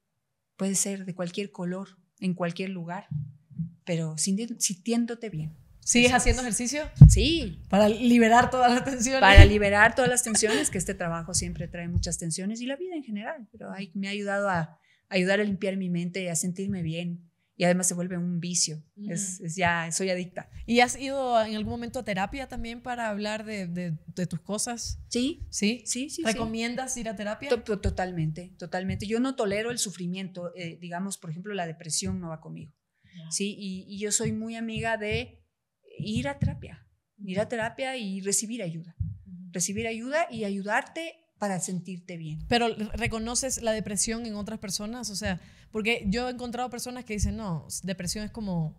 Speaker 2: Puede ser de cualquier color, en cualquier lugar, pero sintiéndote bien. ¿Sigues haciendo ejercicio? Sí. Para liberar todas las tensiones. Para [laughs] liberar todas las tensiones, que este trabajo siempre trae muchas tensiones y la vida en general, pero me ha ayudado a, ayudar a limpiar mi mente, y a sentirme bien, y además se vuelve un vicio. es, ya, soy adicta.
Speaker 1: ¿Y has ido en algún momento
Speaker 2: a terapia también para hablar de, de, tus cosas? Sí. ¿Sí? Sí, sí. ¿Recomiendas ir a terapia? totalmente, totalmente. Yo no tolero el sufrimiento. Eh, digamos, por ejemplo, la depresión no va conmigo. Sí, y, yo soy muy amiga de ir a terapia, ir a terapia y recibir ayuda. Recibir ayuda y ayudarte para sentirte
Speaker 1: bien. Pero reconoces la depresión en otras personas, o sea, porque yo he encontrado personas que dicen, no, depresión es como,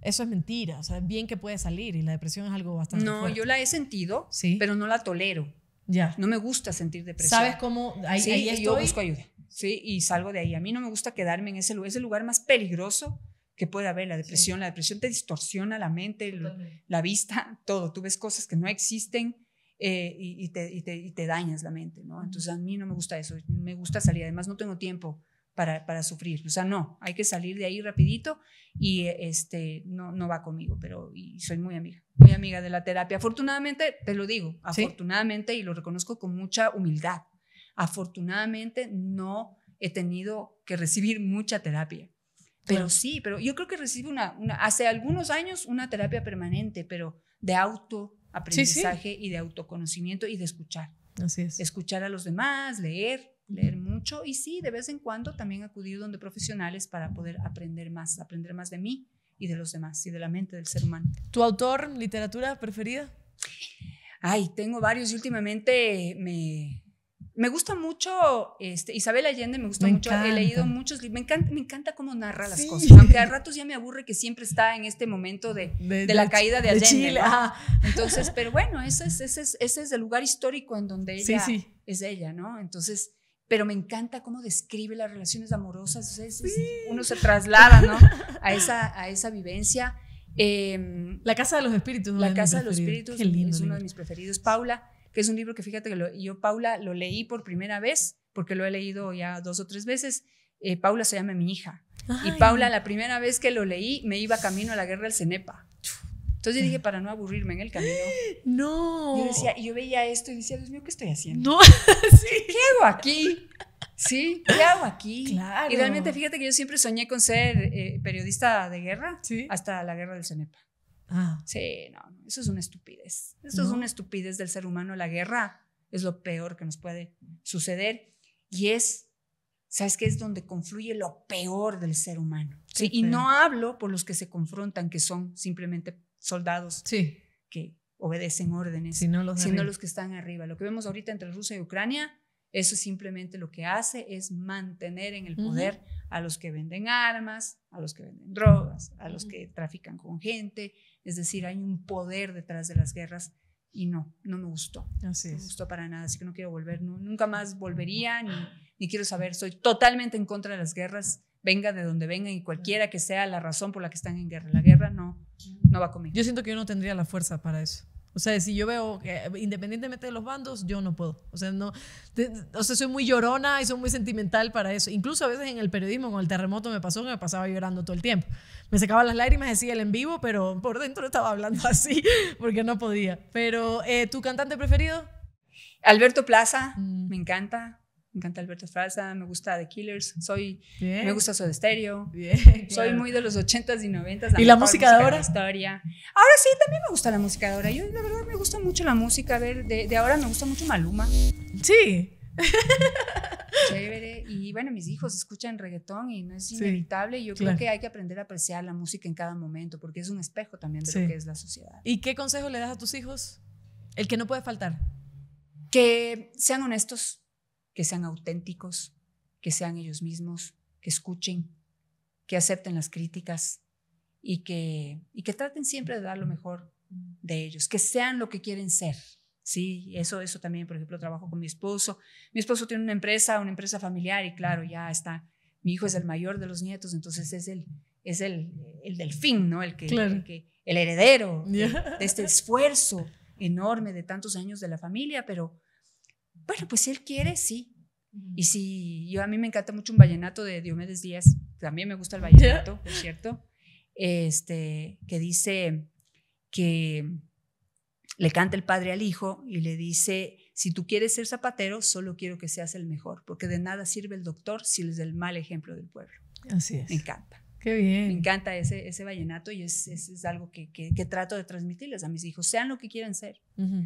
Speaker 1: eso es mentira, o sea, bien que puede salir y la depresión es
Speaker 2: algo bastante... No, yo la he sentido, ¿Sí? pero no la tolero. Ya. No me gusta sentir depresión. ¿Sabes cómo? Ahí, sí, estoy. yo busco ayuda. Sí, y salgo de ahí. A mí no me gusta quedarme en ese lugar, es el lugar más peligroso que puede haber, la depresión. La depresión te distorsiona la mente, la vista, todo. Tú ves cosas que no existen. Eh, y, te, y, te, y, te, dañas la mente, ¿no? Entonces a mí no me gusta eso, me gusta salir, además no tengo tiempo para, para, sufrir. O sea, no, hay que salir de ahí rapidito y eh, este, no, no va conmigo, pero soy muy amiga, muy amiga de la terapia. Afortunadamente, te lo digo, afortunadamente, y lo reconozco con mucha humildad, afortunadamente no he tenido que recibir mucha terapia. Pero sí, pero yo creo que recibo una, hace algunos años una terapia permanente, pero de autoaprendizaje y de autoconocimiento y de escuchar. Así es. Escuchar a los demás, leer, leer mucho y sí, de vez en cuando también acudir donde profesionales para poder aprender más, aprender más de mí y de los demás y de la mente del ser humano. ¿Tu autor, literatura preferida? Ay, tengo varios y últimamente me, me gusta mucho este, Isabel Allende, me gusta mucho, he leído muchos me encanta, me encanta cómo narra las cosas, aunque a ratos ya me aburre que siempre está en este momento de, de, la caída de Allende. Entonces, pero bueno, ese es, ese, es, ese es el lugar histórico en donde ella es ella, ¿no? Entonces, pero me encanta cómo describe las relaciones amorosas, uno se traslada ¿no? [laughs] a, esa, a esa vivencia. Em, la Casa de los Espíritus. La Casa de los Espíritus es uno de mis preferidos. Paula, que es un libro que fíjate que yo, Paula, lo leí por primera vez, porque lo he leído ya dos o tres veces. Eh, Paula se llama mi hija. Y Paula, la primera vez que lo leí, me iba camino a la guerra del Cenepa. Entonces yo dije, para no aburrirme en el camino. [gasps] No. Yo decía, y yo veía esto y decía, Dios mío, ¿qué estoy haciendo? No, [laughs] [laughs] ¿Qué hago aquí? Sí, ¿qué hago aquí? Claro. Y realmente fíjate que yo siempre soñé con ser eh, periodista de guerra hasta la guerra del Cenepa. Ah. Sí, no, eso es una estupidez. Eso es una estupidez del ser humano. La guerra es lo peor que nos puede suceder y es, ¿sabes qué? Es donde confluye lo peor del ser humano. ¿sí? Y no hablo por los que se confrontan, que son simplemente soldados sí. que obedecen órdenes, sino los, que están arriba. Lo que vemos ahorita entre Rusia y Ucrania, eso simplemente lo que hace es mantener en el poder a los que venden armas, a los que venden drogas, a los que trafican con gente. Es decir, hay un poder detrás de las guerras y no, no me gustó. no me gustó para nada, así que no quiero volver, nunca más volvería ni, ni, quiero saber. Soy totalmente en contra de las guerras, venga de donde venga y cualquiera que sea la razón por la que están en guerra. La guerra no,
Speaker 1: no va conmigo. Yo siento que yo no tendría la fuerza para eso. O sea, si yo veo, que eh, independientemente de los bandos, yo no puedo. O sea, no, soy muy llorona y soy muy sentimental para eso. Incluso a veces en el periodismo, con el terremoto me pasó que me pasaba llorando todo el tiempo. Me sacaba las lágrimas, decía el en vivo, pero por dentro estaba hablando [laughs] así porque
Speaker 2: no podía. Pero, eh, ¿tu cantante preferido? Alberto Plaza, mm. me encanta. Me encanta Alberto Fraza, me gusta The Killers, soy, me gusta Soda Stereo, soy muy de los 80s y 90s. ¿Y la música de ahora? Historia. Ahora sí, también me gusta la música de ahora. Yo la verdad me gusta mucho la música, a ver, de, ahora me gusta mucho Maluma. Sí. [laughs] Chévere. Y bueno, mis hijos escuchan reggaetón y no es inevitable. Yo creo que hay que aprender a apreciar la música en cada momento porque es un espejo también de lo que es la sociedad. ¿Y qué consejo le das a tus hijos? El que no puede faltar. Que sean honestos que sean auténticos, que sean ellos mismos, que escuchen, que acepten las críticas y que, y que traten siempre de dar lo mejor de ellos, que sean lo que quieren ser. Sí, eso, eso también, por ejemplo, trabajo con mi esposo. Mi esposo tiene una empresa, una empresa familiar y claro, ya está, mi hijo es el mayor de los nietos, entonces es el, es el, el delfín, ¿no? El que, el, heredero de este esfuerzo enorme de tantos años de la familia, pero, bueno, pues si él quiere, sí. Y si yo a mí me encanta mucho un vallenato de Diomedes Díaz, también me gusta el vallenato, por cierto, este, que dice que le canta el padre al hijo y le dice, si tú quieres ser zapatero, solo quiero que seas el mejor, porque de nada sirve el doctor si es el mal ejemplo del pueblo. Así es. Me encanta. Qué bien. Me encanta ese, ese vallenato y es, es, algo que, que, trato de transmitirles a mis hijos. Sean lo que quieran ser,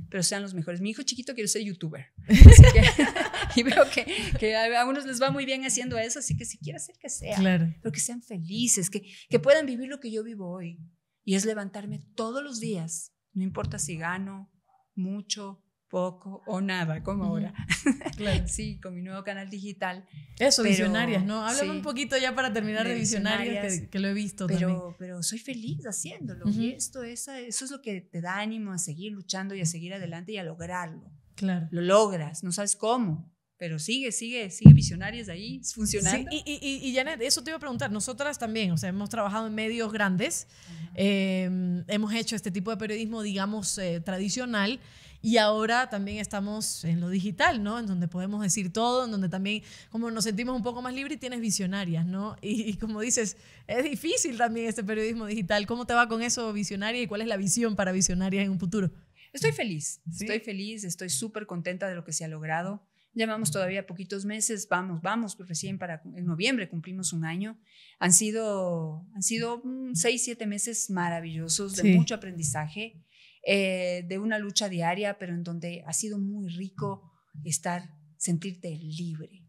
Speaker 2: pero sean los mejores. Mi hijo chiquito quiere ser youtuber. [laughs] y veo que, que, a algunos les va muy bien haciendo eso, así que si quiere ser que sea. Claro. Pero que sean felices, que, que puedan vivir lo que yo vivo hoy. Y es levantarme todos los días, no importa si gano mucho, poco o nada, como ahora. [laughs] Claro. sí, con mi nuevo canal digital. Eso, visionarias, ¿no? Háblame un poquito ya para terminar de, visionarias, que, lo he visto pero, también. Pero soy feliz haciéndolo. Y esto, esa, eso es lo que te da ánimo a seguir luchando y a seguir adelante y a lograrlo. Claro. Lo logras, no sabes cómo, pero sigue, sigue, sigue visionarias ahí, funcionando. Sí, y, y, y, Janet, eso te iba a preguntar, nosotras también,
Speaker 1: o sea, hemos trabajado en medios grandes, em, hemos hecho este tipo de periodismo, digamos, eh, tradicional, y ahora también estamos en lo digital, ¿no? En donde podemos decir todo, en donde también como nos sentimos un poco más libres y tienes visionarias, ¿no? Y, como dices, es difícil también este periodismo digital. ¿Cómo te va con eso, visionaria, y cuál es la visión para visionaria en un futuro?
Speaker 2: Estoy feliz, estoy feliz, estoy súper contenta de lo que se ha logrado. Llevamos todavía poquitos meses, vamos, vamos, pues, recién para en noviembre cumplimos un año. Han sido, han sido mm, seis, siete meses maravillosos de mucho aprendizaje, eh, de una lucha diaria, pero en donde ha sido muy rico estar, sentirte libre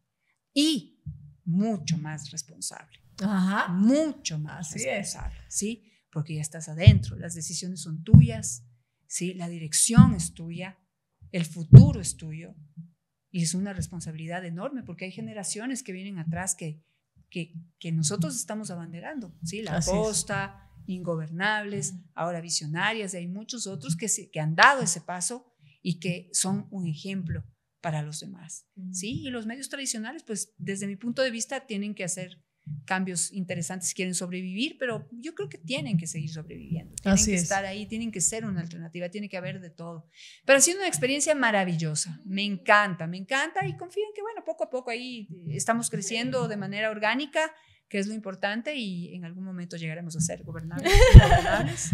Speaker 2: y mucho más responsable. Mucho más responsable, ¿sí? Porque ya estás adentro, las decisiones son tuyas, ¿sí? La dirección es tuya, el futuro es tuyo. Y es una responsabilidad enorme porque hay generaciones que vienen atrás que, que, nosotros estamos abanderando, ¿sí? La costa, Ingobernables, ahora Visionarias, y hay muchos otros que, han dado ese paso y que son un ejemplo para los demás. ¿sí? Y los medios tradicionales, pues desde mi punto de vista, tienen que hacer cambios interesantes, quieren sobrevivir, pero yo creo que tienen que seguir sobreviviendo, tienen que estar ahí, tienen que ser una alternativa, tiene que haber de todo. Pero ha sido una experiencia maravillosa, me encanta, me encanta y confío en que, bueno, poco a poco ahí estamos creciendo de manera orgánica que es lo importante y en algún momento llegaremos a ser [laughs] gobernables.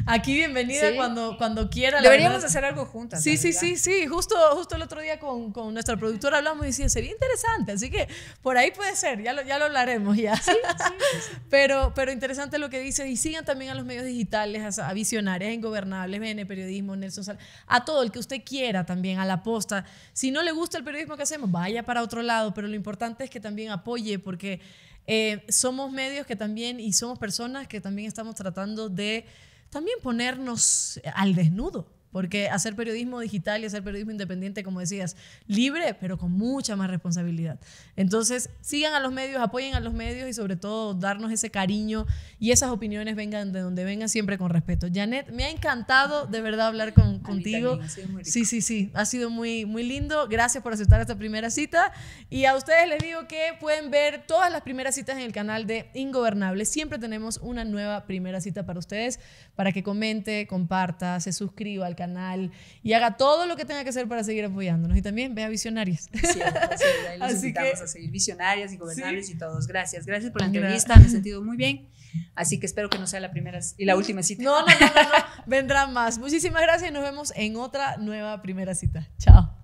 Speaker 2: Aquí bienvenida cuando, cuando quiera. Deberíamos hacer algo juntas. Sí, sí, sí,
Speaker 1: sí. Justo, justo el otro día con, con, nuestra productora hablamos y decía, sería interesante. Así que por ahí puede ser, ya lo, ya lo hablaremos ya. Sí, sí, [laughs] pero, pero interesante lo que dice. Y sigan también a los medios digitales, a, a visionarias, a ingobernables, BN Periodismo, Nelson Sal, a todo el que usted quiera también, a la posta. Si no le gusta el periodismo que hacemos, vaya para otro lado, pero lo importante es que también apoye porque eh, somos medios que también, y somos personas que también estamos tratando de también ponernos al desnudo porque hacer periodismo digital y hacer periodismo independiente, como decías, libre, pero con mucha más responsabilidad. Entonces, sigan a los medios, apoyen a los medios y sobre todo darnos ese cariño y esas opiniones vengan de donde vengan siempre con respeto. Janet, me ha encantado de verdad hablar contigo. Sí, sí, sí, ha sido muy, muy lindo. Gracias por aceptar esta primera cita. Y a ustedes les digo que pueden ver todas las primeras citas en el canal de Ingobernable. Siempre tenemos una nueva primera cita para ustedes, para que comente, comparta, se suscriba al canal canal y haga todo lo que tenga que hacer para seguir apoyándonos. Y también vea visionarias.
Speaker 2: [laughs] Así invitamos que, a seguir visionarias y gobernables y todos. Gracias, gracias por la entrevista, me he sentido muy bien. Así que espero que no sea la primera y la última cita. No, no, no, no, [laughs] más. Muchísimas gracias y nos vemos
Speaker 1: en otra nueva primera cita. Chao.